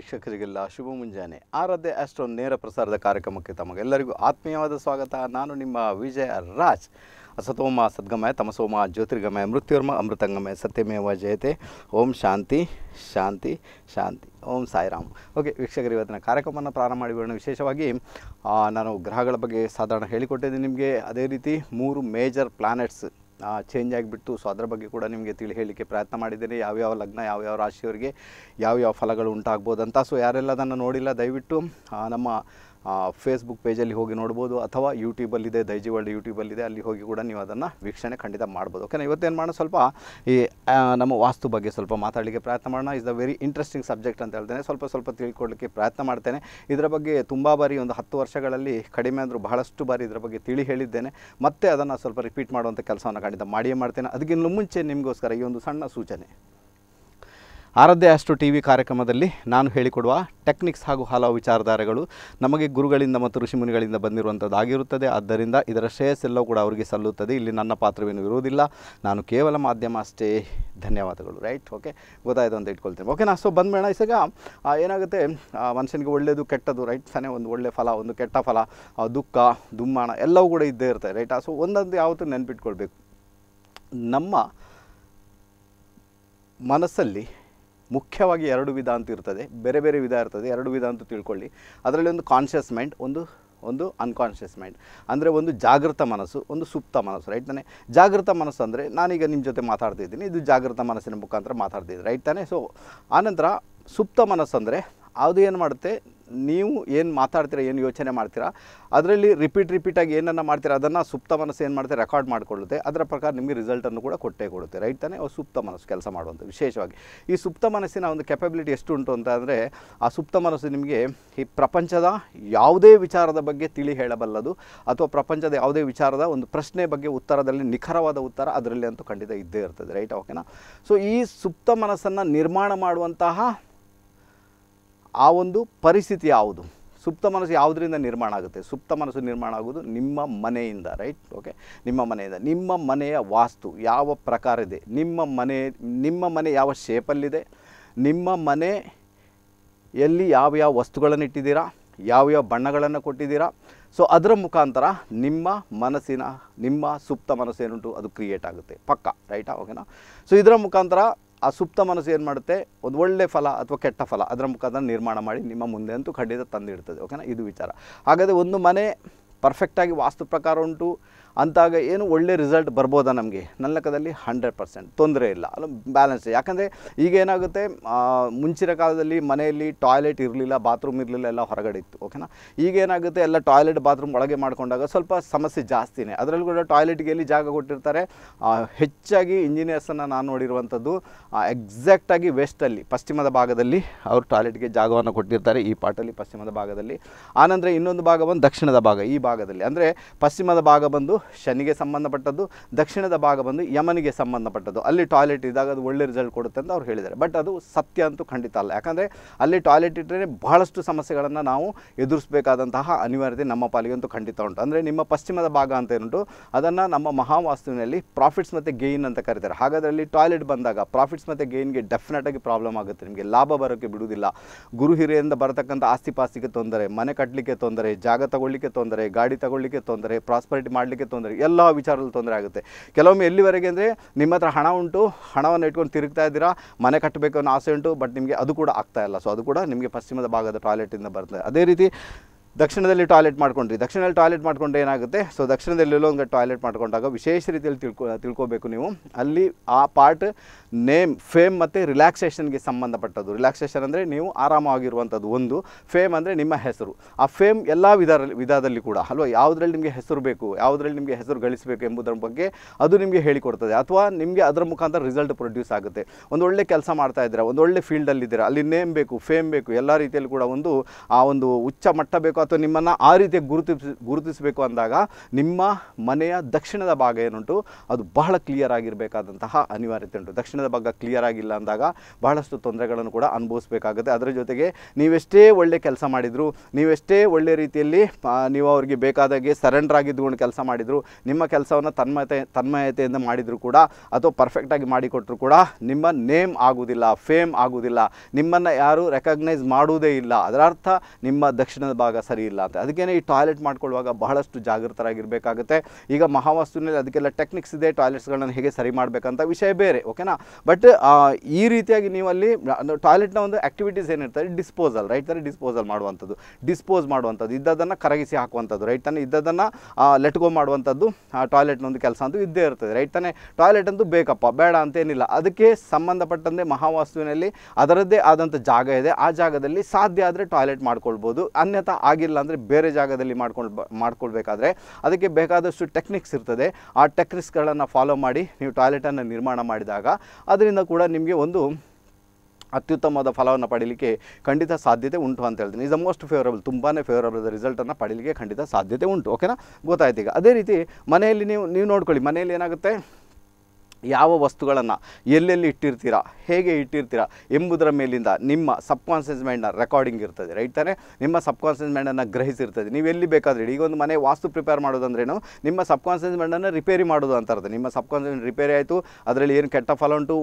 ವೀಕ್ಷಕರಿಗೆಲ್ಲ ಶುಭ ಮುಂಜಾನೆ ಆರಾಧ್ಯ ಆಸ್ಟ್ರೋ ನೇರ ಪ್ರಸಾರದ ಕಾರ್ಯಕ್ರಮಕ್ಕೆ ತಮಗೆಲ್ಲರಿಗೂ ಆತ್ಮೀಯವಾದ ಸ್ವಾಗತ ನಾನು ನಿಮ್ಮ ವಿಜಯ ರಾಜ್ ಸತೋಮ ಸದ್ಗಮಯ ತಮಸೋಮ ಜ್ಯೋತಿರ್ಗಮಯ ಮೃತ್ಯುರ್ಮ ಅಮೃತಂಗಮಯ ಸತ್ಯಮೇವ ಜಯತೆ ಓಂ ಶಾಂತಿ ಶಾಂತಿ ಶಾಂತಿ ಓಂ ಸಾಯಿರಾಮ್ ಓಕೆ ವೀಕ್ಷಕರು ಇವತ್ತಿನ ಕಾರ್ಯಕ್ರಮವನ್ನು ಪ್ರಾರಂಭ ಮಾಡಿಬಿಡೋಣ ವಿಶೇಷವಾಗಿ ನಾನು ಗ್ರಹಗಳ ಬಗ್ಗೆ ಸಾಧಾರಣ ಹೇಳಿಕೊಟ್ಟಿದ್ದೀನಿ ನಿಮಗೆ ಅದೇ ರೀತಿ ಮೂರು ಮೇಜರ್ ಪ್ಲಾನೆಟ್ಸ್ ಚೇಂಜ್ ಆಗಿಬಿಟ್ಟು ಸೊ ಅದರ ಬಗ್ಗೆ ಕೂಡ ನಿಮಗೆ ತಿಳಿ ಹೇಳಲಿಕ್ಕೆ ಪ್ರಯತ್ನ ಮಾಡಿದ್ದೇನೆ ಯಾವ್ಯಾವ ಲಗ್ನ ಯಾವ್ಯಾವ ರಾಶಿಯವರಿಗೆ ಯಾವ್ಯಾವ ಫಲಗಳು ಉಂಟಾಗ್ಬೋದಂತ ಸೊ ಯಾರೆಲ್ಲ ಅದನ್ನು ನೋಡಿಲ್ಲ ದಯವಿಟ್ಟು ನಮ್ಮ ಫೇಸ್ಬುಕ್ ಪೇಜಲ್ಲಿ ಹೋಗಿ ನೋಡ್ಬೋದು ಅಥವಾ ಯೂಟ್ಯೂಬಲ್ಲಿದೆ ದೈಜಿ ವರ್ಲ್ಡ್ ಯೂಟ್ಯೂಬಲ್ಲಿದೆ ಅಲ್ಲಿ ಹೋಗಿ ಕೂಡ ನೀವು ಅದನ್ನು ವೀಕ್ಷಣೆ ಖಂಡಿತ ಮಾಡ್ಬೋದು ಓಕೆನಾ ಇವತ್ತೇನು ಮಾಡೋಣ ಸ್ವಲ್ಪ ಈ ನಮ್ಮ ವಾಸ್ತು ಬಗ್ಗೆ ಸ್ವಲ್ಪ ಮಾತಾಡಲಿಕ್ಕೆ ಪ್ರಯತ್ನ ಮಾಡೋಣ is the very interesting subject ಅಂತ ಹೇಳ್ತೇನೆ ಸ್ವಲ್ಪ ಸ್ವಲ್ಪ ತಿಳ್ಕೊಳ್ಳಿಕ್ಕೆ ಪ್ರಯತ್ನ ಮಾಡ್ತೇನೆ ಇದರ ಬಗ್ಗೆ ತುಂಬ ಬಾರಿ ಒಂದು ಹತ್ತು ವರ್ಷಗಳಲ್ಲಿ ಕಡಿಮೆ ಅಂದರೂ ಬಹಳಷ್ಟು ಬಾರಿ ಇದರ ಬಗ್ಗೆ ತಿಳಿ ಹೇಳಿದ್ದೇನೆ ಮತ್ತೆ ಅದನ್ನು ಸ್ವಲ್ಪ ರಿಪೀಟ್ ಮಾಡುವಂಥ ಕೆಲಸವನ್ನು ಖಂಡಿತ ಮಾಡಿಯೇ ಮಾಡ್ತೇನೆ ಅದಕ್ಕಿಂತ ಮುಂಚೆ ನಿಮಗೋಸ್ಕರ ಈ ಒಂದು ಸಣ್ಣ ಸೂಚನೆ ಆರಾಧ್ಯ ಅಷ್ಟು ಟಿ ವಿ ಕಾರ್ಯಕ್ರಮದಲ್ಲಿ ನಾನು ಹೇಳಿಕೊಡುವ ಟೆಕ್ನಿಕ್ಸ್ ಹಾಗೂ ಹಲವು ವಿಚಾರಧಾರೆಗಳು ನಮಗೆ ಗುರುಗಳಿಂದ ಮತ್ತು ಋಷಿಮುನಿಗಳಿಂದ ಬಂದಿರುವಂಥದ್ದಾಗಿರುತ್ತದೆ ಆದ್ದರಿಂದ ಇದರ ಶ್ರೇಯಸ್ಸೆಲ್ಲವೂ ಕೂಡ ಅವರಿಗೆ ಸಲ್ಲುತ್ತದೆ ಇಲ್ಲಿ ನನ್ನ ಪಾತ್ರವೇನು ಇರುವುದಿಲ್ಲ ನಾನು ಕೇವಲ ಮಾಧ್ಯಮ ಅಷ್ಟೇ ಧನ್ಯವಾದಗಳು ರೈಟ್ ಓಕೆ ಗೊತ್ತಾಯಿತು ಅಂತ ಇಟ್ಕೊಳ್ತೇನೆ ಓಕೆನಾ ಸೊ ಬಂದಬೇಡ ಇಸಾಗ ಏನಾಗುತ್ತೆ ಮನುಷ್ಯನಿಗೆ ಒಳ್ಳೆಯದು ಕೆಟ್ಟದು ರೈಟ್ ಸನೆ ಒಂದು ಒಳ್ಳೆಯ ಫಲ ಒಂದು ಕೆಟ್ಟ ಫಲ ದುಃಖ ದುಮ್ಮಾಣ ಎಲ್ಲವೂ ಕೂಡ ಇದ್ದೇ ಇರುತ್ತೆ ರೈಟ್ ಸೊ ಒಂದೊಂದು ಯಾವತ್ತೂ ನೆನಪಿಟ್ಕೊಳ್ಬೇಕು ನಮ್ಮ ಮನಸ್ಸಲ್ಲಿ ಮುಖ್ಯವಾಗಿ ಎರಡು ವಿಧ ಅಂತ ಇರ್ತದೆ ಬೇರೆ ಬೇರೆ ವಿಧ ಇರ್ತದೆ ಎರಡು ವಿಧ ಅಂತ ತಿಳ್ಕೊಳ್ಳಿ ಅದರಲ್ಲಿ ಒಂದು ಕಾನ್ಷಿಯಸ್ ಮೈಂಡ್ ಒಂದು ಒಂದು ಅನ್ಕಾನ್ಷಿಯಸ್ ಮೈಂಡ್ ಅಂದರೆ ಒಂದು ಜಾಗೃತ ಮನಸ್ಸು ಒಂದು ಸುಪ್ತ ಮನಸ್ಸು ರೈಟ್ ತಾನೆ ಜಾಗೃತ ಮನಸ್ಸು ಅಂದರೆ ನಾನೀಗ ನಿಮ್ಮ ಜೊತೆ ಮಾತಾಡ್ತಿದ್ದೀನಿ ಇದು ಜಾಗೃತ ಮನಸ್ಸಿನ ಮುಖಾಂತರ ಮಾತಾಡ್ತಿದ್ದೀನಿ ರೈಟ್ ತಾನೆ ಸೊ ಆನಂತರ ಸುಪ್ತ ಮನಸ್ಸು ಅಂದರೆ ಅದು ಏನು ಮಾಡುತ್ತೆ ನೀವು ಏನು ಮಾತಾಡ್ತೀರಾ ಏನು ಯೋಚನೆ ಮಾಡ್ತೀರಾ ಅದರಲ್ಲಿ ರಿಪೀಟ್ ರಿಪೀಟಾಗಿ ಏನನ್ನು ಮಾಡ್ತೀರಾ ಅದನ್ನು ಸುಪ್ತ ಮನಸ್ಸು ಏನು ಮಾಡ್ತಾರೆ ರೆಕಾರ್ಡ್ ಮಾಡಿಕೊಳ್ಳುತ್ತೆ ಅದರ ಪ್ರಕಾರ ನಿಮಗೆ ರಿಸಲ್ಟನ್ನು ಕೂಡ ಕೊಟ್ಟೇ ಕೊಡುತ್ತೆ ರೈಟ್ ತಾನೇ ಸುಪ್ತ ಮನಸ್ಸು ಕೆಲಸ ಮಾಡುವಂಥ ವಿಶೇಷವಾಗಿ ಈ ಸುಪ್ತ ಮನಸ್ಸಿನ ಒಂದು ಕೆಪಬಿಲಿಟಿ ಎಷ್ಟು ಉಂಟು ಅಂತ ಅಂದರೆ ಆ ಸುಪ್ತ ಮನಸ್ಸು ನಿಮಗೆ ಈ ಪ್ರಪಂಚದ ಯಾವುದೇ ವಿಚಾರದ ಬಗ್ಗೆ ತಿಳಿ ಹೇಳಬಲ್ಲದು ಅಥವಾ ಪ್ರಪಂಚದ ಯಾವುದೇ ವಿಚಾರದ ಒಂದು ಪ್ರಶ್ನೆ ಬಗ್ಗೆ ಉತ್ತರದಲ್ಲಿ ನಿಖರವಾದ ಉತ್ತರ ಅದರಲ್ಲಿ ಅಂತೂ ಖಂಡಿತ ಇದ್ದೇ ಇರ್ತದೆ ರೈಟ್ ಓಕೆನಾ ಸೊ ಈ ಸುಪ್ತ ಮನಸ್ಸನ್ನು ನಿರ್ಮಾಣ ಮಾಡುವಂತಹ ಆ ಒಂದು ಪರಿಸ್ಥಿತಿ ಯಾವುದು ಸುಪ್ತ ಮನಸ್ಸು ಯಾವುದರಿಂದ ನಿರ್ಮಾಣ ಆಗುತ್ತೆ ಸುಪ್ತ ಮನಸ್ಸು ನಿರ್ಮಾಣ ಆಗೋದು ನಿಮ್ಮ ಮನೆಯಿಂದ ರೈಟ್ ಓಕೆ ನಿಮ್ಮ ಮನೆಯಿಂದ ನಿಮ್ಮ ಮನೆಯ ವಾಸ್ತು ಯಾವ ಪ್ರಕಾರ ಇದೆ ನಿಮ್ಮ ಮನೆ ನಿಮ್ಮ ಮನೆ ಯಾವ ಶೇಪಲ್ಲಿದೆ ನಿಮ್ಮ ಮನೆ ಎಲ್ಲಿ ಯಾವ ಯಾವ ವಸ್ತುಗಳನ್ನು ಇಟ್ಟಿದ್ದೀರಾ ಯಾವ್ಯಾವ ಬಣ್ಣಗಳನ್ನು ಕೊಟ್ಟಿದ್ದೀರಾ ಸೊ ಅದರ ಮುಖಾಂತರ ನಿಮ್ಮ ಮನಸ್ಸಿನ ನಿಮ್ಮ ಸುಪ್ತ ಮನಸ್ಸೇನುಂಟು ಅದು ಕ್ರಿಯೇಟ್ ಆಗುತ್ತೆ ಪಕ್ಕ ರೈಟಾ ಓಕೆನಾ ಸೊ ಇದರ ಮುಖಾಂತರ ಆ ಸುಪ್ತ ಮನಸ್ಸು ಏನು ಮಾಡುತ್ತೆ ಒಂದು ಒಳ್ಳೆ ಫಲ ಅಥವಾ ಕೆಟ್ಟ ಫಲ ಅದರ ಅದನ್ನು ನಿರ್ಮಾಣ ಮಾಡಿ ನಿಮ್ಮ ಮುಂದೆ ಅಂತೂ ಖಂಡಿತ ತಂದಿಡ್ತದೆ ಓಕೆನಾ ಇದು ವಿಚಾರ ಹಾಗಾದರೆ ಒಂದು ಮನೆ ಪರ್ಫೆಕ್ಟಾಗಿ ವಾಸ್ತು ಪ್ರಕಾರ ಉಂಟು ಅಂತಾಗ ಏನು ಒಳ್ಳೆ ರಿಸಲ್ಟ್ ಬರ್ಬೋದಾ ನಮಗೆ ನನ್ನ ಲೆಕ್ಕದಲ್ಲಿ ಹಂಡ್ರೆಡ್ ಪರ್ಸೆಂಟ್ ತೊಂದರೆ ಇಲ್ಲ ಅಲ್ಲ ಬ್ಯಾಲೆನ್ಸ್ ಯಾಕಂದರೆ ಈಗ ಏನಾಗುತ್ತೆ ಮುಂಚಿನ ಕಾಲದಲ್ಲಿ ಮನೆಯಲ್ಲಿ ಟಾಯ್ಲೆಟ್ ಇರಲಿಲ್ಲ ಬಾತ್ರೂಮ್ ಇರಲಿಲ್ಲ ಎಲ್ಲ ಹೊರಗಡೆ ಇತ್ತು ಓಕೆನಾ ಈಗ ಏನಾಗುತ್ತೆ ಎಲ್ಲ ಟಾಯ್ಲೆಟ್ ಬಾತ್ರೂಮ್ ಒಳಗೆ ಮಾಡಿಕೊಂಡಾಗ ಸ್ವಲ್ಪ ಸಮಸ್ಯೆ ಜಾಸ್ತಿನೇ ಅದರಲ್ಲೂ ಕೂಡ ಟಾಯ್ಲೆಟ್ಗೆ ಎಲ್ಲಿ ಜಾಗ ಕೊಟ್ಟಿರ್ತಾರೆ ಹೆಚ್ಚಾಗಿ ಇಂಜಿನಿಯರ್ಸನ್ನು ನಾನು ನೋಡಿರುವಂಥದ್ದು ಎಕ್ಸಾಕ್ಟಾಗಿ ವೆಸ್ಟಲ್ಲಿ ಪಶ್ಚಿಮದ ಭಾಗದಲ್ಲಿ ಅವರು ಟಾಯ್ಲೆಟ್ಗೆ ಜಾಗವನ್ನು ಕೊಟ್ಟಿರ್ತಾರೆ ಈ ಪಾಟಲ್ಲಿ ಪಶ್ಚಿಮದ ಭಾಗದಲ್ಲಿ ಆನಂತರ ಇನ್ನೊಂದು ಭಾಗ ಬಂದು ದಕ್ಷಿಣದ ಭಾಗ ಈ ಭಾಗದಲ್ಲಿ ಅಂದರೆ ಪಶ್ಚಿಮದ ಭಾಗ ಬಂದು ಶನಿಗೆ ಸಂಬಂಧಪಟ್ಟದ್ದು ದಕ್ಷಿಣದ ಭಾಗ ಬಂದು ಯಮನಿಗೆ ಸಂಬಂಧಪಟ್ಟದ್ದು ಅಲ್ಲಿ ಟಾಯ್ಲೆಟ್ ಇದ್ದಾಗ ಅದು ಒಳ್ಳೆ ರಿಸಲ್ಟ್ ಕೊಡುತ್ತೆ ಅಂತ ಅವ್ರು ಹೇಳಿದ್ದಾರೆ ಬಟ್ ಅದು ಸತ್ಯ ಅಂತೂ ಖಂಡಿತ ಅಲ್ಲ ಯಾಕಂದರೆ ಅಲ್ಲಿ ಟಾಯ್ಲೆಟ್ ಇಟ್ಟರೆ ಬಹಳಷ್ಟು ಸಮಸ್ಯೆಗಳನ್ನು ನಾವು ಎದುರಿಸಬೇಕಾದಂತಹ ಅನಿವಾರ್ಯತೆ ನಮ್ಮ ಪಾಲಿಗೆ ಅಂತೂ ಖಂಡಿತ ಉಂಟು ಅಂದರೆ ನಿಮ್ಮ ಪಶ್ಚಿಮದ ಭಾಗ ಅಂತ ಏನುಂಟು ಅದನ್ನು ನಮ್ಮ ಮಹಾವಾಸ್ತುವಿನಲ್ಲಿ ಪ್ರಾಫಿಟ್ಸ್ ಮತ್ತು ಗೇನ್ ಅಂತ ಕರೀತಾರೆ ಹಾಗಾದರೆ ಅಲ್ಲಿ ಟಾಯ್ಲೆಟ್ ಬಂದಾಗ ಪ್ರಾಫಿಟ್ಸ್ ಮತ್ತು ಗೇನ್ಗೆ ಡೆಫಿನೆಟಾಗಿ ಪ್ರಾಬ್ಲಮ್ ಆಗುತ್ತೆ ನಿಮಗೆ ಲಾಭ ಬರೋಕ್ಕೆ ಬಿಡುವುದಿಲ್ಲ ಗುರು ಹಿರಿಯಿಂದ ಬರತಕ್ಕಂಥ ಆಸ್ತಿ ಪಾಸ್ತಿಗೆ ತೊಂದರೆ ಮನೆ ಕಟ್ಟಲಿಕ್ಕೆ ತೊಂದರೆ ಜಾಗ ತಗೊಳ್ಳಿಕ್ಕೆ ತೊಂದರೆ ಗಾಡಿ ತಗೊಳ್ಳಿಕ್ಕೆ ತೊಂದರೆ ಪ್ರಾಸ್ಪರಿಟಿ ಮಾಡಲಿಕ್ಕೆ ತೊಂದರೆ ಎಲ್ಲ ವಿಚಾರದಲ್ಲಿ ತೊಂದರೆ ಆಗುತ್ತೆ ಕೆಲವೊಮ್ಮೆ ಎಲ್ಲಿವರೆಗೆ ಅಂದರೆ ನಿಮ್ಮ ಹತ್ರ ಹಣ ಉಂಟು ಹಣವನ್ನು ಇಟ್ಕೊಂಡು ತಿರುಗ್ತಾ ಇದ್ದೀರಾ ಮನೆ ಕಟ್ಟಬೇಕು ಅನ್ನೋ ಆಸೆ ಉಂಟು ಬಟ್ ನಿಮಗೆ ಅದು ಕೂಡ ಆಗ್ತಾ ಇಲ್ಲ ಸೊ ಅದು ಕೂಡ ನಿಮಗೆ ಪಶ್ಚಿಮದ ಭಾಗದ ಟಾಯ್ಲೆಟಿಂದ ಬರ್ತದೆ ಅದೇ ರೀತಿ ದಕ್ಷಿಣದಲ್ಲಿ ಟಾಯ್ಲೆಟ್ ಮಾಡ್ಕೊಂಡ್ರಿ ದಕ್ಷಿಣದಲ್ಲಿ ಟಾಯ್ಲೆಟ್ ಮಾಡ್ಕೊಂಡ್ರೆ ಏನಾಗುತ್ತೆ ಸೊ ದಕ್ಷಿಣದಲ್ಲಿ ಎಲ್ಲೋ ಒಂದು ಟಾಯ್ಲೆಟ್ ಮಾಡ್ಕೊಂಡಾಗ ವಿಶೇಷ ರೀತಿಯಲ್ಲಿ ತಿಳ್ಕೊ ತಿಳ್ಕೊಬೇಕು ನೀವು ಅಲ್ಲಿ ಆ ಪಾರ್ಟ್ ನೇಮ್ ಫೇಮ್ ಮತ್ತು ರಿಲ್ಯಾಕ್ಸೇಷನ್ಗೆ ಸಂಬಂಧಪಟ್ಟದ್ದು ರಿಲ್ಯಾಕ್ಸೇಷನ್ ಅಂದರೆ ನೀವು ಆರಾಮವಾಗಿರುವಂಥದ್ದು ಒಂದು ಫೇಮ್ ಅಂದರೆ ನಿಮ್ಮ ಹೆಸರು ಆ ಫೇಮ್ ಎಲ್ಲ ವಿಧ ವಿಧದಲ್ಲಿ ಕೂಡ ಅಲ್ವಾ ಯಾವುದ್ರಲ್ಲಿ ನಿಮಗೆ ಹೆಸರು ಬೇಕು ಯಾವುದ್ರಲ್ಲಿ ನಿಮಗೆ ಹೆಸರು ಗಳಿಸಬೇಕು ಎಂಬುದರ ಬಗ್ಗೆ ಅದು ನಿಮಗೆ ಹೇಳಿಕೊಡ್ತದೆ ಅಥವಾ ನಿಮಗೆ ಅದರ ಮುಖಾಂತರ ರಿಸಲ್ಟ್ ಪ್ರೊಡ್ಯೂಸ್ ಆಗುತ್ತೆ ಒಂದು ಒಳ್ಳೆ ಕೆಲಸ ಮಾಡ್ತಾ ಇದ್ದೀರಾ ಒಂದು ಒಳ್ಳೆ ಫೀಲ್ಡಲ್ಲಿದ್ದೀರಾ ಅಲ್ಲಿ ನೇಮ್ ಬೇಕು ಫೇಮ್ ಬೇಕು ಎಲ್ಲ ರೀತಿಯಲ್ಲಿ ಕೂಡ ಒಂದು ಆ ಒಂದು ಉಚ್ಚ ಮಟ್ಟ ಬೇಕು ಅಥವಾ ನಿಮ್ಮನ್ನು ಆ ರೀತಿ ಗುರುತಿಸ ಗುರುತಿಸಬೇಕು ಅಂದಾಗ ನಿಮ್ಮ ಮನೆಯ ದಕ್ಷಿಣದ ಭಾಗ ಏನುಂಟು ಅದು ಬಹಳ ಕ್ಲಿಯರ್ ಆಗಿರಬೇಕಾದಂತಹ ಅನಿವಾರ್ಯತೆ ಉಂಟು ದಕ್ಷಿಣದ ಭಾಗ ಕ್ಲಿಯರ್ ಆಗಿಲ್ಲ ಅಂದಾಗ ಬಹಳಷ್ಟು ತೊಂದರೆಗಳನ್ನು ಕೂಡ ಅನುಭವಿಸಬೇಕಾಗುತ್ತೆ ಅದರ ಜೊತೆಗೆ ನೀವೆಷ್ಟೇ ಒಳ್ಳೆ ಕೆಲಸ ಮಾಡಿದರು ನೀವೆಷ್ಟೇ ಒಳ್ಳೆ ರೀತಿಯಲ್ಲಿ ನೀವು ಅವರಿಗೆ ಬೇಕಾದಾಗೆ ಸರೆಂಡರ್ ಆಗಿದ್ದುಕೊಂಡು ಕೆಲಸ ಮಾಡಿದರು ನಿಮ್ಮ ಕೆಲಸವನ್ನು ತನ್ಮಯತೆ ತನ್ಮಯತೆಯಿಂದ ಮಾಡಿದರೂ ಕೂಡ ಅಥವಾ ಪರ್ಫೆಕ್ಟಾಗಿ ಮಾಡಿಕೊಟ್ಟರು ಕೂಡ ನಿಮ್ಮ ನೇಮ್ ಆಗುವುದಿಲ್ಲ ಫೇಮ್ ಆಗುವುದಿಲ್ಲ ನಿಮ್ಮನ್ನು ಯಾರೂ ರೆಕಗ್ನೈಸ್ ಮಾಡುವುದೇ ಇಲ್ಲ ಅದರ ಅರ್ಥ ನಿಮ್ಮ ದಕ್ಷಿಣದ ಭಾಗ ಸರಿ ಇಲ್ಲ ಅಂತ ಅದಕ್ಕೇನೆ ಈ ಟಾಯ್ಲೆಟ್ ಮಾಡ್ಕೊಳ್ಳುವಾಗ ಬಹಳಷ್ಟು ಜಾಗೃತರಾಗಿರಬೇಕಾಗುತ್ತೆ ಈಗ ಮಹಾವಾಸ್ತುವಿನಲ್ಲಿ ಅದಕ್ಕೆಲ್ಲ ಟೆಕ್ನಿಕ್ಸ್ ಇದೆ ಟಾಯ್ಲೆಟ್ಸ್ಗಳನ್ನು ಹೇಗೆ ಸರಿ ಮಾಡಬೇಕಂತ ವಿಷಯ ಬೇರೆ ಓಕೆನಾ ಬಟ್ ಈ ರೀತಿಯಾಗಿ ನೀವಲ್ಲಿ ಟಾಯ್ಲೆಟ್ನ ಒಂದು ಆ್ಯಕ್ಟಿವಿಟೀಸ್ ಏನಿರ್ತಾರೆ ಡಿಸ್ಪೋಸಲ್ ರೈಟ್ ತಾನೆ ಡಿಸ್ಪೋಸಲ್ ಮಾಡುವಂಥದ್ದು ಡಿಸ್ಪೋಸ್ ಮಾಡುವಂಥದ್ದು ಇದ್ದದನ್ನು ಕರಗಿಸಿ ಹಾಕುವಂಥದ್ದು ರೈಟ್ ತಾನೆ ಇದ್ದದನ್ನು ಲೆಟ್ಗೋ ಮಾಡುವಂಥದ್ದು ಟಾಯ್ಲೆಟ್ನ ಒಂದು ಕೆಲಸ ಅಂತೂ ಇದ್ದೇ ಇರ್ತದೆ ರೈಟ್ ತಾನೆ ಟಾಯ್ಲೆಟ್ ಅಂತೂ ಬೇಕಪ್ಪ ಬೇಡ ಅಂತೇನಿಲ್ಲ ಅದಕ್ಕೆ ಸಂಬಂಧಪಟ್ಟಂತೆ ಮಹಾವಾಸ್ತುವಿನಲ್ಲಿ ಅದರದ್ದೇ ಆದಂಥ ಜಾಗ ಇದೆ ಆ ಜಾಗದಲ್ಲಿ ಸಾಧ್ಯ ಆದರೆ ಟಾಯ್ಲೆಟ್ ಮಾಡ್ಕೊಳ್ಬೋದು ಅನ್ಯಥಾ ಆಗಿ ಆಗಿಲ್ಲ ಅಂದರೆ ಬೇರೆ ಜಾಗದಲ್ಲಿ ಮಾಡ್ಕೊಂಡು ಮಾಡ್ಕೊಳ್ಬೇಕಾದ್ರೆ ಅದಕ್ಕೆ ಬೇಕಾದಷ್ಟು ಟೆಕ್ನಿಕ್ಸ್ ಇರ್ತದೆ ಆ ಟೆಕ್ನಿಕ್ಸ್ಗಳನ್ನು ಫಾಲೋ ಮಾಡಿ ನೀವು ಟಾಯ್ಲೆಟನ್ನು ನಿರ್ಮಾಣ ಮಾಡಿದಾಗ ಅದರಿಂದ ಕೂಡ ನಿಮಗೆ ಒಂದು ಅತ್ಯುತ್ತಮವಾದ ಫಲವನ್ನು ಪಡೀಲಿಕ್ಕೆ ಖಂಡಿತ ಸಾಧ್ಯತೆ ಉಂಟು ಅಂತ ಹೇಳ್ತೀನಿ ಇಸ್ ದ ಮೋಸ್ಟ್ ಫೇವರಬಲ್ ತುಂಬಾ ಫೇವರಬಲ್ ರಿಸಲ್ಟನ್ನು ಪಡೀಲಿಕ್ಕೆ ಖಂಡಿತ ಸಾಧ್ಯತೆ ಉಂಟು ಓಕೆನಾ ಗೊತ್ತಾಯ್ತು ಈಗ ಅದೇ ರೀತಿ ಮನೆಯಲ್ಲಿ ನೀವು ನೀವು ನೋಡ್ಕೊಳ್ಳಿ ಮನೆಯಲ್ಲಿ ಏನಾಗುತ್ತೆ ಯಾವ ವಸ್ತುಗಳನ್ನು ಎಲ್ಲೆಲ್ಲಿ ಇಟ್ಟಿರ್ತೀರಾ ಹೇಗೆ ಇಟ್ಟಿರ್ತೀರಾ ಎಂಬುದರ ಮೇಲಿಂದ ನಿಮ್ಮ ಸಬ್ ಕಾನ್ಷಿಯಸ್ ಮೈಂಡ್ನ ರೆಕಾರ್ಡಿಂಗ್ ಇರ್ತದೆ ರೈಟ್ ತಾನೇ ನಿಮ್ಮ ಸಬ್ ಕಾನ್ಷಿಯಸ್ ಮೈಂಡನ್ನು ಗ್ರಹಿಸಿರ್ತದೆ ನೀವು ಎಲ್ಲಿ ಬೇಕಾದರೆ ಈಗ ಒಂದು ಮನೆ ವಾಸ್ತು ಪ್ರಿಪೇರ್ ಮಾಡೋದಂದ್ರೇನು ನಿಮ್ಮ ಸಬ್ ಕಾನ್ಷಿಯಸ್ ಮೈಂಡನ್ನು ರಿಪೇರಿ ಮಾಡೋದು ಅಂತ ಅರ್ಥ ನಿಮ್ಮ ಸಬ್ ಕಾನ್ಷಿಯಸ್ ರಿಪೇರಿ ಆಯಿತು ಅದರಲ್ಲಿ ಏನು ಕೆಟ್ಟ ಫಲ ಉಂಟು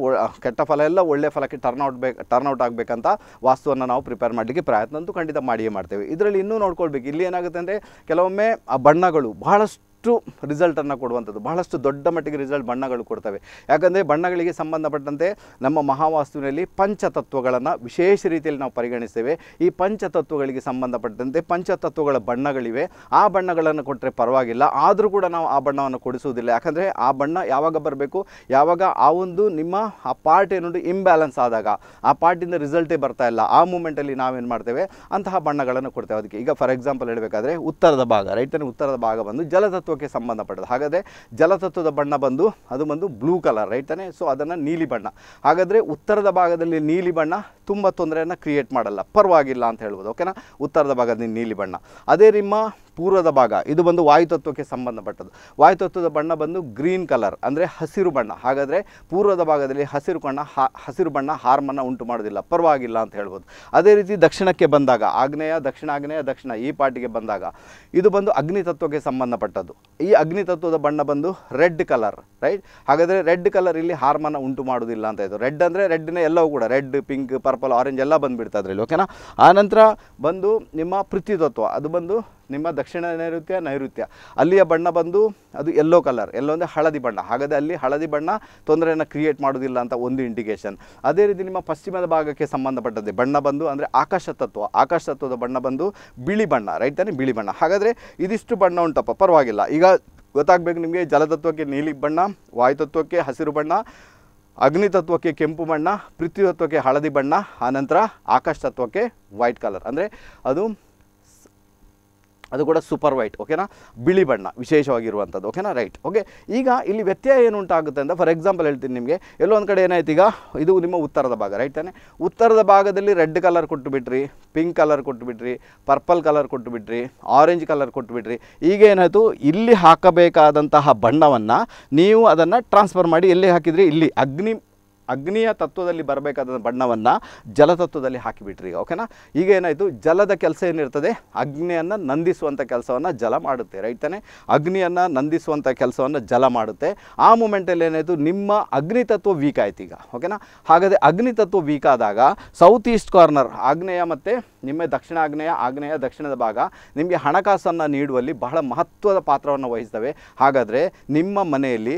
ಕೆಟ್ಟ ಫಲ ಎಲ್ಲ ಒಳ್ಳೆಯ ಫಲಕ್ಕೆ ಟರ್ನ್ ಔಟ್ ಬೇಕು ಟರ್ನ್ ಔಟ್ ಆಗಬೇಕಂತ ವಾಸ್ತುವನ್ನು ನಾವು ಪ್ರಿಪೇರ್ ಮಾಡಲಿಕ್ಕೆ ಪ್ರಯತ್ನ ಅಂತೂ ಖಂಡಿತ ಮಾಡಿಯೇ ಮಾಡ್ತೇವೆ ಇದರಲ್ಲಿ ಇನ್ನೂ ನೋಡ್ಕೊಳ್ಬೇಕು ಇಲ್ಲಿ ಏನಾಗುತ್ತೆ ಅಂದರೆ ಕೆಲವೊಮ್ಮೆ ಆ ಬಣ್ಣಗಳು ಬಹಳಷ್ಟು ಬಹಳಷ್ಟು ರಿಸಲ್ಟನ್ನು ಕೊಡುವಂಥದ್ದು ಬಹಳಷ್ಟು ದೊಡ್ಡ ಮಟ್ಟಿಗೆ ರಿಸಲ್ಟ್ ಬಣ್ಣಗಳು ಕೊಡ್ತವೆ ಯಾಕಂದರೆ ಬಣ್ಣಗಳಿಗೆ ಸಂಬಂಧಪಟ್ಟಂತೆ ನಮ್ಮ ಮಹಾವಾಸ್ತುವಿನಲ್ಲಿ ಪಂಚತತ್ವಗಳನ್ನು ವಿಶೇಷ ರೀತಿಯಲ್ಲಿ ನಾವು ಪರಿಗಣಿಸ್ತೇವೆ ಈ ಪಂಚತತ್ವಗಳಿಗೆ ಸಂಬಂಧಪಟ್ಟಂತೆ ಪಂಚತತ್ವಗಳ ಬಣ್ಣಗಳಿವೆ ಆ ಬಣ್ಣಗಳನ್ನು ಕೊಟ್ಟರೆ ಪರವಾಗಿಲ್ಲ ಆದರೂ ಕೂಡ ನಾವು ಆ ಬಣ್ಣವನ್ನು ಕೊಡಿಸುವುದಿಲ್ಲ ಯಾಕಂದರೆ ಆ ಬಣ್ಣ ಯಾವಾಗ ಬರಬೇಕು ಯಾವಾಗ ಆ ಒಂದು ನಿಮ್ಮ ಆ ಪಾರ್ಟ್ ಏನೋ ಇಂಬ್ಯಾಲೆನ್ಸ್ ಆದಾಗ ಆ ಪಾರ್ಟಿಂದ ರಿಸಲ್ಟೇ ಬರ್ತಾ ಇಲ್ಲ ಆ ಮೂಮೆಂಟಲ್ಲಿ ನಾವೇನು ಮಾಡ್ತೇವೆ ಅಂತಹ ಬಣ್ಣಗಳನ್ನು ಕೊಡ್ತೇವೆ ಅದಕ್ಕೆ ಈಗ ಫಾರ್ ಎಕ್ಸಾಂಪಲ್ ಹೇಳಬೇಕಾದ್ರೆ ಉತ್ತರದ ಭಾಗ ರೈತನ ಉತ್ತರದ ಭಾಗ ಬಂದು ಜಲತತ್ವ ತತ್ವಕ್ಕೆ ಸಂಬಂಧಪಟ್ಟದ್ದು ಹಾಗಾದರೆ ಜಲತತ್ವದ ಬಣ್ಣ ಬಂದು ಅದು ಬಂದು ಬ್ಲೂ ಕಲರ್ ರೈಟ್ ತಾನೆ ಸೊ ಅದನ್ನು ನೀಲಿ ಬಣ್ಣ ಹಾಗಾದರೆ ಉತ್ತರದ ಭಾಗದಲ್ಲಿ ನೀಲಿ ಬಣ್ಣ ತುಂಬ ತೊಂದರೆಯನ್ನು ಕ್ರಿಯೇಟ್ ಮಾಡಲ್ಲ ಪರವಾಗಿಲ್ಲ ಅಂತ ಹೇಳ್ಬೋದು ಓಕೆನಾ ಉತ್ತರದ ಭಾಗದಲ್ಲಿ ನೀಲಿ ಬಣ್ಣ ಅದೇ ನಿಮ್ಮ ಪೂರ್ವದ ಭಾಗ ಇದು ಬಂದು ವಾಯುತತ್ವಕ್ಕೆ ಸಂಬಂಧಪಟ್ಟದ್ದು ವಾಯುತತ್ವದ ಬಣ್ಣ ಬಂದು ಗ್ರೀನ್ ಕಲರ್ ಅಂದರೆ ಹಸಿರು ಬಣ್ಣ ಹಾಗಾದರೆ ಪೂರ್ವದ ಭಾಗದಲ್ಲಿ ಹಸಿರು ಬಣ್ಣ ಹಸಿರು ಬಣ್ಣ ಹಾರ್ಮನ್ನು ಉಂಟು ಮಾಡೋದಿಲ್ಲ ಪರವಾಗಿಲ್ಲ ಅಂತ ಹೇಳ್ಬೋದು ಅದೇ ರೀತಿ ದಕ್ಷಿಣಕ್ಕೆ ಬಂದಾಗ ಆಗ್ನೇಯ ದಕ್ಷಿಣ ಆಗ್ನೇಯ ದಕ್ಷಿಣ ಈ ಪಾರ್ಟಿಗೆ ಬಂದಾಗ ಇದು ಬಂದು ಅಗ್ನಿತತ್ವಕ್ಕೆ ಸಂಬಂಧಪಟ್ಟದ್ದು ಈ ಅಗ್ನಿ ತತ್ವದ ಬಣ್ಣ ಬಂದು ರೆಡ್ ಕಲರ್ ರೈಟ್ ಹಾಗಾದರೆ ರೆಡ್ ಕಲರ್ ಇಲ್ಲಿ ಹಾರ್ಮನ್ನ ಉಂಟು ಮಾಡೋದಿಲ್ಲ ಅಂತ ಇದು ರೆಡ್ ಅಂದರೆ ರೆಡ್ನೇ ಎಲ್ಲವೂ ಕೂಡ ರೆಡ್ ಪಿಂಕ್ ಪರ್ಪಲ್ ಆರೆಂಜ್ ಎಲ್ಲ ಬಂದುಬಿಡ್ತಾ ಅದರಲ್ಲಿ ಓಕೆನಾ ಆನಂತರ ಬಂದು ನಿಮ್ಮ ಪೃಥ್ವಿ ತತ್ವ ಅದು ಬಂದು ನಿಮ್ಮ ದಕ್ಷಿಣ ನೈಋತ್ಯ ನೈಋತ್ಯ ಅಲ್ಲಿಯ ಬಣ್ಣ ಬಂದು ಅದು ಎಲ್ಲೋ ಕಲರ್ ಎಲ್ಲೋ ಅಂದರೆ ಹಳದಿ ಬಣ್ಣ ಹಾಗಾದರೆ ಅಲ್ಲಿ ಹಳದಿ ಬಣ್ಣ ತೊಂದರೆಯನ್ನು ಕ್ರಿಯೇಟ್ ಮಾಡೋದಿಲ್ಲ ಅಂತ ಒಂದು ಇಂಡಿಕೇಶನ್ ಅದೇ ರೀತಿ ನಿಮ್ಮ ಪಶ್ಚಿಮದ ಭಾಗಕ್ಕೆ ಸಂಬಂಧಪಟ್ಟದ್ದೇ ಬಣ್ಣ ಬಂದು ಅಂದರೆ ಆಕಾಶ ತತ್ವ ಆಕಾಶ ತತ್ವದ ಬಣ್ಣ ಬಂದು ಬಿಳಿ ಬಣ್ಣ ರೈಟ್ ತಾನೆ ಬಿಳಿ ಬಣ್ಣ ಹಾಗಾದರೆ ಇದಿಷ್ಟು ಬಣ್ಣ ಉಂಟಪ್ಪ ಪರವಾಗಿಲ್ಲ ಈಗ ಗೊತ್ತಾಗಬೇಕು ನಿಮಗೆ ಜಲತತ್ವಕ್ಕೆ ನೀಲಿ ಬಣ್ಣ ವಾಯುತತ್ವಕ್ಕೆ ಹಸಿರು ಬಣ್ಣ ಅಗ್ನಿ ತತ್ವಕ್ಕೆ ಕೆಂಪು ಬಣ್ಣ ಪೃಥ್ವಿ ತತ್ವಕ್ಕೆ ಹಳದಿ ಬಣ್ಣ ಆನಂತರ ಆಕಾಶ ತತ್ವಕ್ಕೆ ವೈಟ್ ಕಲರ್ ಅಂದರೆ ಅದು ಅದು ಕೂಡ ಸೂಪರ್ ವೈಟ್ ಓಕೆನಾ ಬಿಳಿ ಬಣ್ಣ ವಿಶೇಷವಾಗಿರುವಂಥದ್ದು ಓಕೆನಾ ರೈಟ್ ಓಕೆ ಈಗ ಇಲ್ಲಿ ವ್ಯತ್ಯಯ ಏನು ಉಂಟಾಗುತ್ತೆ ಅಂತ ಫಾರ್ ಎಕ್ಸಾಂಪಲ್ ಹೇಳ್ತೀನಿ ನಿಮಗೆ ಒಂದು ಕಡೆ ಏನಾಯ್ತು ಈಗ ಇದು ನಿಮ್ಮ ಉತ್ತರದ ಭಾಗ ರೈಟ್ ತಾನೆ ಉತ್ತರದ ಭಾಗದಲ್ಲಿ ರೆಡ್ ಕಲರ್ ಕೊಟ್ಟು ಬಿಟ್ರಿ ಪಿಂಕ್ ಕಲರ್ ಕೊಟ್ಟುಬಿಟ್ರಿ ಪರ್ಪಲ್ ಕಲರ್ ಕೊಟ್ಟು ಬಿಟ್ರಿ ಆರೆಂಜ್ ಕಲರ್ ಕೊಟ್ಟು ಈಗ ಏನಾಯಿತು ಇಲ್ಲಿ ಹಾಕಬೇಕಾದಂತಹ ಬಣ್ಣವನ್ನು ನೀವು ಅದನ್ನು ಟ್ರಾನ್ಸ್ಫರ್ ಮಾಡಿ ಎಲ್ಲಿ ಹಾಕಿದ್ರಿ ಇಲ್ಲಿ ಅಗ್ನಿ ಅಗ್ನಿಯ ತತ್ವದಲ್ಲಿ ಬರಬೇಕಾದ ಬಣ್ಣವನ್ನು ಜಲತತ್ವದಲ್ಲಿ ಹಾಕಿಬಿಟ್ರಿ ಈಗ ಓಕೆನಾ ಈಗ ಏನಾಯಿತು ಜಲದ ಕೆಲಸ ಏನಿರ್ತದೆ ಅಗ್ನಿಯನ್ನು ನಂದಿಸುವಂಥ ಕೆಲಸವನ್ನು ಜಲ ಮಾಡುತ್ತೆ ರೈಟ್ ತಾನೆ ಅಗ್ನಿಯನ್ನು ನಂದಿಸುವಂಥ ಕೆಲಸವನ್ನು ಜಲ ಮಾಡುತ್ತೆ ಆ ಮೂಮೆಂಟಲ್ಲಿ ಏನಾಯಿತು ನಿಮ್ಮ ಅಗ್ನಿ ತತ್ವ ವೀಕ್ ಆಯ್ತು ಈಗ ಓಕೆನಾ ಹಾಗಾದರೆ ಅಗ್ನಿ ತತ್ವ ವೀಕ್ ಆದಾಗ ಸೌತ್ ಈಸ್ಟ್ ಕಾರ್ನರ್ ಆಗ್ನೇಯ ಮತ್ತು ನಿಮ್ಮ ದಕ್ಷಿಣ ಆಗ್ನೇಯ ಆಗ್ನೇಯ ದಕ್ಷಿಣದ ಭಾಗ ನಿಮಗೆ ಹಣಕಾಸನ್ನು ನೀಡುವಲ್ಲಿ ಬಹಳ ಮಹತ್ವದ ಪಾತ್ರವನ್ನು ವಹಿಸ್ತವೆ ಹಾಗಾದರೆ ನಿಮ್ಮ ಮನೆಯಲ್ಲಿ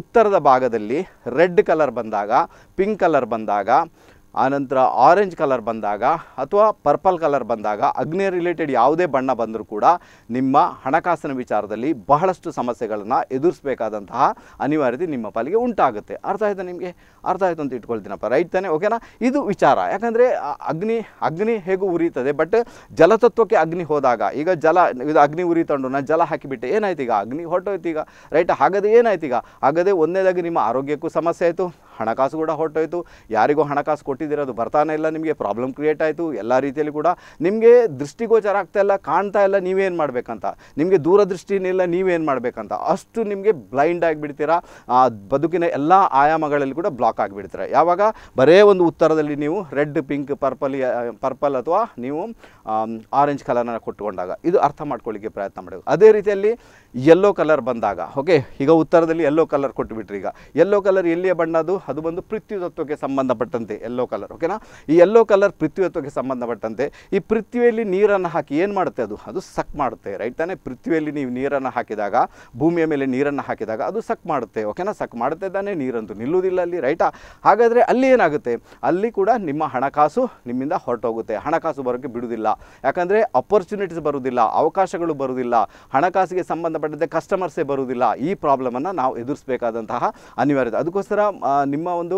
ಉತ್ತರದ ಭಾಗದಲ್ಲಿ ರೆಡ್ ಕಲರ್ ಬಂದಾಗ ಪಿಂಕ್ ಕಲರ್ ಬಂದಾಗ ಆನಂತರ ಆರೆಂಜ್ ಕಲರ್ ಬಂದಾಗ ಅಥವಾ ಪರ್ಪಲ್ ಕಲರ್ ಬಂದಾಗ ಅಗ್ನಿ ರಿಲೇಟೆಡ್ ಯಾವುದೇ ಬಣ್ಣ ಬಂದರೂ ಕೂಡ ನಿಮ್ಮ ಹಣಕಾಸಿನ ವಿಚಾರದಲ್ಲಿ ಬಹಳಷ್ಟು ಸಮಸ್ಯೆಗಳನ್ನು ಎದುರಿಸಬೇಕಾದಂತಹ ಅನಿವಾರ್ಯತೆ ನಿಮ್ಮ ಪಾಲಿಗೆ ಉಂಟಾಗುತ್ತೆ ಅರ್ಥ ಆಯಿತು ನಿಮಗೆ ಅರ್ಥ ಆಯಿತು ಅಂತ ಇಟ್ಕೊಳ್ತೀನಪ್ಪ ರೈಟ್ ತಾನೆ ಓಕೆನಾ ಇದು ವಿಚಾರ ಯಾಕಂದರೆ ಅಗ್ನಿ ಅಗ್ನಿ ಹೇಗೂ ಉರಿಯುತ್ತದೆ ಬಟ್ ಜಲತತ್ವಕ್ಕೆ ಅಗ್ನಿ ಹೋದಾಗ ಈಗ ಜಲ ಇದು ಅಗ್ನಿ ಉರಿತಂಡು ನಾನು ಜಲ ಹಾಕಿಬಿಟ್ಟೆ ಏನಾಯ್ತು ಈಗ ಅಗ್ನಿ ಹೊಟ್ಟೋಯ್ತು ಈಗ ರೈಟ್ ಹಾಗಾದ್ರೆ ಏನಾಯ್ತು ಈಗ ಹಾಗಾದರೆ ಒಂದನೇದಾಗಿ ನಿಮ್ಮ ಆರೋಗ್ಯಕ್ಕೂ ಸಮಸ್ಯೆ ಆಯಿತು ಹಣಕಾಸು ಕೂಡ ಹೊರಟೋಯ್ತು ಯಾರಿಗೂ ಹಣಕಾಸು ಕೊಟ್ಟಿದ್ದೀರ ಅದು ಬರ್ತಾನೆ ಇಲ್ಲ ನಿಮಗೆ ಪ್ರಾಬ್ಲಮ್ ಕ್ರಿಯೇಟ್ ಆಯಿತು ಎಲ್ಲ ರೀತಿಯಲ್ಲಿ ಕೂಡ ನಿಮಗೆ ದೃಷ್ಟಿಗೋಚರ ಆಗ್ತಾ ಇಲ್ಲ ಕಾಣ್ತಾ ಇಲ್ಲ ನೀವೇನು ಮಾಡಬೇಕಂತ ನಿಮಗೆ ಇಲ್ಲ ನೀವೇನು ಮಾಡಬೇಕಂತ ಅಷ್ಟು ನಿಮಗೆ ಬ್ಲೈಂಡ್ ಆಗಿಬಿಡ್ತೀರಾ ಬದುಕಿನ ಎಲ್ಲ ಆಯಾಮಗಳಲ್ಲಿ ಕೂಡ ಬ್ಲಾಕ್ ಆಗಿಬಿಡ್ತೀರಾ ಯಾವಾಗ ಬರೇ ಒಂದು ಉತ್ತರದಲ್ಲಿ ನೀವು ರೆಡ್ ಪಿಂಕ್ ಪರ್ಪಲ್ ಪರ್ಪಲ್ ಅಥವಾ ನೀವು ಆರೆಂಜ್ ಕಲರನ್ನು ಕೊಟ್ಟುಕೊಂಡಾಗ ಇದು ಅರ್ಥ ಮಾಡ್ಕೊಳ್ಳಿಕ್ಕೆ ಪ್ರಯತ್ನ ಮಾಡಬೇಕು ಅದೇ ರೀತಿಯಲ್ಲಿ ಯೆಲ್ಲೋ ಕಲರ್ ಬಂದಾಗ ಓಕೆ ಈಗ ಉತ್ತರದಲ್ಲಿ ಯೆಲ್ಲೋ ಕಲರ್ ಕೊಟ್ಟುಬಿಟ್ರಿ ಈಗ ಯೆಲ್ಲೋ ಕಲರ್ ಎಲ್ಲಿಯ ಬಣ್ಣದು ಅದು ಬಂದು ತತ್ವಕ್ಕೆ ಸಂಬಂಧಪಟ್ಟಂತೆ ಎಲ್ಲೋ ಕಲರ್ ಓಕೆನಾ ಈ ಎಲ್ಲೋ ಕಲರ್ ಪೃಥ್ವಿತ್ವಕ್ಕೆ ಸಂಬಂಧಪಟ್ಟಂತೆ ಈ ಪೃಥ್ವಿಯಲ್ಲಿ ನೀರನ್ನು ಹಾಕಿ ಏನು ಮಾಡುತ್ತೆ ಅದು ಅದು ಸಕ್ ಮಾಡುತ್ತೆ ರೈಟ್ ತಾನೇ ಪೃಥ್ವಿಯಲ್ಲಿ ನೀವು ನೀರನ್ನು ಹಾಕಿದಾಗ ಭೂಮಿಯ ಮೇಲೆ ನೀರನ್ನು ಹಾಕಿದಾಗ ಅದು ಸಕ್ ಮಾಡುತ್ತೆ ಓಕೆನಾ ಸಕ್ ಮಾಡುತ್ತೆ ತಾನೆ ನೀರಂತೂ ನಿಲ್ಲುವುದಿಲ್ಲ ಅಲ್ಲಿ ರೈಟಾ ಹಾಗಾದರೆ ಅಲ್ಲಿ ಏನಾಗುತ್ತೆ ಅಲ್ಲಿ ಕೂಡ ನಿಮ್ಮ ಹಣಕಾಸು ನಿಮ್ಮಿಂದ ಹೊರಟೋಗುತ್ತೆ ಹಣಕಾಸು ಬರೋಕ್ಕೆ ಬಿಡುವುದಿಲ್ಲ ಯಾಕಂದರೆ ಅಪರ್ಚುನಿಟೀಸ್ ಬರುವುದಿಲ್ಲ ಅವಕಾಶಗಳು ಬರುವುದಿಲ್ಲ ಹಣಕಾಸಿಗೆ ಸಂಬಂಧಪಟ್ಟಂತೆ ಕಸ್ಟಮರ್ಸೇ ಬರುವುದಿಲ್ಲ ಈ ಪ್ರಾಬ್ಲಮನ್ನು ನಾವು ಎದುರಿಸಬೇಕಾದಂತಹ ಅನಿವಾರ್ಯತೆ ಅದಕ್ಕೋಸ್ಕರ ನಿಮ್ಮ ಒಂದು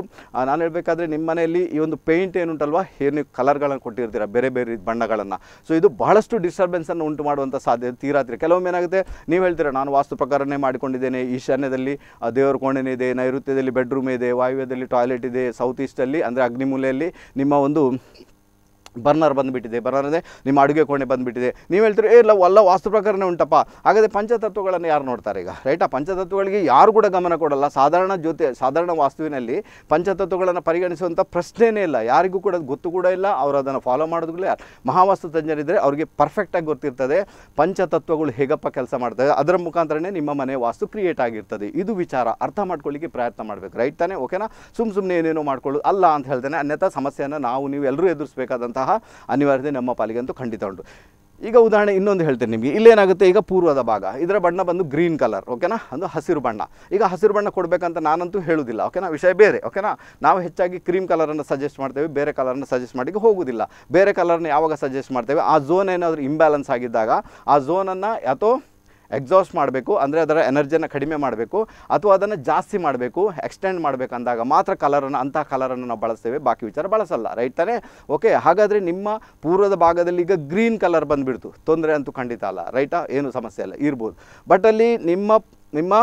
ನಾನು ಹೇಳಬೇಕಾದ್ರೆ ನಿಮ್ಮ ಮನೆಯಲ್ಲಿ ಈ ಒಂದು ಪೇಂಟ್ ಏನುಂಟಲ್ವ ಏನು ಕಲರ್ಗಳನ್ನು ಕೊಟ್ಟಿರ್ತೀರ ಬೇರೆ ಬೇರೆ ಬಣ್ಣಗಳನ್ನು ಸೊ ಇದು ಬಹಳಷ್ಟು ಡಿಸ್ಟರ್ಬೆನ್ಸನ್ನು ಉಂಟು ಮಾಡುವಂಥ ಸಾಧ್ಯತೆ ತೀರಾತ್ರಿ ಕೆಲವೊಮ್ಮೆ ಏನಾಗುತ್ತೆ ನೀವು ಹೇಳ್ತೀರಾ ನಾನು ವಾಸ್ತು ಪ್ರಕಾರನೇ ಮಾಡಿಕೊಂಡಿದ್ದೇನೆ ಈಶಾನ್ಯದಲ್ಲಿ ದೇವರ ಕೋಣೆನೇ ಇದೆ ನೈಋತ್ಯದಲ್ಲಿ ಬೆಡ್ರೂಮ್ ಇದೆ ವಾಯುವ್ಯದಲ್ಲಿ ಟಾಯ್ಲೆಟ್ ಇದೆ ಸೌತ್ ಈಸ್ಟಲ್ಲಿ ಅಂದರೆ ಅಗ್ನಿಮೂಲೆಯಲ್ಲಿ ನಿಮ್ಮ ಒಂದು ಬರ್ನರ್ ಬಂದುಬಿಟ್ಟಿದೆ ಬರ್ನರ್ ಅಂದರೆ ನಿಮ್ಮ ಅಡುಗೆ ಕೋಣೆ ಬಂದುಬಿಟ್ಟಿದೆ ನೀವು ಹೇಳ್ತೀರಿ ಏ ಇಲ್ಲ ಎಲ್ಲ ವಾಸ್ತು ಪ್ರಕರಣ ಉಂಟಪ್ಪ ಹಾಗಾದರೆ ಪಂಚತತ್ವಗಳನ್ನು ಯಾರು ನೋಡ್ತಾರೆ ಈಗ ರೈಟಾ ಪಂಚತತ್ವಗಳಿಗೆ ಯಾರು ಕೂಡ ಗಮನ ಕೊಡಲ್ಲ ಸಾಧಾರಣ ಜ್ಯೋತಿ ಸಾಧಾರಣ ವಾಸ್ತುವಿನಲ್ಲಿ ಪಂಚತತ್ವಗಳನ್ನು ಪರಿಗಣಿಸುವಂಥ ಪ್ರಶ್ನೆಯೇ ಇಲ್ಲ ಯಾರಿಗೂ ಕೂಡ ಗೊತ್ತು ಕೂಡ ಇಲ್ಲ ಅವರು ಅದನ್ನು ಫಾಲೋ ಮಾಡೋದಿಲ್ಲ ಮಹಾವಾಸ್ತು ತಜ್ಞರಿದ್ದರೆ ಅವರಿಗೆ ಪರ್ಫೆಕ್ಟಾಗಿ ಗೊತ್ತಿರ್ತದೆ ಪಂಚತತ್ವಗಳು ಹೇಗಪ್ಪ ಕೆಲಸ ಮಾಡ್ತದೆ ಅದರ ಮುಖಾಂತರನೇ ನಿಮ್ಮ ಮನೆ ವಾಸ್ತು ಕ್ರಿಯೇಟ್ ಆಗಿರ್ತದೆ ಇದು ವಿಚಾರ ಅರ್ಥ ಮಾಡ್ಕೊಳ್ಳಿಕ್ಕೆ ಪ್ರಯತ್ನ ಮಾಡಬೇಕು ರೈಟ್ ತಾನೇ ಓಕೆನಾ ಸುಮ್ಮ ಸುಮ್ಮನೆ ಏನೇನೋ ಮಾಡ್ಕೊಳ್ಳೋದು ಅಲ್ಲ ಅಂತ ಹೇಳ್ತೇನೆ ಅನ್ಯಥಾ ಸಮಸ್ಯೆಯನ್ನು ನಾವು ನೀವು ಎಲ್ಲರೂ ಎದುರಿಸಬೇಕಾದಂತಹ ಸಹ ಅನಿವಾರ್ಯತೆ ನಮ್ಮ ಪಾಲಿಗೆ ಅಂತೂ ಖಂಡಿತ ಉಂಟು ಈಗ ಉದಾಹರಣೆ ಇನ್ನೊಂದು ಹೇಳ್ತೀನಿ ನಿಮಗೆ ಇಲ್ಲೇನಾಗುತ್ತೆ ಈಗ ಪೂರ್ವದ ಭಾಗ ಇದರ ಬಣ್ಣ ಬಂದು ಗ್ರೀನ್ ಕಲರ್ ಓಕೆನಾ ಅದು ಹಸಿರು ಬಣ್ಣ ಈಗ ಹಸಿರು ಬಣ್ಣ ಕೊಡಬೇಕಂತ ನಾನಂತೂ ಹೇಳುವುದಿಲ್ಲ ಓಕೆನಾ ವಿಷಯ ಬೇರೆ ಓಕೆನಾ ನಾವು ಹೆಚ್ಚಾಗಿ ಕ್ರೀಮ್ ಕಲರನ್ನು ಸಜೆಸ್ಟ್ ಮಾಡ್ತೇವೆ ಬೇರೆ ಕಲರನ್ನು ಸಜೆಸ್ಟ್ ಮಾಡಿಗೆ ಹೋಗುವುದಿಲ್ಲ ಬೇರೆ ಕಲರ್ನ ಯಾವಾಗ ಸಜೆಸ್ಟ್ ಮಾಡ್ತೇವೆ ಆ ಝೋನ್ ಏನಾದರೂ ಇಂಬ್ಯಾಲೆನ್ಸ್ ಆಗಿದ್ದಾಗ ಆ ಝೋನನ್ನು ಅಥವಾ ಎಕ್ಸಾಸ್ಟ್ ಮಾಡಬೇಕು ಅಂದರೆ ಅದರ ಎನರ್ಜಿಯನ್ನು ಕಡಿಮೆ ಮಾಡಬೇಕು ಅಥವಾ ಅದನ್ನು ಜಾಸ್ತಿ ಮಾಡಬೇಕು ಎಕ್ಸ್ಟೆಂಡ್ ಮಾಡಬೇಕಂದಾಗ ಮಾತ್ರ ಕಲರನ್ನು ಅಂತಹ ಕಲರನ್ನು ನಾವು ಬಳಸ್ತೇವೆ ಬಾಕಿ ವಿಚಾರ ಬಳಸಲ್ಲ ರೈಟ್ ತಾನೇ ಓಕೆ ಹಾಗಾದರೆ ನಿಮ್ಮ ಪೂರ್ವದ ಭಾಗದಲ್ಲಿ ಈಗ ಗ್ರೀನ್ ಕಲರ್ ಬಂದುಬಿಡ್ತು ತೊಂದರೆ ಅಂತೂ ಖಂಡಿತ ಅಲ್ಲ ರೈಟಾ ಏನು ಸಮಸ್ಯೆ ಅಲ್ಲ ಇರ್ಬೋದು ಬಟ್ ಅಲ್ಲಿ ನಿಮ್ಮ ನಿಮ್ಮ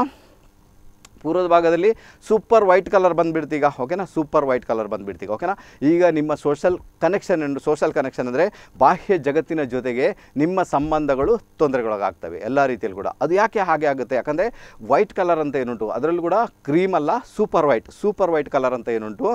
ಪೂರ್ವದ ಭಾಗದಲ್ಲಿ ಸೂಪರ್ ವೈಟ್ ಕಲರ್ ಬಂದುಬಿಡ್ತೀಗ ಈಗ ಓಕೆನಾ ಸೂಪರ್ ವೈಟ್ ಕಲರ್ ಬಂದುಬಿಡ್ತೀಗ ಓಕೆನಾ ಈಗ ನಿಮ್ಮ ಸೋಷಲ್ ಕನೆಕ್ಷನ್ ಸೋಷಲ್ ಕನೆಕ್ಷನ್ ಅಂದರೆ ಬಾಹ್ಯ ಜಗತ್ತಿನ ಜೊತೆಗೆ ನಿಮ್ಮ ಸಂಬಂಧಗಳು ತೊಂದರೆಗೊಳಗಾಗ್ತವೆ ಎಲ್ಲ ರೀತಿಯಲ್ಲಿ ಕೂಡ ಅದು ಯಾಕೆ ಹಾಗೆ ಆಗುತ್ತೆ ಯಾಕಂದರೆ ವೈಟ್ ಕಲರ್ ಅಂತ ಏನುಂಟು ಅದರಲ್ಲೂ ಕೂಡ ಕ್ರೀಮ್ ಅಲ್ಲ super white super white colour ಅಂತ ಏನುಂಟು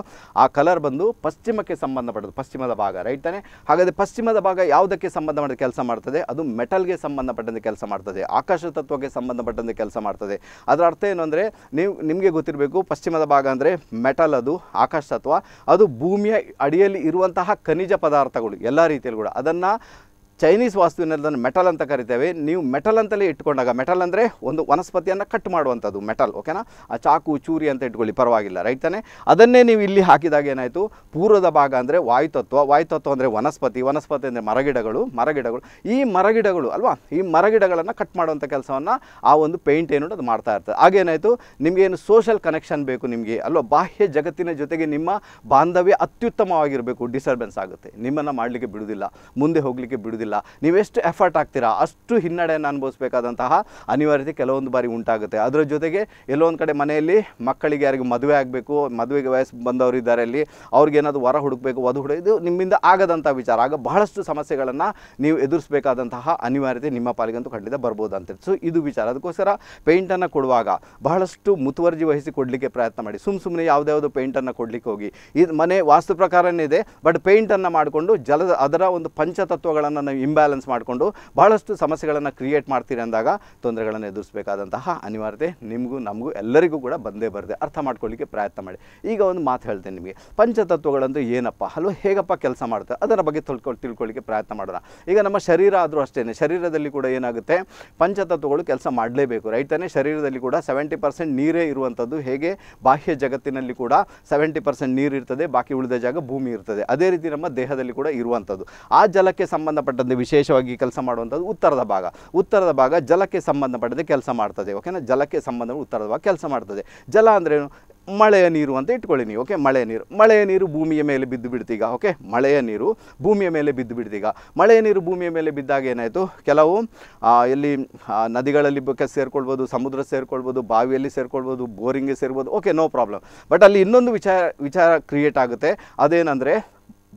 ಆ ಕಲರ್ ಬಂದು ಪಶ್ಚಿಮಕ್ಕೆ ಸಂಬಂಧಪಡೋದು ಪಶ್ಚಿಮದ ಭಾಗ ರೈಟ್ ತಾನೆ ಹಾಗಾದರೆ ಪಶ್ಚಿಮದ ಭಾಗ ಯಾವುದಕ್ಕೆ ಸಂಬಂಧಪಟ್ಟ ಕೆಲಸ ಮಾಡ್ತದೆ ಅದು ಮೆಟಲ್ಗೆ ಸಂಬಂಧಪಟ್ಟಂತೆ ಕೆಲಸ ಮಾಡ್ತದೆ ಆಕಾಶ ತತ್ವಕ್ಕೆ ಸಂಬಂಧಪಟ್ಟಂತೆ ಕೆಲಸ ಮಾಡ್ತದೆ ಅದರ ಅರ್ಥ ಏನು ಅಂದರೆ ನೀವು ನಿಮಗೆ ಗೊತ್ತಿರಬೇಕು ಪಶ್ಚಿಮದ ಭಾಗ ಅಂದರೆ ಮೆಟಲ್ ಅದು ಆಕಾಶ ತತ್ವ ಅದು ಭೂಮಿಯ ಅಡಿಯಲ್ಲಿ ಇರುವಂತಹ ಖನಿಜ ಪದಾರ್ಥಗಳು ಎಲ್ಲ ರೀತಿಯಲ್ಲಿ ಕೂಡ ಅದನ್ನು ಚೈನೀಸ್ ವಾಸ್ತುವಿನಲ್ಲಿ ಮೆಟಲ್ ಅಂತ ಕರಿತೇವೆ ನೀವು ಮೆಟಲ್ ಅಂತಲೇ ಇಟ್ಕೊಂಡಾಗ ಮೆಟಲ್ ಅಂದರೆ ಒಂದು ವನಸ್ಪತಿಯನ್ನು ಕಟ್ ಮಾಡುವಂಥದ್ದು ಮೆಟಲ್ ಓಕೆನಾ ಆ ಚಾಕು ಚೂರಿ ಅಂತ ಇಟ್ಕೊಳ್ಳಿ ಪರವಾಗಿಲ್ಲ ರೈಟ್ ತಾನೆ ಅದನ್ನೇ ನೀವು ಇಲ್ಲಿ ಹಾಕಿದಾಗ ಏನಾಯಿತು ಪೂರ್ವದ ಭಾಗ ಅಂದರೆ ವಾಯುತತ್ವ ವಾಯುತತ್ವ ಅಂದರೆ ವನಸ್ಪತಿ ವನಸ್ಪತಿ ಅಂದರೆ ಮರಗಿಡಗಳು ಮರಗಿಡಗಳು ಈ ಮರಗಿಡಗಳು ಅಲ್ವಾ ಈ ಮರಗಿಡಗಳನ್ನು ಕಟ್ ಮಾಡುವಂಥ ಕೆಲಸವನ್ನು ಆ ಒಂದು ಪೇಂಟ್ ಏನು ಅದು ಮಾಡ್ತಾ ಇರ್ತದೆ ಹಾಗೇನಾಯಿತು ನಿಮಗೇನು ಸೋಷಲ್ ಕನೆಕ್ಷನ್ ಬೇಕು ನಿಮಗೆ ಅಲ್ವಾ ಬಾಹ್ಯ ಜಗತ್ತಿನ ಜೊತೆಗೆ ನಿಮ್ಮ ಬಾಂಧವ್ಯ ಅತ್ಯುತ್ತಮವಾಗಿರಬೇಕು ಡಿಸ್ಟರ್ಬೆನ್ಸ್ ಆಗುತ್ತೆ ನಿಮ್ಮನ್ನು ಮಾಡಲಿಕ್ಕೆ ಬಿಡುವುದಿಲ್ಲ ಮುಂದೆ ಹೋಗಲಿಕ್ಕೆ ಬಿಡುವುದಿಲ್ಲ ಆಗೋದಿಲ್ಲ ನೀವೆಷ್ಟು ಎಫರ್ಟ್ ಆಗ್ತೀರಾ ಅಷ್ಟು ಹಿನ್ನಡೆಯನ್ನು ಅನುಭವಿಸಬೇಕಾದಂತಹ ಅನಿವಾರ್ಯತೆ ಕೆಲವೊಂದು ಬಾರಿ ಉಂಟಾಗುತ್ತೆ ಅದರ ಜೊತೆಗೆ ಎಲ್ಲೊಂದು ಕಡೆ ಮನೆಯಲ್ಲಿ ಮಕ್ಕಳಿಗೆ ಯಾರಿಗೂ ಮದುವೆ ಆಗಬೇಕು ಮದುವೆಗೆ ವಯಸ್ಸು ಬಂದವರು ಇದ್ದಾರೆ ಅಲ್ಲಿ ಅವ್ರಿಗೇನಾದರೂ ವರ ಹುಡುಕಬೇಕು ವಧು ಹುಡುಗ ಇದು ನಿಮ್ಮಿಂದ ಆಗದಂಥ ವಿಚಾರ ಆಗ ಬಹಳಷ್ಟು ಸಮಸ್ಯೆಗಳನ್ನು ನೀವು ಎದುರಿಸಬೇಕಾದಂತಹ ಅನಿವಾರ್ಯತೆ ನಿಮ್ಮ ಪಾಲಿಗಂತೂ ಖಂಡಿತ ಬರ್ಬೋದು ಅಂತ ಸೊ ಇದು ವಿಚಾರ ಅದಕ್ಕೋಸ್ಕರ ಪೇಂಟನ್ನು ಕೊಡುವಾಗ ಬಹಳಷ್ಟು ಮುತುವರ್ಜಿ ವಹಿಸಿ ಕೊಡಲಿಕ್ಕೆ ಪ್ರಯತ್ನ ಮಾಡಿ ಸುಮ್ಮ ಸುಮ್ಮನೆ ಯಾವುದ್ಯಾವುದೋ ಪೇಂಟನ್ನು ಕೊಡಲಿಕ್ಕೆ ಹೋಗಿ ಇದು ಮನೆ ವಾಸ್ತು ಪ್ರಕಾರನೇ ಇದೆ ಬಟ್ ಪೇಂಟನ್ನು ಮಾಡಿಕೊಂಡು ಜಲದ ಅದರ ಒಂದು ಪಂಚತತ್ವಗಳನ್ನು ನಾವು ಇಂಬ್ಯಾಲೆನ್ಸ್ ಮಾಡಿಕೊಂಡು ಬಹಳಷ್ಟು ಸಮಸ್ಯೆಗಳನ್ನು ಕ್ರಿಯೇಟ್ ಮಾಡ್ತೀರಿ ಅಂದಾಗ ತೊಂದರೆಗಳನ್ನು ಎದುರಿಸಬೇಕಾದಂತಹ ಅನಿವಾರ್ಯತೆ ನಿಮಗೂ ನಮಗೂ ಎಲ್ಲರಿಗೂ ಕೂಡ ಬಂದೇ ಬರದೆ ಅರ್ಥ ಮಾಡ್ಕೊಳ್ಳಿಕ್ಕೆ ಪ್ರಯತ್ನ ಮಾಡಿ ಈಗ ಒಂದು ಮಾತು ಹೇಳ್ತೇನೆ ನಿಮಗೆ ಪಂಚತತ್ವಗಳಂದ್ರೆ ಏನಪ್ಪ ಅಲ್ಲೋ ಹೇಗಪ್ಪ ಕೆಲಸ ಮಾಡುತ್ತೆ ಅದರ ಬಗ್ಗೆ ತಿಳ್ಕೊಳ್ ತಿಳ್ಕೊಳ್ಳಿಕ್ಕೆ ಪ್ರಯತ್ನ ಮಾಡೋಣ ಈಗ ನಮ್ಮ ಶರೀರ ಆದರೂ ಅಷ್ಟೇ ಶರೀರದಲ್ಲಿ ಕೂಡ ಏನಾಗುತ್ತೆ ಪಂಚತತ್ವಗಳು ಕೆಲಸ ಮಾಡಲೇಬೇಕು ರೈಟ್ ತಾನೇ ಶರೀರದಲ್ಲಿ ಕೂಡ ಸೆವೆಂಟಿ ಪರ್ಸೆಂಟ್ ನೀರೇ ಇರುವಂಥದ್ದು ಹೇಗೆ ಬಾಹ್ಯ ಜಗತ್ತಿನಲ್ಲಿ ಕೂಡ ಸೆವೆಂಟಿ ಪರ್ಸೆಂಟ್ ನೀರು ಇರ್ತದೆ ಬಾಕಿ ಉಳಿದ ಜಾಗ ಭೂಮಿ ಇರ್ತದೆ ಅದೇ ರೀತಿ ನಮ್ಮ ದೇಹದಲ್ಲಿ ಕೂಡ ಇರುವಂಥದ್ದು ಆ ಜಲಕ್ಕೆ ಸಂಬಂಧಪಟ್ಟ ಒಂದು ವಿಶೇಷವಾಗಿ ಕೆಲಸ ಮಾಡುವಂಥದ್ದು ಉತ್ತರದ ಭಾಗ ಉತ್ತರದ ಭಾಗ ಜಲಕ್ಕೆ ಸಂಬಂಧಪಟ್ಟಂತೆ ಕೆಲಸ ಮಾಡ್ತದೆ ಓಕೆನಾ ಜಲಕ್ಕೆ ಸಂಬಂಧ ಉತ್ತರದ ಭಾಗ ಕೆಲಸ ಮಾಡ್ತದೆ ಜಲ ಅಂದ್ರೇನು ಮಳೆಯ ನೀರು ಅಂತ ಇಟ್ಕೊಳ್ಳಿ ನೀವು ಓಕೆ ಮಳೆಯ ನೀರು ಮಳೆಯ ನೀರು ಭೂಮಿಯ ಮೇಲೆ ಬಿದ್ದು ಬಿಡ್ತೀಗ ಓಕೆ ಮಳೆಯ ನೀರು ಭೂಮಿಯ ಮೇಲೆ ಬಿದ್ದು ಬಿಡ್ತೀಗ ಮಳೆಯ ನೀರು ಭೂಮಿಯ ಮೇಲೆ ಬಿದ್ದಾಗ ಏನಾಯಿತು ಕೆಲವು ಎಲ್ಲಿ ನದಿಗಳಲ್ಲಿ ಸೇರ್ಕೊಳ್ಬೋದು ಸಮುದ್ರ ಸೇರಿಕೊಳ್ಬೋದು ಬಾವಿಯಲ್ಲಿ ಸೇರ್ಕೊಳ್ಬೋದು ಬೋರಿಂಗ್ಗೆ ಸೇರ್ಬೋದು ಓಕೆ ನೋ ಪ್ರಾಬ್ಲಮ್ ಬಟ್ ಅಲ್ಲಿ ಇನ್ನೊಂದು ವಿಚಾರ ವಿಚಾರ ಕ್ರಿಯೇಟ್ ಆಗುತ್ತೆ ಅದೇನೆಂದರೆ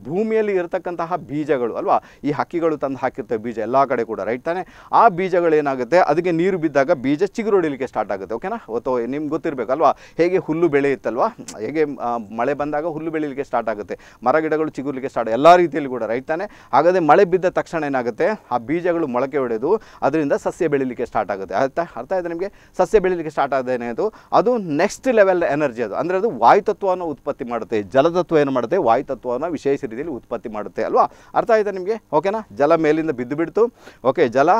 ಭೂಮಿಯಲ್ಲಿ ಇರತಕ್ಕಂತಹ ಬೀಜಗಳು ಅಲ್ವಾ ಈ ಹಕ್ಕಿಗಳು ತಂದು ಹಾಕಿರ್ತವೆ ಬೀಜ ಎಲ್ಲ ಕಡೆ ಕೂಡ ರೈಟ್ ತಾನೆ ಆ ಏನಾಗುತ್ತೆ ಅದಕ್ಕೆ ನೀರು ಬಿದ್ದಾಗ ಬೀಜ ಚಿಗುರೊಡಿಲಿಕ್ಕೆ ಸ್ಟಾರ್ಟ್ ಆಗುತ್ತೆ ಓಕೆನಾ ಅಥವಾ ನಿಮ್ಗೆ ಗೊತ್ತಿರಬೇಕಲ್ವಾ ಹೇಗೆ ಹುಲ್ಲು ಬೆಳೆಯುತ್ತಲ್ವಾ ಹೇಗೆ ಮಳೆ ಬಂದಾಗ ಹುಲ್ಲು ಬೆಳೀಲಿಕ್ಕೆ ಸ್ಟಾರ್ಟ್ ಆಗುತ್ತೆ ಮರ ಗಿಡಗಳು ಚಿಗುರಲಿಕ್ಕೆ ಸ್ಟಾರ್ಟ್ ಎಲ್ಲ ರೀತಿಯಲ್ಲಿ ಕೂಡ ರೈಟ್ ತಾನೆ ಹಾಗಾದರೆ ಮಳೆ ಬಿದ್ದ ತಕ್ಷಣ ಏನಾಗುತ್ತೆ ಆ ಬೀಜಗಳು ಮೊಳಕೆ ಹೊಡೆದು ಅದರಿಂದ ಸಸ್ಯ ಬೆಳೀಲಿಕ್ಕೆ ಸ್ಟಾರ್ಟ್ ಆಗುತ್ತೆ ಅರ್ಥ ಅರ್ಥ ಇದೆ ನಿಮಗೆ ಸಸ್ಯ ಬೆಳೀಲಿಕ್ಕೆ ಸ್ಟಾರ್ಟ್ ಆದೇನೆ ಅದು ಅದು ನೆಕ್ಸ್ಟ್ ಲೆವೆಲ್ ಎನರ್ಜಿ ಅದು ಅಂದರೆ ಅದು ವಾಯುತತ್ವವನ್ನು ಉತ್ಪತ್ತಿ ಮಾಡುತ್ತೆ ಜಲತತ್ವ ಏನು ಮಾಡುತ್ತೆ ವಾಯುತತ್ವವನ್ನು ವಿಶೇಷ ರೀತಿಯಲ್ಲಿ ಉತ್ಪತ್ತಿ ಮಾಡುತ್ತೆ ಅಲ್ವಾ ಅರ್ಥ ಆಯಿತಾ ನಿಮಗೆ ಓಕೆನಾ ಜಲ ಮೇಲಿಂದ ಬಿದ್ದು ಬಿಡ್ತು ಓಕೆ ಜಲ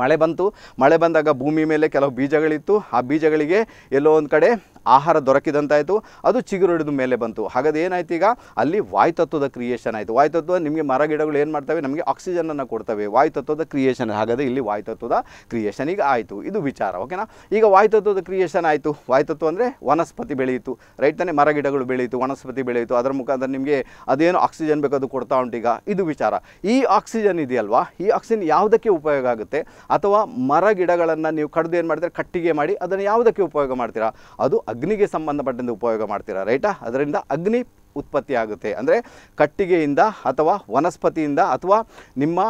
ಮಳೆ ಬಂತು ಮಳೆ ಬಂದಾಗ ಭೂಮಿ ಮೇಲೆ ಕೆಲವು ಬೀಜಗಳಿತ್ತು ಆ ಬೀಜಗಳಿಗೆ ಎಲ್ಲೋ ಒಂದು ಕಡೆ ಆಹಾರ ದೊರಕಿದಂತಾಯಿತು ಅದು ಹಿಡಿದು ಮೇಲೆ ಬಂತು ಹಾಗಾದ್ರೆ ಏನಾಯ್ತು ಈಗ ಅಲ್ಲಿ ವಾಯುತತ್ವದ ಕ್ರಿಯೇಷನ್ ಆಯಿತು ವಾಯುತತ್ವ ನಿಮಗೆ ಮರ ಗಿಡಗಳು ಏನು ಮಾಡ್ತವೆ ನಮಗೆ ಆಕ್ಸಿಜನನ್ನು ಕೊಡ್ತವೆ ವಾಯುತತ್ವದ ಕ್ರಿಯೇಷನ್ ಹಾಗಾದ್ರೆ ಇಲ್ಲಿ ವಾಯುತತ್ವದ ಕ್ರಿಯೇಷನ್ ಈಗ ಆಯಿತು ಇದು ವಿಚಾರ ಓಕೆನಾ ಈಗ ವಾಯುತತ್ವದ ಕ್ರಿಯೇಷನ್ ಆಯಿತು ವಾಯುತತ್ವ ಅಂದರೆ ವನಸ್ಪತಿ ಬೆಳೆಯಿತು ರೈಟ್ ತಾನೇ ಮರ ಗಿಡಗಳು ಬೆಳೆಯಿತು ವನಸ್ಪತಿ ಬೆಳೆಯಿತು ಅದರ ಮುಖಾಂತರ ನಿಮಗೆ ಅದೇನು ಆಕ್ಸಿಜನ್ ಬೇಕು ಅದು ಕೊಡ್ತಾ ಉಂಟು ಈಗ ಇದು ವಿಚಾರ ಈ ಆಕ್ಸಿಜನ್ ಇದೆಯಲ್ವಾ ಈ ಆಕ್ಸಿಜನ್ ಯಾವುದಕ್ಕೆ ಉಪಯೋಗ ಆಗುತ್ತೆ ಅಥವಾ ಮರ ಗಿಡಗಳನ್ನು ನೀವು ಕಡ್ದು ಏನು ಮಾಡ್ತೀರಾ ಕಟ್ಟಿಗೆ ಮಾಡಿ ಅದನ್ನು ಯಾವುದಕ್ಕೆ ಉಪಯೋಗ ಮಾಡ್ತೀರಾ ಅದು ಅಗ್ನಿಗೆ ಸಂಬಂಧಪಟ್ಟಂತೆ ಉಪಯೋಗ ಮಾಡ್ತೀರಾ ರೈಟಾ ಅದರಿಂದ ಅಗ್ನಿ ಉತ್ಪತ್ತಿಯಾಗುತ್ತೆ ಅಂದರೆ ಕಟ್ಟಿಗೆಯಿಂದ ಅಥವಾ ವನಸ್ಪತಿಯಿಂದ ಅಥವಾ ನಿಮ್ಮ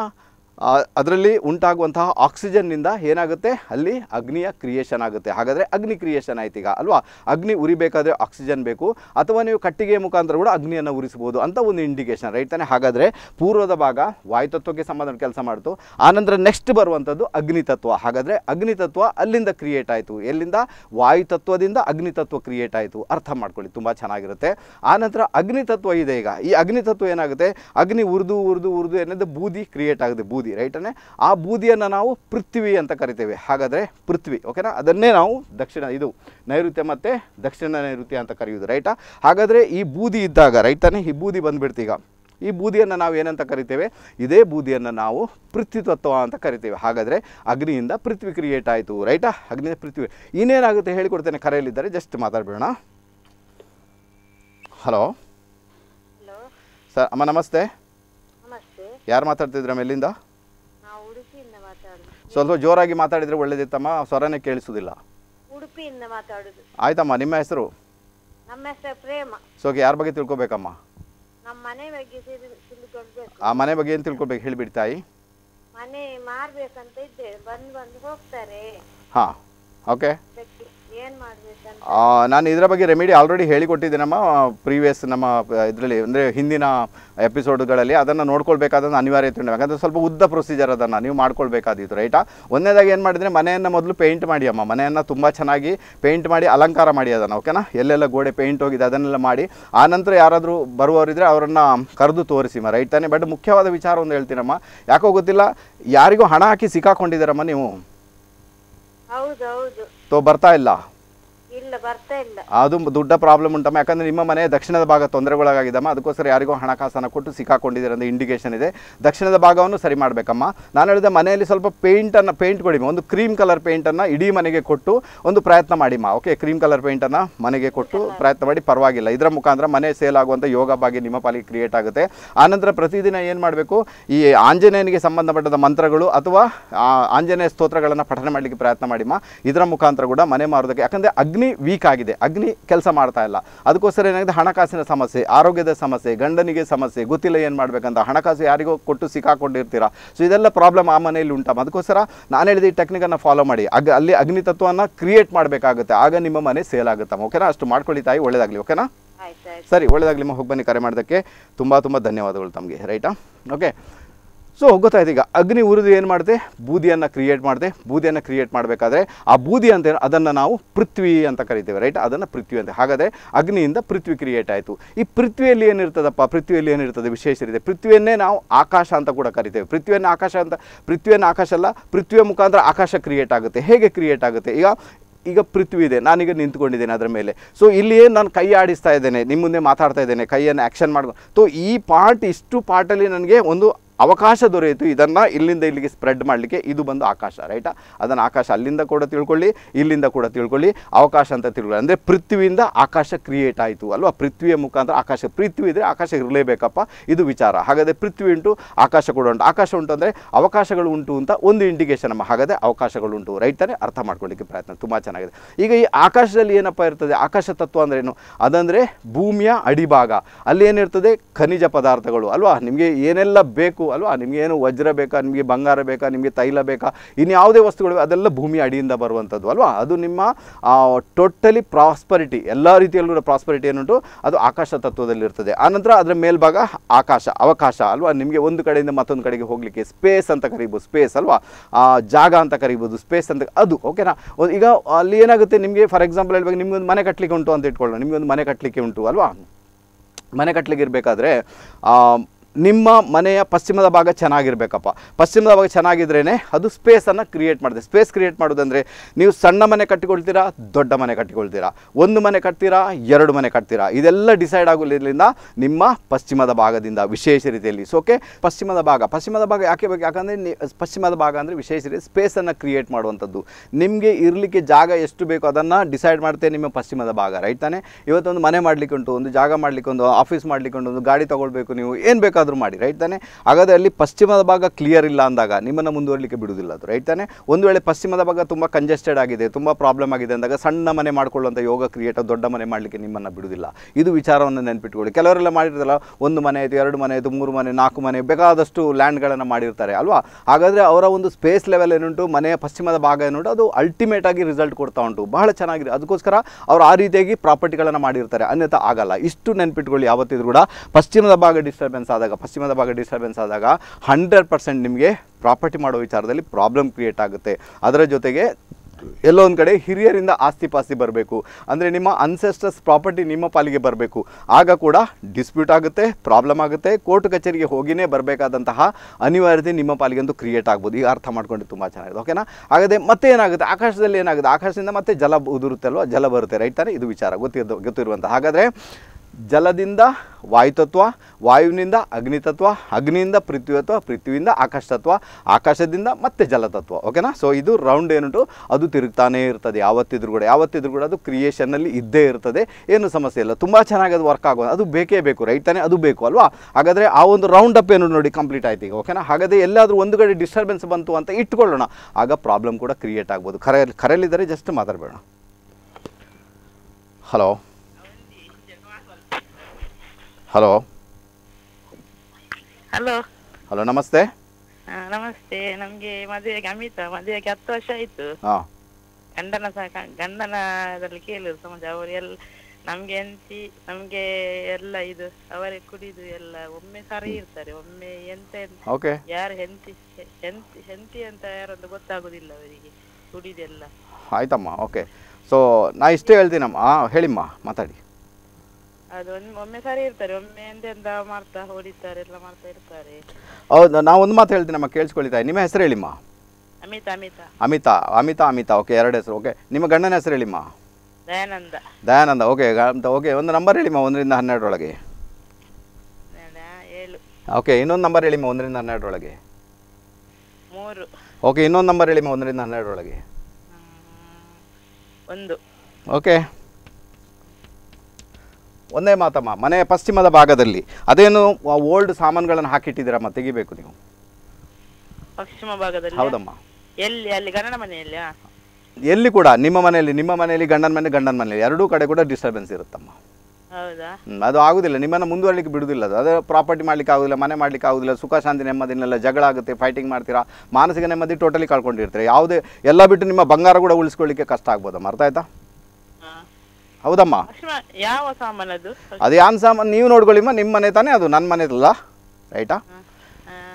ಅದರಲ್ಲಿ ಉಂಟಾಗುವಂತಹ ಆಕ್ಸಿಜನ್ನಿಂದ ಏನಾಗುತ್ತೆ ಅಲ್ಲಿ ಅಗ್ನಿಯ ಕ್ರಿಯೇಷನ್ ಆಗುತ್ತೆ ಹಾಗಾದರೆ ಅಗ್ನಿ ಕ್ರಿಯೇಷನ್ ಆಯ್ತು ಈಗ ಅಲ್ವಾ ಅಗ್ನಿ ಉರಿಬೇಕಾದ್ರೆ ಆಕ್ಸಿಜನ್ ಬೇಕು ಅಥವಾ ನೀವು ಕಟ್ಟಿಗೆ ಮುಖಾಂತರ ಕೂಡ ಅಗ್ನಿಯನ್ನು ಉರಿಸಬಹುದು ಅಂತ ಒಂದು ಇಂಡಿಕೇಶನ್ ರೈಟ್ ತಾನೆ ಹಾಗಾದರೆ ಪೂರ್ವದ ಭಾಗ ವಾಯುತತ್ವಕ್ಕೆ ಸಂಬಂಧ ಕೆಲಸ ಮಾಡ್ತು ಆನಂತರ ನೆಕ್ಸ್ಟ್ ಬರುವಂಥದ್ದು ಅಗ್ನಿತತ್ವ ಹಾಗಾದರೆ ಅಗ್ನಿತತ್ವ ಅಲ್ಲಿಂದ ಕ್ರಿಯೇಟ್ ಆಯಿತು ಎಲ್ಲಿಂದ ವಾಯುತತ್ವದಿಂದ ಅಗ್ನಿತತ್ವ ಕ್ರಿಯೇಟ್ ಆಯಿತು ಅರ್ಥ ಮಾಡ್ಕೊಳ್ಳಿ ತುಂಬ ಚೆನ್ನಾಗಿರುತ್ತೆ ಆನಂತರ ಅಗ್ನಿತತ್ವ ಇದೆ ಈಗ ಈ ಅಗ್ನಿತತ್ವ ಏನಾಗುತ್ತೆ ಅಗ್ನಿ ಉರಿದು ಉರಿದು ಉರಿದು ಏನಂದರೆ ಬೂದಿ ಕ್ರಿಯೇಟ್ ಆಗುತ್ತೆ ಬೂದಿ ರೈಟ್ ಅನ್ನೇ ಆ ಬೂದಿಯನ್ನು ನಾವು ಪೃಥ್ವಿ ಅಂತ ಕರಿತೇವೆ ಹಾಗಾದರೆ ಪೃಥ್ವಿ ಓಕೆನಾ ಅದನ್ನೇ ನಾವು ದಕ್ಷಿಣ ಇದು ನೈಋತ್ಯ ಮತ್ತು ದಕ್ಷಿಣ ನೈಋತ್ಯ ಅಂತ ಕರೆಯುವುದು ರೈಟಾ ಹಾಗಾದರೆ ಈ ಬೂದಿ ಇದ್ದಾಗ ರೈತನೇ ಈ ಬೂದಿ ಬಂದುಬಿಡ್ತೀಗ ಈ ಬೂದಿಯನ್ನು ನಾವು ಏನಂತ ಕರಿತೇವೆ ಇದೇ ಬೂದಿಯನ್ನು ನಾವು ಪೃಥ್ವಿತತ್ವ ಅಂತ ಕರಿತೇವೆ ಹಾಗಾದರೆ ಅಗ್ನಿಯಿಂದ ಪೃಥ್ವಿ ಕ್ರಿಯೇಟ್ ಆಯಿತು ರೈಟಾ ಅಗ್ನಿಯಿಂದ ಪೃಥ್ವಿ ಇನ್ನೇನಾಗುತ್ತೆ ಹೇಳಿಕೊಡ್ತೇನೆ ಕರೆಯಲ್ಲಿದ್ದಾರೆ ಜಸ್ಟ್ ಮಾತಾಡ್ಬೇಡ ಹಲೋ ಸರ್ ಅಮ್ಮ ನಮಸ್ತೆ ಯಾರು ಮಾತಾಡ್ತಿದ್ರಮ್ಮ ಎಲ್ಲಿಂದ ಸ್ವಲ್ಪ ಜೋರಾಗಿ ಮಾತಾಡಿದರೆ ಒಳ್ಳೇದಿತ್ತಮ್ಮ ಸ್ವರನೇ ಕೇಳಿಸೋದಿಲ್ಲ ಉಡುಪಿಯಿಂದ ಮಾತಾಡುದು ಆಯ್ತಮ್ಮ ನಿಮ್ಮ ಹೆಸರು ನಮ್ಮ ಹೆಸರು ಪ್ರೇಮ ಸೊಕೆ ಯಾರ ಬಗ್ಗೆ ತಿಳ್ಕೊಬೇಕಮ್ಮ ನಮ್ಮ ಮನೆ ಬಗ್ಗೆ ತಿಳ್ಕೊಳ್ಬೇಕು ಆ ಮನೆ ಬಗ್ಗೆ ಏನು ತಿಳ್ಕೊಬೇಕು ಹೇಳಿಬಿಡಿ ತಾಯಿ ಮನೆ ಮಾರ್ಬೇಕಂತ ಇದ್ದೆ ಬಂದು ಬಂದು ಹೋಗ್ತಾರೆ ಹಾ ಓಕೆ ನಾನು ಇದರ ಬಗ್ಗೆ ರೆಮಿಡಿ ಆಲ್ರೆಡಿ ಹೇಳಿಕೊಟ್ಟಿದ್ದೀನಮ್ಮ ಪ್ರೀವಿಯಸ್ ನಮ್ಮ ಇದರಲ್ಲಿ ಅಂದರೆ ಹಿಂದಿನ ಎಪಿಸೋಡ್ಗಳಲ್ಲಿ ಅದನ್ನು ನೋಡ್ಕೊಳ್ಬೇಕಾದ್ರೆ ಅನಿವಾರ್ಯತೆ ಯಾಕಂದರೆ ಸ್ವಲ್ಪ ಉದ್ದ ಪ್ರೊಸೀಜರ್ ಅದನ್ನು ನೀವು ಮಾಡ್ಕೊಳ್ಬೇಕಾದಿತ್ತು ರೈಟಾ ಒಂದನೇದಾಗಿ ಏನು ಮಾಡಿದರೆ ಮನೆಯನ್ನು ಮೊದಲು ಪೇಂಟ್ ಮಾಡಿ ಅಮ್ಮ ಮನೆಯನ್ನು ತುಂಬ ಚೆನ್ನಾಗಿ ಪೇಂಟ್ ಮಾಡಿ ಅಲಂಕಾರ ಮಾಡಿ ಅದನ್ನು ಓಕೆನಾ ಎಲ್ಲೆಲ್ಲ ಗೋಡೆ ಪೇಂಟ್ ಹೋಗಿದೆ ಅದನ್ನೆಲ್ಲ ಮಾಡಿ ಆನಂತರ ಯಾರಾದರೂ ಬರುವವರಿದ್ದರೆ ಅವರನ್ನು ಕರೆದು ತೋರಿಸಿಮ್ಮ ರೈಟ್ ತಾನೆ ಬಟ್ ಮುಖ್ಯವಾದ ವಿಚಾರ ಒಂದು ಹೇಳ್ತೀನಮ್ಮ ಯಾಕೋ ಗೊತ್ತಿಲ್ಲ ಯಾರಿಗೂ ಹಣ ಹಾಕಿ ಸಿಕ್ಕಾಕೊಂಡಿದ್ದೀರಮ್ಮ ನೀವು ಹೌದೌದು ಬರ್ತಾ ಇಲ್ಲ ಇಲ್ಲ ಬರ್ತಾ ಇಲ್ಲ ಅದು ದೊಡ್ಡ ಪ್ರಾಬ್ಲಮ್ ಉಂಟಮ್ಮ ಯಾಕಂದ್ರೆ ನಿಮ್ಮ ಮನೆ ದಕ್ಷಿಣದ ಭಾಗ ತೊಂದರೆಗೊಳಗಾಗಿದ್ದಮ್ಮ ಅದಕ್ಕೋಸ್ಕರ ಯಾರಿಗೂ ಹಣಕಾಸನ ಕೊಟ್ಟು ಸಿಕ್ಕಾಕೊಂಡಿದ್ದೀರ ಅಂತ ಇಂಡಿಕೇಶನ್ ಇದೆ ದಕ್ಷಿಣದ ಭಾಗವನ್ನು ಸರಿ ಮಾಡಬೇಕಮ್ಮ ನಾನು ಹೇಳಿದ ಮನೆಯಲ್ಲಿ ಸ್ವಲ್ಪ ಪೇಂಟನ್ನು ಪೇಂಟ್ ಕೊಡಿಮ ಒಂದು ಕ್ರೀಮ್ ಕಲರ್ ಪೇಂಟನ್ನು ಇಡೀ ಮನೆಗೆ ಕೊಟ್ಟು ಒಂದು ಪ್ರಯತ್ನ ಮಾಡಿಮ್ಮ ಓಕೆ ಕ್ರೀಮ್ ಕಲರ್ ಪೇಂಟನ್ನು ಮನೆಗೆ ಕೊಟ್ಟು ಪ್ರಯತ್ನ ಮಾಡಿ ಪರವಾಗಿಲ್ಲ ಇದರ ಮುಖಾಂತರ ಮನೆ ಸೇಲ್ ಆಗುವಂಥ ಯೋಗ ಭಾಗ್ಯ ನಿಮ್ಮ ಪಾಲಿಗೆ ಕ್ರಿಯೇಟ್ ಆಗುತ್ತೆ ಆನಂತರ ಪ್ರತಿದಿನ ಏನು ಮಾಡಬೇಕು ಈ ಆಂಜನೇಯನಿಗೆ ಸಂಬಂಧಪಟ್ಟದ ಮಂತ್ರಗಳು ಅಥವಾ ಆಂಜನೇಯ ಸ್ತೋತ್ರಗಳನ್ನು ಪಠನೆ ಮಾಡಲಿಕ್ಕೆ ಪ್ರಯತ್ನ ಮಾಡಿಮ್ಮ ಇದರ ಮುಖಾಂತರ ಕೂಡ ಮನೆ ಮಾರೋದಕ್ಕೆ ಯಾಕಂದರೆ ಅಗ್ನಿ ಅಗ್ನಿ ವೀಕ್ ಆಗಿದೆ ಅಗ್ನಿ ಕೆಲಸ ಮಾಡ್ತಾ ಇಲ್ಲ ಅದಕ್ಕೋಸ್ಕರ ಏನಾಗಿದೆ ಹಣಕಾಸಿನ ಸಮಸ್ಯೆ ಆರೋಗ್ಯದ ಸಮಸ್ಯೆ ಗಂಡನಿಗೆ ಸಮಸ್ಯೆ ಗೊತ್ತಿಲ್ಲ ಏನು ಮಾಡಬೇಕಂತ ಹಣಕಾಸು ಯಾರಿಗೋ ಕೊಟ್ಟು ಸಿಕ್ಕಾಕೊಂಡಿರ್ತೀರಾ ಸೊ ಇದೆಲ್ಲ ಪ್ರಾಬ್ಲಮ್ ಆ ಮನೆಯಲ್ಲಿ ಉಂಟಮ್ಮ ಅದಕ್ಕೋಸ್ಕರ ನಾನು ಹೇಳಿದ ಈ ಟೆಕ್ನಿಕನ್ನು ಫಾಲೋ ಮಾಡಿ ಅಗ್ ಅಲ್ಲಿ ಅಗ್ನಿ ತತ್ವವನ್ನು ಕ್ರಿಯೇಟ್ ಮಾಡಬೇಕಾಗುತ್ತೆ ಆಗ ನಿಮ್ಮ ಮನೆ ಸೇಲ್ ಆಗುತ್ತಮ್ಮ ಓಕೆನಾ ಅಷ್ಟು ಮಾಡ್ಕೊಳ್ಳಿ ತಾಯಿ ಒಳ್ಳೇದಾಗಲಿ ಓಕೆನಾ ಸರಿ ಒಳ್ಳೇದಾಗಲಿ ಹೋಗಿ ಬನ್ನಿ ಕರೆ ಮಾಡೋದಕ್ಕೆ ತುಂಬ ತುಂಬ ಧನ್ಯವಾದಗಳು ತಮಗೆ ರೈಟಾ ಓಕೆ ಸೊ ಗೊತ್ತಾಯ್ತು ಈಗ ಅಗ್ನಿ ಉರಿದು ಏನು ಮಾಡಿದೆ ಬೂದಿಯನ್ನು ಕ್ರಿಯೇಟ್ ಮಾಡಿದೆ ಬೂದಿಯನ್ನು ಕ್ರಿಯೇಟ್ ಮಾಡಬೇಕಾದ್ರೆ ಆ ಬೂದಿ ಅಂತ ಅದನ್ನು ನಾವು ಪೃಥ್ವಿ ಅಂತ ಕರಿತೇವೆ ರೈಟ್ ಅದನ್ನು ಪೃಥ್ವಿ ಅಂತ ಹಾಗಾದರೆ ಅಗ್ನಿಯಿಂದ ಪೃಥ್ವಿ ಕ್ರಿಯೇಟ್ ಆಯಿತು ಈ ಪೃಥ್ವಿಯಲ್ಲಿ ಏನಿರ್ತದಪ್ಪ ಪೃಥ್ವಿಯಲ್ಲಿ ಏನಿರ್ತದೆ ವಿಶೇಷರಿದೆ ಪೃಥ್ವಿಯನ್ನೇ ನಾವು ಆಕಾಶ ಅಂತ ಕೂಡ ಕರಿತೇವೆ ಪೃಥ್ವಿಯನ್ನು ಆಕಾಶ ಅಂತ ಪೃಥ್ವಿಯನ್ನು ಆಕಾಶ ಅಲ್ಲ ಪೃಥ್ವಿಯ ಮುಖಾಂತರ ಆಕಾಶ ಕ್ರಿಯೇಟ್ ಆಗುತ್ತೆ ಹೇಗೆ ಕ್ರಿಯೇಟ್ ಆಗುತ್ತೆ ಈಗ ಈಗ ಪೃಥ್ವಿ ಇದೆ ನಾನೀಗ ನಿಂತ್ಕೊಂಡಿದ್ದೇನೆ ಅದರ ಮೇಲೆ ಸೊ ಇಲ್ಲಿ ಏನು ನಾನು ಕೈ ಆಡಿಸ್ತಾ ಇದ್ದೇನೆ ನಿಮ್ಮ ಮುಂದೆ ಮಾತಾಡ್ತಾ ಇದ್ದೇನೆ ಕೈಯನ್ನು ಆ್ಯಕ್ಷನ್ ಮಾಡ್ಕೊಂಡು ಸೊ ಈ ಪಾರ್ಟ್ ಇಷ್ಟು ಪಾರ್ಟಲ್ಲಿ ನನಗೆ ಒಂದು ಅವಕಾಶ ದೊರೆಯಿತು ಇದನ್ನು ಇಲ್ಲಿಂದ ಇಲ್ಲಿಗೆ ಸ್ಪ್ರೆಡ್ ಮಾಡಲಿಕ್ಕೆ ಇದು ಬಂದು ಆಕಾಶ ರೈಟಾ ಅದನ್ನು ಆಕಾಶ ಅಲ್ಲಿಂದ ಕೂಡ ತಿಳ್ಕೊಳ್ಳಿ ಇಲ್ಲಿಂದ ಕೂಡ ತಿಳ್ಕೊಳ್ಳಿ ಅವಕಾಶ ಅಂತ ತಿಳ್ಕೊಳ್ಳಿ ಅಂದರೆ ಪೃಥ್ವಿಯಿಂದ ಆಕಾಶ ಕ್ರಿಯೇಟ್ ಆಯಿತು ಅಲ್ವಾ ಪೃಥ್ವಿಯ ಮುಖಾಂತರ ಆಕಾಶ ಪೃಥ್ವಿ ಇದ್ದರೆ ಆಕಾಶ ಇರಲೇಬೇಕಪ್ಪ ಇದು ವಿಚಾರ ಹಾಗಾದರೆ ಪೃಥ್ವಿ ಉಂಟು ಆಕಾಶ ಕೂಡ ಉಂಟು ಆಕಾಶ ಉಂಟು ಅಂದರೆ ಅವಕಾಶಗಳು ಉಂಟು ಅಂತ ಒಂದು ಇಂಡಿಕೇಶನ್ ನಮ್ಮ ಹಾಗಾದರೆ ಅವಕಾಶಗಳು ಉಂಟು ರೈಟ್ ತಾನೇ ಅರ್ಥ ಮಾಡ್ಕೊಳ್ಳಿಕ್ಕೆ ಪ್ರಯತ್ನ ತುಂಬ ಚೆನ್ನಾಗಿದೆ ಈಗ ಈ ಆಕಾಶದಲ್ಲಿ ಏನಪ್ಪ ಇರ್ತದೆ ಆಕಾಶ ತತ್ವ ಅಂದ್ರೇನು ಅದಂದರೆ ಭೂಮಿಯ ಅಡಿಭಾಗ ಅಲ್ಲಿ ಏನಿರ್ತದೆ ಖನಿಜ ಪದಾರ್ಥಗಳು ಅಲ್ವಾ ನಿಮಗೆ ಏನೆಲ್ಲ ಬೇಕು ಬೇಕು ಅಲ್ವಾ ಏನು ವಜ್ರ ಬೇಕಾ ನಿಮಗೆ ಬಂಗಾರ ಬೇಕಾ ನಿಮಗೆ ತೈಲ ಬೇಕಾ ಇನ್ಯಾವುದೇ ವಸ್ತುಗಳು ಅದೆಲ್ಲ ಭೂಮಿ ಅಡಿಯಿಂದ ಬರುವಂಥದ್ದು ಅಲ್ವಾ ಅದು ನಿಮ್ಮ ಟೋಟಲಿ ಪ್ರಾಸ್ಪರಿಟಿ ಎಲ್ಲ ರೀತಿಯಲ್ಲೂ ಪ್ರಾಸ್ಪರಿಟಿ ಏನುಂಟು ಅದು ಆಕಾಶ ತತ್ವದಲ್ಲಿ ಇರ್ತದೆ ಆನಂತರ ಅದರ ಮೇಲ್ಭಾಗ ಆಕಾಶ ಅವಕಾಶ ಅಲ್ವಾ ನಿಮಗೆ ಒಂದು ಕಡೆಯಿಂದ ಮತ್ತೊಂದು ಕಡೆಗೆ ಹೋಗಲಿಕ್ಕೆ ಸ್ಪೇಸ್ ಅಂತ ಕರಿಬೋದು ಸ್ಪೇಸ್ ಅಲ್ವಾ ಜಾಗ ಅಂತ ಕರಿಬೋದು ಸ್ಪೇಸ್ ಅಂತ ಅದು ಓಕೆನಾ ಈಗ ಅಲ್ಲಿ ಏನಾಗುತ್ತೆ ನಿಮಗೆ ಫಾರ್ ಎಕ್ಸಾಂಪಲ್ ಹೇಳ್ಬೇಕು ಒಂದು ಮನೆ ಕಟ್ಟಲಿಕ್ಕೆ ಉಂಟು ಅಂತ ಇಟ್ಕೊಳ್ಳೋಣ ಒಂದು ಮನೆ ಕಟ್ಟಲಿಕ್ಕೆ ಉಂಟು ಅಲ್ವಾ ಮನೆ ಕಟ್ಟಲಿಕ್ಕೆ ಇರಬೇಕಾದ್ರೆ ನಿಮ್ಮ ಮನೆಯ ಪಶ್ಚಿಮದ ಭಾಗ ಚೆನ್ನಾಗಿರಬೇಕಪ್ಪ ಪಶ್ಚಿಮದ ಭಾಗ ಚೆನ್ನಾಗಿದ್ರೇ ಅದು ಸ್ಪೇಸನ್ನು ಕ್ರಿಯೇಟ್ ಮಾಡಿದೆ ಸ್ಪೇಸ್ ಕ್ರಿಯೇಟ್ ಮಾಡೋದಂದರೆ ನೀವು ಸಣ್ಣ ಮನೆ ಕಟ್ಟಿಕೊಳ್ತೀರಾ ದೊಡ್ಡ ಮನೆ ಕಟ್ಟಿಕೊಳ್ತೀರಾ ಒಂದು ಮನೆ ಕಟ್ತೀರಾ ಎರಡು ಮನೆ ಕಟ್ತೀರಾ ಇದೆಲ್ಲ ಡಿಸೈಡ್ ಆಗೋದ್ರಿಂದ ನಿಮ್ಮ ಪಶ್ಚಿಮದ ಭಾಗದಿಂದ ವಿಶೇಷ ರೀತಿಯಲ್ಲಿ ಸೊ ಓಕೆ ಪಶ್ಚಿಮದ ಭಾಗ ಪಶ್ಚಿಮದ ಭಾಗ ಯಾಕೆ ಬೇಕು ಯಾಕಂದರೆ ಪಶ್ಚಿಮದ ಭಾಗ ಅಂದರೆ ವಿಶೇಷ ರೀತಿ ಸ್ಪೇಸನ್ನು ಕ್ರಿಯೇಟ್ ಮಾಡುವಂಥದ್ದು ನಿಮಗೆ ಇರಲಿಕ್ಕೆ ಜಾಗ ಎಷ್ಟು ಬೇಕು ಅದನ್ನು ಡಿಸೈಡ್ ಮಾಡ್ತೇವೆ ನಿಮ್ಮ ಪಶ್ಚಿಮದ ಭಾಗ ರೈಟ್ ತಾನೆ ಇವತ್ತೊಂದು ಮನೆ ಮಾಡಲಿಕ್ಕೆ ಒಂದು ಜಾಗ ಮಾಡಲಿಕ್ಕೆ ಒಂದು ಆಫೀಸ್ ಮಾಡಲಿಕ್ಕೆ ಒಂದು ಗಾಡಿ ತೊಗೊಳ್ಬೇಕು ನೀವು ಏನು ಬೇಕು ಎಂಥಾದರೂ ಮಾಡಿ ರೈಟ್ ತಾನೆ ಹಾಗಾದರೆ ಅಲ್ಲಿ ಪಶ್ಚಿಮದ ಭಾಗ ಕ್ಲಿಯರ್ ಇಲ್ಲ ಅಂದಾಗ ನಿಮ್ಮನ್ನು ಮುಂದುವರಲಿಕ್ಕೆ ಬಿಡುವುದಿಲ್ಲ ಅದು ರೈಟ್ ತಾನೆ ಒಂದು ವೇಳೆ ಪಶ್ಚಿಮದ ಭಾಗ ತುಂಬ ಕಂಜೆಸ್ಟೆಡ್ ಆಗಿದೆ ತುಂಬ ಪ್ರಾಬ್ಲಮ್ ಆಗಿದೆ ಅಂದಾಗ ಸಣ್ಣ ಮನೆ ಮಾಡ್ಕೊಳ್ಳುವಂಥ ಯೋಗ ಕ್ರಿಯೇಟ್ ದೊಡ್ಡ ಮನೆ ಮಾಡಲಿಕ್ಕೆ ನಿಮ್ಮನ್ನು ಬಿಡುವುದಿಲ್ಲ ಇದು ವಿಚಾರವನ್ನು ನೆನ್ಪಿಟ್ಕೊಳ್ಳಿ ಕೆಲವರೆಲ್ಲ ಮಾಡಿರ್ತಲ್ಲ ಒಂದು ಮನೆ ಆಯಿತು ಎರಡು ಮನೆ ಆಯಿತು ಮೂರು ಮನೆ ನಾಲ್ಕು ಮನೆ ಬೇಕಾದಷ್ಟು ಲ್ಯಾಂಡ್ಗಳನ್ನು ಮಾಡಿರ್ತಾರೆ ಅಲ್ವಾ ಹಾಗಾದರೆ ಅವರ ಒಂದು ಸ್ಪೇಸ್ ಲೆವೆಲ್ ಏನುಂಟು ಮನೆಯ ಪಶ್ಚಿಮದ ಭಾಗ ಏನುಂಟು ಅದು ಅಲ್ಟಿಮೇಟ್ ಆಗಿ ರಿಸಲ್ಟ್ ಕೊಡ್ತಾ ಉಂಟು ಬಹಳ ಚೆನ್ನಾಗಿದೆ ಅದಕ್ಕೋಸ್ಕರ ಅವರು ಆ ರೀತಿಯಾಗಿ ಪ್ರಾಪರ್ಟಿಗಳನ್ನು ಮಾಡಿರ್ತಾರೆ ಅನ್ಯಥ ಆಗಲ್ಲ ಇಷ್ಟು ನೆನ್ಪಿಟ್ಕೊಳ್ಳಿ ಯಾವತ್ತಿದ್ರು ಕೂಡ ಪಶ್ಚಿಮದ ಭಾಗ ಡಿಸ್ಟರ್ಬೆನ್ಸ್ ಆದಾಗ ಆದಾಗ ಪಶ್ಚಿಮದ ಭಾಗ ಡಿಸ್ಟರ್ಬೆನ್ಸ್ ಆದಾಗ ಹಂಡ್ರೆಡ್ ಪರ್ಸೆಂಟ್ ನಿಮಗೆ ಪ್ರಾಪರ್ಟಿ ಮಾಡುವ ವಿಚಾರದಲ್ಲಿ ಪ್ರಾಬ್ಲಮ್ ಕ್ರಿಯೇಟ್ ಆಗುತ್ತೆ ಅದರ ಜೊತೆಗೆ ಎಲ್ಲೋ ಒಂದು ಕಡೆ ಹಿರಿಯರಿಂದ ಆಸ್ತಿ ಪಾಸ್ತಿ ಬರಬೇಕು ಅಂದರೆ ನಿಮ್ಮ ಅನ್ಸೆಸ್ಟರ್ಸ್ ಪ್ರಾಪರ್ಟಿ ನಿಮ್ಮ ಪಾಲಿಗೆ ಬರಬೇಕು ಆಗ ಕೂಡ ಡಿಸ್ಪ್ಯೂಟ್ ಆಗುತ್ತೆ ಪ್ರಾಬ್ಲಮ್ ಆಗುತ್ತೆ ಕೋರ್ಟ್ ಕಚೇರಿಗೆ ಹೋಗಿನೇ ಬರಬೇಕಾದಂತಹ ಅನಿವಾರ್ಯತೆ ನಿಮ್ಮ ಪಾಲಿಗೆಂದು ಕ್ರಿಯೇಟ್ ಆಗ್ಬೋದು ಈಗ ಅರ್ಥ ಮಾಡ್ಕೊಂಡು ತುಂಬ ಚೆನ್ನಾಗಿದೆ ಓಕೆನಾ ಹಾಗಾದರೆ ಮತ್ತೆ ಏನಾಗುತ್ತೆ ಆಕಾಶದಲ್ಲಿ ಏನಾಗುತ್ತೆ ಆಕಾಶದಿಂದ ಮತ್ತೆ ಜಲ ಉದುರುತ್ತೆ ಅಲ್ವಾ ಜಲ ಬರುತ್ತೆ ರೈಟ್ ಇದು ವಿಚಾರ ಗೊತ್ತಿರೋದು ಗೊತ್ತಿರುವಂಥ ಹಾಗಾದರೆ ಜಲದಿಂದ ವಾಯುತತ್ವ ವಾಯುವಿನಿಂದ ಅಗ್ನಿತತ್ವ ಅಗ್ನಿಯಿಂದ ಪೃಥ್ವಿತತ್ವ ಪೃಥ್ವಿಯಿಂದ ತತ್ವ ಆಕಾಶದಿಂದ ಮತ್ತೆ ಜಲತತ್ವ ಓಕೆನಾ ಸೊ ಇದು ರೌಂಡ್ ಏನುಂಟು ಅದು ತಿರುಗ್ತಾನೇ ಇರ್ತದೆ ಯಾವತ್ತಿದ್ರು ಕೂಡ ಯಾವತ್ತಿದ್ರು ಕೂಡ ಅದು ಕ್ರಿಯೇಷನ್ನಲ್ಲಿ ಇದ್ದೇ ಇರ್ತದೆ ಏನು ಸಮಸ್ಯೆ ಇಲ್ಲ ತುಂಬ ಚೆನ್ನಾಗಿ ಅದು ವರ್ಕ್ ಆಗೋದು ಅದು ಬೇಕೇ ಬೇಕು ರೈಟ್ ತಾನೇ ಅದು ಬೇಕು ಅಲ್ವಾ ಹಾಗಾದರೆ ಆ ಒಂದು ರೌಂಡ್ ಅಪ್ ಏನು ನೋಡಿ ಕಂಪ್ಲೀಟ್ ಆಯ್ತು ಈಗ ಓಕೆನಾ ಹಾಗಾದರೆ ಎಲ್ಲಾದರೂ ಒಂದು ಕಡೆ ಡಿಸ್ಟರ್ಬೆನ್ಸ್ ಬಂತು ಅಂತ ಇಟ್ಕೊಳ್ಳೋಣ ಆಗ ಪ್ರಾಬ್ಲಮ್ ಕೂಡ ಕ್ರಿಯೇಟ್ ಆಗ್ಬೋದು ಕರೆ ಕರೆಯಲ್ಲಿದ್ದರೆ ಜಸ್ಟ್ ಮಾತಾಡಬೇಡ ಹಲೋ ಹಲೋ ಹಲೋ ಹಲೋ ನಮಸ್ತೆ ನಮಸ್ತೆ ನಮ್ಗೆ ಮದುವೆಗೆ ಅಮಿತ ಮದುವೆಗೆ ಹತ್ತು ವರ್ಷ ಆಯ್ತು ಹಾ ಗಂಡನ ಸಹ ಗಂಡನದಲ್ಲಿ ಕೇಳುದು ಸಮಾಜ ಅವರು ಎಲ್ಲ ನಮ್ಗೆ ಎಂತಿ ನಮ್ಗೆ ಎಲ್ಲ ಇದು ಅವರೇ ಕುಡಿದು ಎಲ್ಲ ಒಮ್ಮೆ ಸರಿ ಇರ್ತಾರೆ ಒಮ್ಮೆ ಎಂತ ಓಕೆ ಯಾರು ಹೆಂತಿ ಹೆಂತಿ ಹೆಂತಿ ಅಂತ ಯಾರೊಂದು ಗೊತ್ತಾಗುದಿಲ್ಲ ಅವರಿಗೆ ಕುಡಿದೆಲ್ಲ ಆಯ್ತಮ್ಮ ಓಕೆ ಸೊ ನಾ ಇಷ್ಟೇ ಹೇಳ್ತೀನಮ್ಮ ಹೇಳಿಮ್ಮ ಮಾತಾಡಿ ಒಮ್ಮೆ ಸರಿ ಇರ್ತಾರೆ ಒಮ್ಮೆ ಮಾಡ್ತಾ ಎಲ್ಲ ಮಾಡ್ತಾ ಇರ್ತಾರೆ ಹೌದು ನಾವು ಒಂದು ಮಾತು ಹೇಳ್ತೀನಿ ಅಮ್ಮ ಕೇಳಿಸ್ಕೊಳ್ಳಿ ನಿಮ್ಮ ಹೆಸರು ಹೇಳಿಮ್ಮ ಅಮಿತಾ ಅಮಿತಾ ಅಮಿತಾ ಅಮಿತಾ ಅಮಿತಾ ಓಕೆ ಎರಡು ಹೆಸರು ಓಕೆ ನಿಮ್ಮ ಗಂಡನ ಹೆಸರು ಹೇಳಿಮ್ಮ ದಯಾನಂದ ದಯಾನಂದ ಓಕೆ ಓಕೆ ಒಂದು ನಂಬರ್ ಹೇಳಿಮ್ಮ ಒಂದರಿಂದ ಹನ್ನೆರಡರೊಳಗೆ ಏಳು ಓಕೆ ಇನ್ನೊಂದು ನಂಬರ್ ಹೇಳಿಮ್ಮ ಒಂದರಿಂದ ಹನ್ನೆರಡರೊಳಗೆ ಮೂರು ಓಕೆ ಇನ್ನೊಂದು ನಂಬರ್ ಹೇಳಿಮ್ಮ ಒಂದರಿಂದ ಹನ್ನೆರಡರೊಳಗೆ ಒಂದು ಓಕೆ ಒಂದೇ ಮಾತಮ್ಮ ಮನೆಯ ಪಶ್ಚಿಮದ ಭಾಗದಲ್ಲಿ ಅದೇನು ಓಲ್ಡ್ ಸಾಮಾನುಗಳನ್ನು ಹಾಕಿಟ್ಟಿದ್ದೀರಮ್ಮ ತೆಗಿಬೇಕು ನೀವು ಪಶ್ಚಿಮ ಭಾಗದಲ್ಲಿ ಹೌದಮ್ಮ ಎಲ್ಲಿ ಅಲ್ಲಿ ಮನೆಯಲ್ಲಿ ಎಲ್ಲಿ ಕೂಡ ನಿಮ್ಮ ಮನೆಯಲ್ಲಿ ನಿಮ್ಮ ಮನೆಯಲ್ಲಿ ಗಂಡನ ಮನೆ ಗಂಡನ ಮನೆಯಲ್ಲಿ ಎರಡೂ ಕಡೆ ಕೂಡ ಡಿಸ್ಟರ್ಬೆನ್ಸ್ ಇರುತ್ತಮ್ಮ ಅದು ಆಗುದಿಲ್ಲ ನಿಮ್ಮನ್ನು ಮುಂದುವರಲಿಕ್ಕೆ ಬಿಡುದಿಲ್ಲ ಅದು ಪ್ರಾಪರ್ಟಿ ಮಾಡ್ಲಿಕ್ಕೆ ಆಗುದಿಲ್ಲ ಮನೆ ಮಾಡ್ಲಿಕ್ಕೆ ಆಗುದಿಲ್ಲ ಸುಖ ಶಾಂತಿ ನೆಮ್ಮದಿನೆಲ್ಲ ಜಗಳ ಆಗುತ್ತೆ ಫೈಟಿಂಗ್ ಮಾಡ್ತೀರಾ ಮಾನಸಿಕ ನೆಮ್ಮದಿ ಟೋಟಲಿ ಕಳ್ಕೊಂಡಿರ್ತೀರಾ ಯಾವುದೇ ಎಲ್ಲ ಬಿಟ್ಟು ನಿಮ್ಮ ಬಂಗಾರ ಕೂಡ ಉಳಿಸ್ಕೊಳ್ಳಿಕ್ಕೆ ಕಷ್ಟ ಆಗ್ಬೋದಮ್ಮ ಅರ್ಥ ಆಯ್ತಾ ಹೌದಮ್ಮ ಯಾವ ಸಾಮಾನು ಅದು ಅದು ಸಾಮಾನು ನೀವು ನೋಡ್ಕೊಳ್ಳಿಮ್ಮ ನಿಮ್ಮ ಮನೆ ತಾನೇ ಅದು ನನ್ನ ಮನೆದಲ್ಲ ರೈಟಾ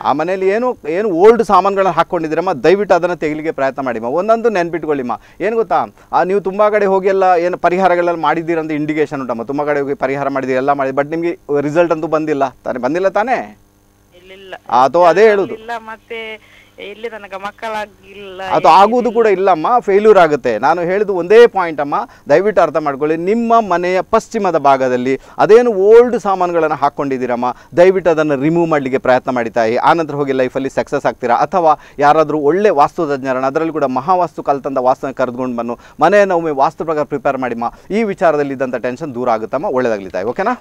ಆ ಮನೇಲಿ ಏನು ಏನು ಓಲ್ಡ್ ಸಾಮಾನುಗಳನ್ನ ಹಾಕ್ಕೊಂಡಿದ್ದೀರಮ್ಮ ದಯವಿಟ್ಟು ಅದನ್ನು ತೆಗಲಿಕ್ಕೆ ಪ್ರಯತ್ನ ಮಾಡಿಮ್ಮ ಒಂದೊಂದು ನೆನ್ಪಿಟ್ಕೊಳ್ಳಿಮ್ಮ ಏನು ಗೊತ್ತಾ ಆ ನೀವು ತುಂಬ ಕಡೆ ಹೋಗಿ ಎಲ್ಲ ಏನು ಪರಿಹಾರಗಳೆಲ್ಲ ಅಂತ ಇಂಡಿಕೇಶನ್ ಉಂಟಮ್ಮ ತುಂಬ ಕಡೆ ಹೋಗಿ ಪರಿಹಾರ ಮಾಡಿದ್ದೀರಿ ಎಲ್ಲ ಮಾಡಿ ಬಟ್ ನಿಮಗೆ ರಿಸಲ್ಟ್ ಅಂತೂ ಬಂದಿಲ್ಲ ತಾನೇ ಬಂದಿಲ್ಲ ತಾನೇ ಅದೇ ಹೇಳುದು ಮತ್ತೆ ಅದು ಆಗುವುದು ಕೂಡ ಇಲ್ಲಮ್ಮ ಫೇಲ್ಯೂರ್ ಆಗುತ್ತೆ ನಾನು ಹೇಳಿದ ಒಂದೇ ಪಾಯಿಂಟ್ ಅಮ್ಮ ದಯವಿಟ್ಟು ಅರ್ಥ ಮಾಡ್ಕೊಳ್ಳಿ ನಿಮ್ಮ ಮನೆಯ ಪಶ್ಚಿಮದ ಭಾಗದಲ್ಲಿ ಅದೇನು ಓಲ್ಡ್ ಸಾಮಾನುಗಳನ್ನು ಹಾಕ್ಕೊಂಡಿದ್ದೀರಮ್ಮ ದಯವಿಟ್ಟು ಅದನ್ನು ರಿಮೂವ್ ಮಾಡಲಿಕ್ಕೆ ಪ್ರಯತ್ನ ತಾಯಿ ಆನಂತರ ಹೋಗಿ ಲೈಫಲ್ಲಿ ಸಕ್ಸಸ್ ಆಗ್ತೀರಾ ಅಥವಾ ಯಾರಾದರೂ ಒಳ್ಳೆ ವಾಸ್ತು ತಜ್ಞರನ್ನು ಅದರಲ್ಲಿ ಕೂಡ ಮಹಾವಾಸ್ತು ಕಲ್ತಂದ ವಾಸ್ತನ ಕರೆದುಕೊಂಡು ಬನ್ನು ಮನೆಯನ್ನು ಒಮ್ಮೆ ವಾಸ್ತು ಪ್ರಕಾರ ಪ್ರಿಪೇರ್ ಮಾಡಿಮ್ಮ ಈ ವಿಚಾರದಲ್ಲಿ ಇದ್ದಂಥ ಟೆನ್ಷನ್ ದೂರ ಆಗುತ್ತಮ್ಮ ಒಳ್ಳೆದಾಗಲಿ ತಾಯಿ ಓಕೆನಾ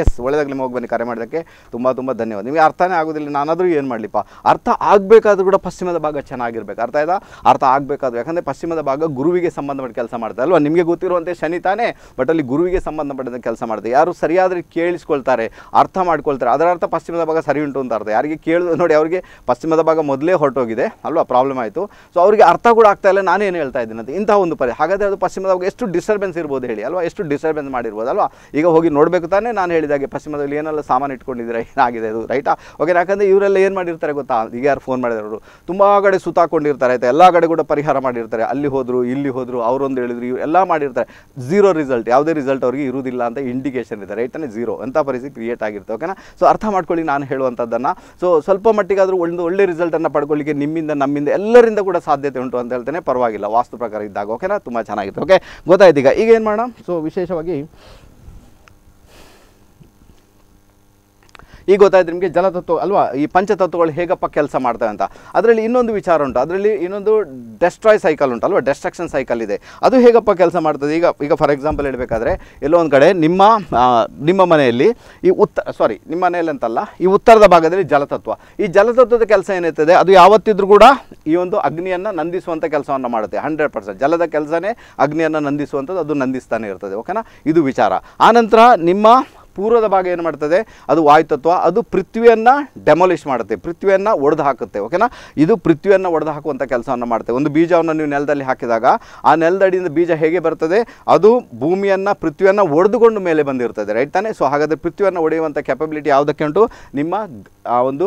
ಎಸ್ ಒಳ್ಳೆದಾಗ ನಿಮಗೆ ಹೋಗಿ ಬನ್ನಿ ಕರೆ ಮಾಡೋದಕ್ಕೆ ತುಂಬ ತುಂಬ ಧನ್ಯವಾದ ನಿಮಗೆ ಅರ್ಥನೇ ಆಗೋದಿಲ್ಲ ನಾನಾದರೂ ಏನು ಮಾಡಲಿಪ್ಪ ಅರ್ಥ ಆಗಬೇಕಾದ್ರೂ ಕೂಡ ಪಶ್ಚಿಮದ ಭಾಗ ಚೆನ್ನಾಗಿರ್ಬೇಕು ಅರ್ಥ ಆಯ್ತಾ ಅರ್ಥ ಆಗಬೇಕಾದ್ರೂ ಯಾಕಂದರೆ ಪಶ್ಚಿಮದ ಭಾಗ ಗುರುವಿಗೆ ಸಂಬಂಧಪಟ್ಟ ಕೆಲಸ ಮಾಡ್ತಾರೆ ಅಲ್ವಾ ನಿಮಗೆ ಗೊತ್ತಿರುವಂತೆ ಶನಿ ತಾನೇ ಬಟ್ ಅಲ್ಲಿ ಗುರುವಿಗೆ ಸಂಬಂಧಪಟ್ಟಂಥ ಕೆಲಸ ಮಾಡ್ತಾರೆ ಯಾರು ಸರಿಯಾದ ಕೇಳಿಸ್ಕೊಳ್ತಾರೆ ಅರ್ಥ ಮಾಡ್ಕೊಳ್ತಾರೆ ಅದರ ಅರ್ಥ ಪಶ್ಚಿಮದ ಭಾಗ ಸರಿ ಉಂಟು ಅಂತ ಅರ್ಥ ಯಾರಿಗೆ ಕೇಳಿದ್ರು ನೋಡಿ ಅವರಿಗೆ ಪಶ್ಚಿಮದ ಭಾಗ ಮೊದಲೇ ಹೊರಟೋಗಿದೆ ಅಲ್ವಾ ಪ್ರಾಬ್ಲಮ್ ಆಯಿತು ಸೊ ಅವರಿಗೆ ಅರ್ಥ ಕೂಡ ಆಗ್ತಾ ಇಲ್ಲ ನಾನೇನು ಹೇಳ್ತಾ ಇದ್ದೀನಿ ಅಂತ ಇಂಥ ಒಂದು ಪರಿ ಹಾಗಾದರೆ ಅದು ಪಶ್ಚಿಮದ ಭಾಗ ಎಷ್ಟು ಡಿಸ್ಟರ್ಬೆನ್ಸ್ ಇರ್ಬೋದು ಹೇಳಿ ಅಲ್ವಾ ಎಷ್ಟು ಡಿಸ್ಟರ್ಬೆನ್ಸ್ ಮಾಡಿರ್ಬೋದು ಅಲ್ವಾ ಈಗ ಹೋಗಿ ನೋಡಬೇಕು ತಾನೇ ನಾನು ಹೇಳಿದಾಗೆ ಪಶ್ಚಿಮದಲ್ಲಿ ಏನೆಲ್ಲ ಸಾಮಾನು ಇಟ್ಕೊಂಡಿದ್ದೀರಾ ಏನಾಗಿದೆ ಅದು ರೈಟಾ ಓಕೆ ಯಾಕಂದರೆ ಇವರೆಲ್ಲ ಏನು ಮಾಡಿರ್ತಾರೆ ಗೊತ್ತಾ ಈಗ ಯಾರು ಫೋನ್ ಮಾಡಿದ್ರು ತುಂಬ ಕಡೆ ಸುತ್ತಾಕೊಂಡಿರ್ತಾರೆ ಆಯಿತಾ ಎಲ್ಲ ಕಡೆ ಕೂಡ ಪರಿಹಾರ ಮಾಡಿರ್ತಾರೆ ಅಲ್ಲಿ ಹೋದರು ಇಲ್ಲಿ ಹೋದರು ಅವರೊಂದು ಹೇಳಿದ್ರು ಇವ್ರು ಎಲ್ಲ ಮಾಡಿರ್ತಾರೆ ಝೀರೋ ರಿಸಲ್ಟ್ ಯಾವುದೇ ರಿಸಲ್ಟ್ ಅವರಿಗೆ ಇರುವುದಿಲ್ಲ ಅಂತ ಇಂಡಿಕೇಶನ್ ಇದೆ ರೈಟನೇ ಝೀರೋ ಅಂತ ಪರಿಸ್ಥಿತಿ ಕ್ರಿಯೇಟ್ ಆಗಿರುತ್ತೆ ಓಕೆನಾ ಸೊ ಅರ್ಥ ಮಾಡ್ಕೊಳ್ಳಿ ನಾನು ಹೇಳುವಂಥದ್ದನ್ನು ಸೊ ಸ್ವಲ್ಪ ಮಟ್ಟಿಗಾದರೂ ಒಂದು ಒಳ್ಳೆ ರಿಸಲ್ಟನ್ನು ಪಡ್ಕೊಳ್ಳಿಕ್ಕೆ ನಿಮ್ಮಿಂದ ನಮ್ಮಿಂದ ಎಲ್ಲರಿಂದ ಕೂಡ ಸಾಧ್ಯತೆ ಉಂಟು ಅಂತ ಹೇಳ್ತೇನೆ ಪರವಾಗಿಲ್ಲ ವಾಸ್ತು ಪ್ರಕಾರ ಇದ್ದಾಗ ಓಕೆನಾ ತುಂಬ ಚೆನ್ನಾಗಿತ್ತು ಓಕೆ ಗೊತ್ತಾಯ್ತು ಈಗ ಏನು ಮಾಡೋಣ ಸೊ ವಿಶೇಷವಾಗಿ ಈಗ ಗೊತ್ತಾಯ್ತು ನಿಮಗೆ ಜಲತತ್ವ ಅಲ್ವಾ ಈ ಪಂಚತತ್ವಗಳು ಹೇಗಪ್ಪ ಕೆಲಸ ಮಾಡ್ತವೆ ಅಂತ ಅದರಲ್ಲಿ ಇನ್ನೊಂದು ವಿಚಾರ ಉಂಟು ಅದರಲ್ಲಿ ಇನ್ನೊಂದು ಡೆಸ್ಟ್ರಾಯ್ ಸೈಕಲ್ ಉಂಟು ಅಲ್ವಾ ಡೆಸ್ಟ್ರಕ್ಷನ್ ಸೈಕಲ್ ಇದೆ ಅದು ಹೇಗಪ್ಪ ಕೆಲಸ ಮಾಡ್ತದೆ ಈಗ ಈಗ ಫಾರ್ ಎಕ್ಸಾಂಪಲ್ ಹೇಳಬೇಕಾದ್ರೆ ಎಲ್ಲೋ ಒಂದು ಕಡೆ ನಿಮ್ಮ ನಿಮ್ಮ ಮನೆಯಲ್ಲಿ ಈ ಉತ್ತ ಸಾರಿ ನಿಮ್ಮ ಮನೆಯಲ್ಲಿ ಅಂತಲ್ಲ ಈ ಉತ್ತರದ ಭಾಗದಲ್ಲಿ ಜಲತತ್ವ ಈ ಜಲತತ್ವದ ಕೆಲಸ ಏನಿರ್ತದೆ ಅದು ಯಾವತ್ತಿದ್ರೂ ಕೂಡ ಈ ಒಂದು ಅಗ್ನಿಯನ್ನು ನಂದಿಸುವಂಥ ಕೆಲಸವನ್ನು ಮಾಡುತ್ತೆ ಹಂಡ್ರೆಡ್ ಪರ್ಸೆಂಟ್ ಜಲದ ಕೆಲಸನೇ ಅಗ್ನಿಯನ್ನು ನಂದಿಸುವಂಥದ್ದು ಅದು ನಂದಿಸ್ತಾನೆ ಇರ್ತದೆ ಓಕೆನಾ ಇದು ವಿಚಾರ ಆನಂತರ ನಿಮ್ಮ ಪೂರ್ವದ ಭಾಗ ಏನು ಮಾಡ್ತದೆ ಅದು ವಾಯುತತ್ವ ಅದು ಪೃಥ್ವಿಯನ್ನು ಡೆಮೊಲಿಷ್ ಮಾಡುತ್ತೆ ಪೃಥ್ವಿಯನ್ನು ಒಡೆದು ಹಾಕುತ್ತೆ ಓಕೆನಾ ಇದು ಪೃಥ್ವಿಯನ್ನು ಒಡೆದು ಹಾಕುವಂಥ ಕೆಲಸವನ್ನು ಮಾಡುತ್ತೆ ಒಂದು ಬೀಜವನ್ನು ನೀವು ನೆಲದಲ್ಲಿ ಹಾಕಿದಾಗ ಆ ನೆಲದಡಿಯಿಂದ ಬೀಜ ಹೇಗೆ ಬರ್ತದೆ ಅದು ಭೂಮಿಯನ್ನು ಪೃಥ್ವಿಯನ್ನು ಒಡೆದುಕೊಂಡು ಮೇಲೆ ಬಂದಿರ್ತದೆ ರೈಟ್ ತಾನೆ ಸೊ ಹಾಗಾದರೆ ಪೃಥ್ವಿಯನ್ನು ಒಡೆಯುವಂಥ ಕೆಪಬಿಲಿಟಿ ಯಾವುದಕ್ಕೆ ಉಂಟು ನಿಮ್ಮ ಆ ಒಂದು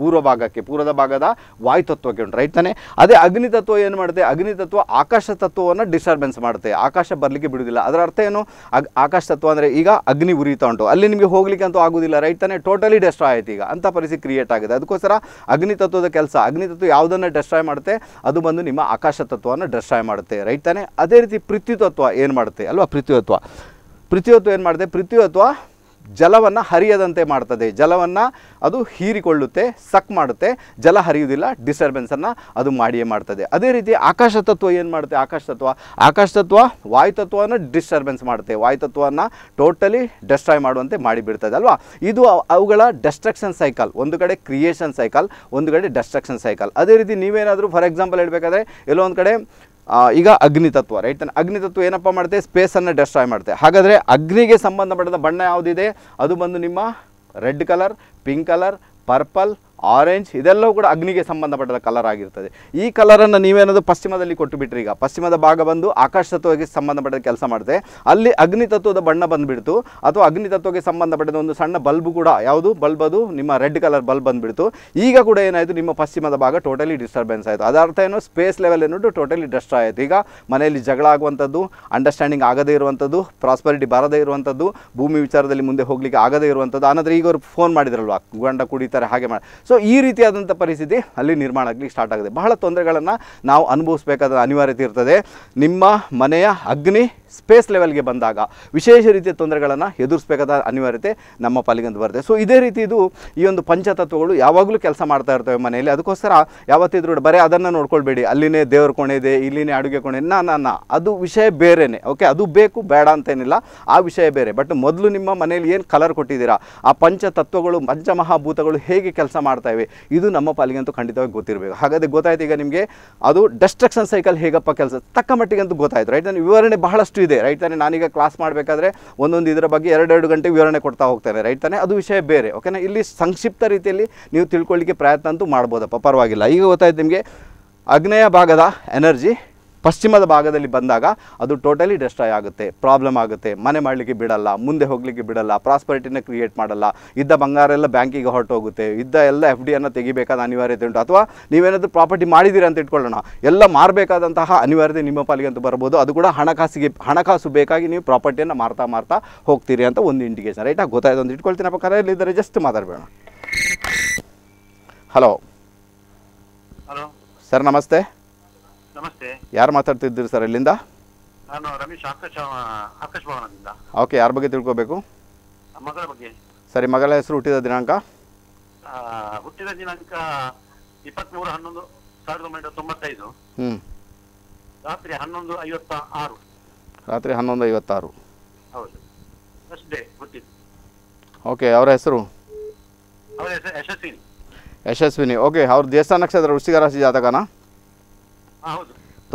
ಪೂರ್ವ ಭಾಗಕ್ಕೆ ಪೂರ್ವದ ಭಾಗದ ವಾಯು ತತ್ವಕ್ಕೆ ಉಂಟು ರೈಟ್ ತಾನೆ ಅದೇ ಅಗ್ನಿ ತತ್ವ ಏನು ಮಾಡುತ್ತೆ ಅಗ್ನಿ ತತ್ವ ಆಕಾಶ ತತ್ವವನ್ನು ಡಿಸ್ಟರ್ಬೆನ್ಸ್ ಮಾಡುತ್ತೆ ಆಕಾಶ ಬರಲಿಕ್ಕೆ ಬಿಡುವುದಿಲ್ಲ ಅದರ ಅರ್ಥ ಏನು ಅಗ್ ಆಕಾಶ ತತ್ವ ಅಂದರೆ ಈಗ ಅಗ್ನಿ ಉರಿತಾ ಉಂಟು ಅಲ್ಲಿ ನಿಮಗೆ ಹೋಗಲಿಕ್ಕೆ ಅಂತೂ ಆಗೋದಿಲ್ಲ ರೈಟ್ ತಾನೆ ಟೋಟಲಿ ಡೆಸ್ಟ್ರಾಯ್ ಆಯಿತು ಈಗ ಅಂಥ ಪರಿಸ್ಥಿತಿ ಕ್ರಿಯೇಟ್ ಆಗಿದೆ ಅದಕ್ಕೋಸ್ಕರ ಅಗ್ನಿ ತತ್ವದ ಕೆಲಸ ಅಗ್ನಿ ತತ್ವ ಯಾವುದನ್ನು ಡೆಸ್ಟ್ರಾಯ್ ಮಾಡುತ್ತೆ ಅದು ಬಂದು ನಿಮ್ಮ ಆಕಾಶ ತತ್ವವನ್ನು ಡೆಸ್ಟ್ರಾಯ್ ಮಾಡುತ್ತೆ ರೈಟ್ ತಾನೆ ಅದೇ ರೀತಿ ಪೃಥ್ವಿ ಏನು ಮಾಡುತ್ತೆ ಅಲ್ವಾ ಪೃಥ್ವಿತ್ವ ಪೃಥ್ವಿತ್ವ ಏನು ಮಾಡುತ್ತೆ ಪೃಥ್ವಿತ್ವ ಜಲವನ್ನು ಹರಿಯದಂತೆ ಮಾಡ್ತದೆ ಜಲವನ್ನು ಅದು ಹೀರಿಕೊಳ್ಳುತ್ತೆ ಸಕ್ ಮಾಡುತ್ತೆ ಜಲ ಹರಿಯುವುದಿಲ್ಲ ಡಿಸ್ಟರ್ಬೆನ್ಸನ್ನು ಅದು ಮಾಡಿಯೇ ಮಾಡ್ತದೆ ಅದೇ ರೀತಿ ಆಕಾಶ ತತ್ವ ಏನು ಮಾಡುತ್ತೆ ಆಕಾಶ ತತ್ವ ಆಕಾಶ ತತ್ವ ವಾಯು ತತ್ವವನ್ನು ಡಿಸ್ಟರ್ಬೆನ್ಸ್ ಮಾಡುತ್ತೆ ವಾಯು ತತ್ವವನ್ನು ಟೋಟಲಿ ಡೆಸ್ಟ್ರಾಯ್ ಮಾಡುವಂತೆ ಮಾಡಿಬಿಡ್ತದೆ ಅಲ್ವಾ ಇದು ಅವುಗಳ ಡೆಸ್ಟ್ರಕ್ಷನ್ ಸೈಕಲ್ ಒಂದು ಕಡೆ ಕ್ರಿಯೇಷನ್ ಸೈಕಲ್ ಒಂದು ಕಡೆ ಡೆಸ್ಟ್ರಕ್ಷನ್ ಸೈಕಲ್ ಅದೇ ರೀತಿ ನೀವೇನಾದರೂ ಫಾರ್ ಎಕ್ಸಾಂಪಲ್ ಹೇಳಬೇಕಾದ್ರೆ ಎಲ್ಲೋ ಒಂದು ಕಡೆ ಈಗ ಅಗ್ನಿತತ್ವ ರೈಟ್ ಅಗ್ನಿತತ್ವ ಏನಪ್ಪ ಮಾಡುತ್ತೆ ಸ್ಪೇಸನ್ನು ಡೆಸ್ಟ್ರಾಯ್ ಮಾಡುತ್ತೆ ಹಾಗಾದರೆ ಅಗ್ನಿಗೆ ಸಂಬಂಧಪಟ್ಟದ ಬಣ್ಣ ಯಾವುದಿದೆ ಅದು ಬಂದು ನಿಮ್ಮ red colour pink colour purple orange ಇದೆಲ್ಲವೂ ಕೂಡ ಅಗ್ನಿಗೆ ಸಂಬಂಧಪಟ್ಟ ಕಲರ್ ಆಗಿರ್ತದೆ ಈ ಕಲರನ್ನು ನೀವೇನಾದರೂ ಪಶ್ಚಿಮದಲ್ಲಿ ಕೊಟ್ಟು ಈಗ ಪಶ್ಚಿಮದ ಭಾಗ ಬಂದು ಆಕಾಶ ತತ್ವಕ್ಕೆ ಸಂಬಂಧಪಟ್ಟ ಕೆಲಸ ಮಾಡುತ್ತೆ ಅಲ್ಲಿ ಅಗ್ನಿ ತತ್ವದ ಬಣ್ಣ ಬಂದುಬಿಡ್ತು ಅಥವಾ ಅಗ್ನಿ ತತ್ವಕ್ಕೆ ಸಂಬಂಧಪಟ್ಟ ಒಂದು ಸಣ್ಣ ಬಲ್ಬ್ ಕೂಡ ಯಾವುದು ಬಲ್ಬ್ ಅದು ನಿಮ್ಮ ರೆಡ್ ಕಲರ್ ಬಲ್ಬ್ ಬಂದುಬಿಡ್ತು ಈಗ ಕೂಡ ಏನಾಯಿತು ನಿಮ್ಮ ಪಶ್ಚಿಮದ ಭಾಗ ಟೋಟಲಿ ಡಿಸ್ಟರ್ಬೆನ್ಸ್ ಆಯಿತು ಅದರ ಅರ್ಥ ಏನು ಸ್ಪೇಸ್ ಲೆವೆಲ್ ಏನೋ ಟೋಟಲಿ ಡಸ್ಟ್ ಆಯಿತು ಈಗ ಮನೆಯಲ್ಲಿ ಜಗಳ ಆಗುವಂಥದ್ದು ಅಂಡರ್ಸ್ಟ್ಯಾಂಡಿಂಗ್ ಆಗದೇ ಇರುವಂಥದ್ದು ಪ್ರಾಸ್ಪರಿಟಿ ಬರದೇ ಇರುವಂಥದ್ದು ಭೂಮಿ ವಿಚಾರದಲ್ಲಿ ಮುಂದೆ ಹೋಗಲಿಕ್ಕೆ ಆಗದೇ ಇರುವಂಥದ್ದು ಅನ್ನೋದ್ರೆ ಈಗ ಅವರು ಫೋನ್ ಮಾಡಿದ್ರಲ್ವಾ ಗಂಡ ಕುಡಿತಾರೆ ಹಾಗೆ ಮಾಡಿ ಸೊ ಈ ರೀತಿಯಾದಂಥ ಪರಿಸ್ಥಿತಿ ಅಲ್ಲಿ ನಿರ್ಮಾಣ ಆಗಲಿಕ್ಕೆ ಸ್ಟಾರ್ಟ್ ಆಗಿದೆ ಬಹಳ ತೊಂದರೆಗಳನ್ನು ನಾವು ಅನುಭವಿಸಬೇಕಾದ ಅನಿವಾರ್ಯತೆ ಇರ್ತದೆ ನಿಮ್ಮ ಮನೆಯ ಅಗ್ನಿ ಸ್ಪೇಸ್ ಲೆವೆಲ್ಗೆ ಬಂದಾಗ ವಿಶೇಷ ರೀತಿಯ ತೊಂದರೆಗಳನ್ನು ಎದುರಿಸಬೇಕಾದ ಅನಿವಾರ್ಯತೆ ನಮ್ಮ ಪಾಲಿಗಂದು ಬರುತ್ತೆ ಸೊ ಇದೇ ರೀತಿ ಇದು ಈ ಒಂದು ಪಂಚತತ್ವಗಳು ಯಾವಾಗಲೂ ಕೆಲಸ ಮಾಡ್ತಾ ಇರ್ತವೆ ಮನೆಯಲ್ಲಿ ಅದಕ್ಕೋಸ್ಕರ ಯಾವತ್ತಿದ್ರೂ ಬರೀ ಅದನ್ನು ನೋಡ್ಕೊಳ್ಬೇಡಿ ಅಲ್ಲಿನೇ ದೇವ್ರ ಕೋಣೆ ಇದೆ ಇಲ್ಲಿನೇ ಅಡುಗೆ ಕೋಣೆ ನಾ ನಾ ಅದು ವಿಷಯ ಬೇರೆಯೇ ಓಕೆ ಅದು ಬೇಕು ಬೇಡ ಅಂತೇನಿಲ್ಲ ಆ ವಿಷಯ ಬೇರೆ ಬಟ್ ಮೊದಲು ನಿಮ್ಮ ಮನೆಯಲ್ಲಿ ಏನು ಕಲರ್ ಕೊಟ್ಟಿದ್ದೀರಾ ಆ ಪಂಚತತ್ವಗಳು ಪಂಚಮಹಾಭೂತಗಳು ಹೇಗೆ ಕೆಲಸ ಮಾಡ್ತಾಯಿವೆ ಇದು ನಮ್ಮ ಪಾಲಿಗಂತೂ ಖಂಡಿತವಾಗಿ ಗೊತ್ತಿರಬೇಕು ಹಾಗಾದರೆ ಗೊತ್ತಾಯ್ತು ಈಗ ನಿಮಗೆ ಅದು ಡೆಸ್ಟ್ರಕ್ಷನ್ ಸೈಕಲ್ ಹೇಗಪ್ಪ ಕೆಲಸ ತಕ್ಕ ಮಟ್ಟಿಗಂತೂ ಗೊತ್ತಾಯ್ತು ರೈಟ್ ನಾನು ವಿವರಣೆ ಬಹಳಷ್ಟು ಇದೆ ರೈಟ್ ತಾನೆ ನಾನೀಗ ಕ್ಲಾಸ್ ಮಾಡಬೇಕಾದ್ರೆ ಒಂದೊಂದು ಇದರ ಬಗ್ಗೆ ಎರಡೆರಡು ಗಂಟೆ ವಿವರಣೆ ಕೊಡ್ತಾ ಹೋಗ್ತಾನೆ ರೈಟ್ ತಾನೆ ಅದು ವಿಷಯ ಬೇರೆ ಓಕೆನಾ ಇಲ್ಲಿ ಸಂಕ್ಷಿಪ್ತ ರೀತಿಯಲ್ಲಿ ನೀವು ತಿಳ್ಕೊಳ್ಳಿಕ್ಕೆ ಪ್ರಯತ್ನ ಅಂತೂ ಮಾಡ್ಬೋದಪ್ಪ ಪರವಾಗಿಲ್ಲ ಈಗ ಗೊತ್ತಾಯ್ತು ನಿಮಗೆ ಅಗ್ನೇಯ ಭಾಗದ ಎನರ್ಜಿ ಪಶ್ಚಿಮದ ಭಾಗದಲ್ಲಿ ಬಂದಾಗ ಅದು ಟೋಟಲಿ ಡೆಸ್ಟ್ರಾಯ್ ಆಗುತ್ತೆ ಪ್ರಾಬ್ಲಮ್ ಆಗುತ್ತೆ ಮನೆ ಮಾಡಲಿಕ್ಕೆ ಬಿಡಲ್ಲ ಮುಂದೆ ಹೋಗಲಿಕ್ಕೆ ಬಿಡಲ್ಲ ಪ್ರಾಸ್ಪರಿಟಿನ ಕ್ರಿಯೇಟ್ ಮಾಡಲ್ಲ ಇದ್ದ ಬಂಗಾರ ಎಲ್ಲ ಬ್ಯಾಂಕಿಗೆ ಹೊರಟೋಗುತ್ತೆ ಇದ್ದ ಎಲ್ಲ ಎಫ್ ಡಿಯನ್ನು ತೆಗಿಬೇಕಾದ ಅನಿವಾರ್ಯತೆ ಉಂಟು ಅಥವಾ ನೀವೇನಾದರೂ ಪ್ರಾಪರ್ಟಿ ಮಾಡಿದ್ದೀರಿ ಅಂತ ಇಟ್ಕೊಳ್ಳೋಣ ಎಲ್ಲ ಮಾರಬೇಕಾದಂತಹ ಅನಿವಾರ್ಯತೆ ನಿಮ್ಮ ಪಾಲಿಗೆ ಅಂತ ಬರ್ಬೋದು ಅದು ಕೂಡ ಹಣಕಾಸಿಗೆ ಹಣಕಾಸು ಬೇಕಾಗಿ ನೀವು ಪ್ರಾಪರ್ಟಿಯನ್ನು ಮಾರ್ತಾ ಮಾರ್ತಾ ಹೋಗ್ತೀರಿ ಅಂತ ಒಂದು ಇಂಡಿಕೇಶನ್ ರೈಟ್ ಗೊತ್ತಾಯ್ತು ಅಂತ ಇಟ್ಕೊಳ್ತೀನಿ ಅಪ್ಪ ಕರೆಯಲ್ಲಿದ್ದರೆ ಜಸ್ಟ್ ಮಾತಾಡಬೇಡ ಹಲೋ ಸರ್ ನಮಸ್ತೆ ನಮಸ್ತೆ ಯಾರು ಮಾತಾಡ್ತಿದ್ದೀರಿ ಸರ್ ಇಲ್ಲಿಂದ ನಾನು ರಮೇಶ್ ಆಕಾಶ ಆಕಾಶ ಭವನದಿಂದ ಓಕೆ ಯಾರ ಬಗ್ಗೆ ತಿಳ್ಕೋಬೇಕು ಮಗಳ ಬಗ್ಗೆ ಸರಿ ಮಗಳ ಹೆಸರು ಹುಟ್ಟಿದ ದಿನಾಂಕ ಹುಟ್ಟಿದ ದಿನಾಂಕ ಇಪ್ಪತ್ತ್ಮೂರು ಹನ್ನೊಂದು ಸಾವಿರದ ಒಂಬೈನೂರ ತೊಂಬತ್ತೈದು ಹ್ಞೂ ರಾತ್ರಿ ಹನ್ನೊಂದು ಐವತ್ತ ಆರು ರಾತ್ರಿ ಹನ್ನೊಂದು ಐವತ್ತಾರು ಹೌದು ಫಸ್ಟ್ ಡೇ ಹುಟ್ಟಿದ್ದು ಓಕೆ ಅವರ ಹೆಸರು ಅವರ ಹೆಸರು ಯಶಸ್ವಿನಿ ಯಶಸ್ವಿನಿ ಓಕೆ ಅವ್ರ ದೇವಸ್ಥಾನ ನಕ್ಷತ್ರ ವೃಶ್ಚಿಕ ರಾಶಿ ಜಾತಕನಾ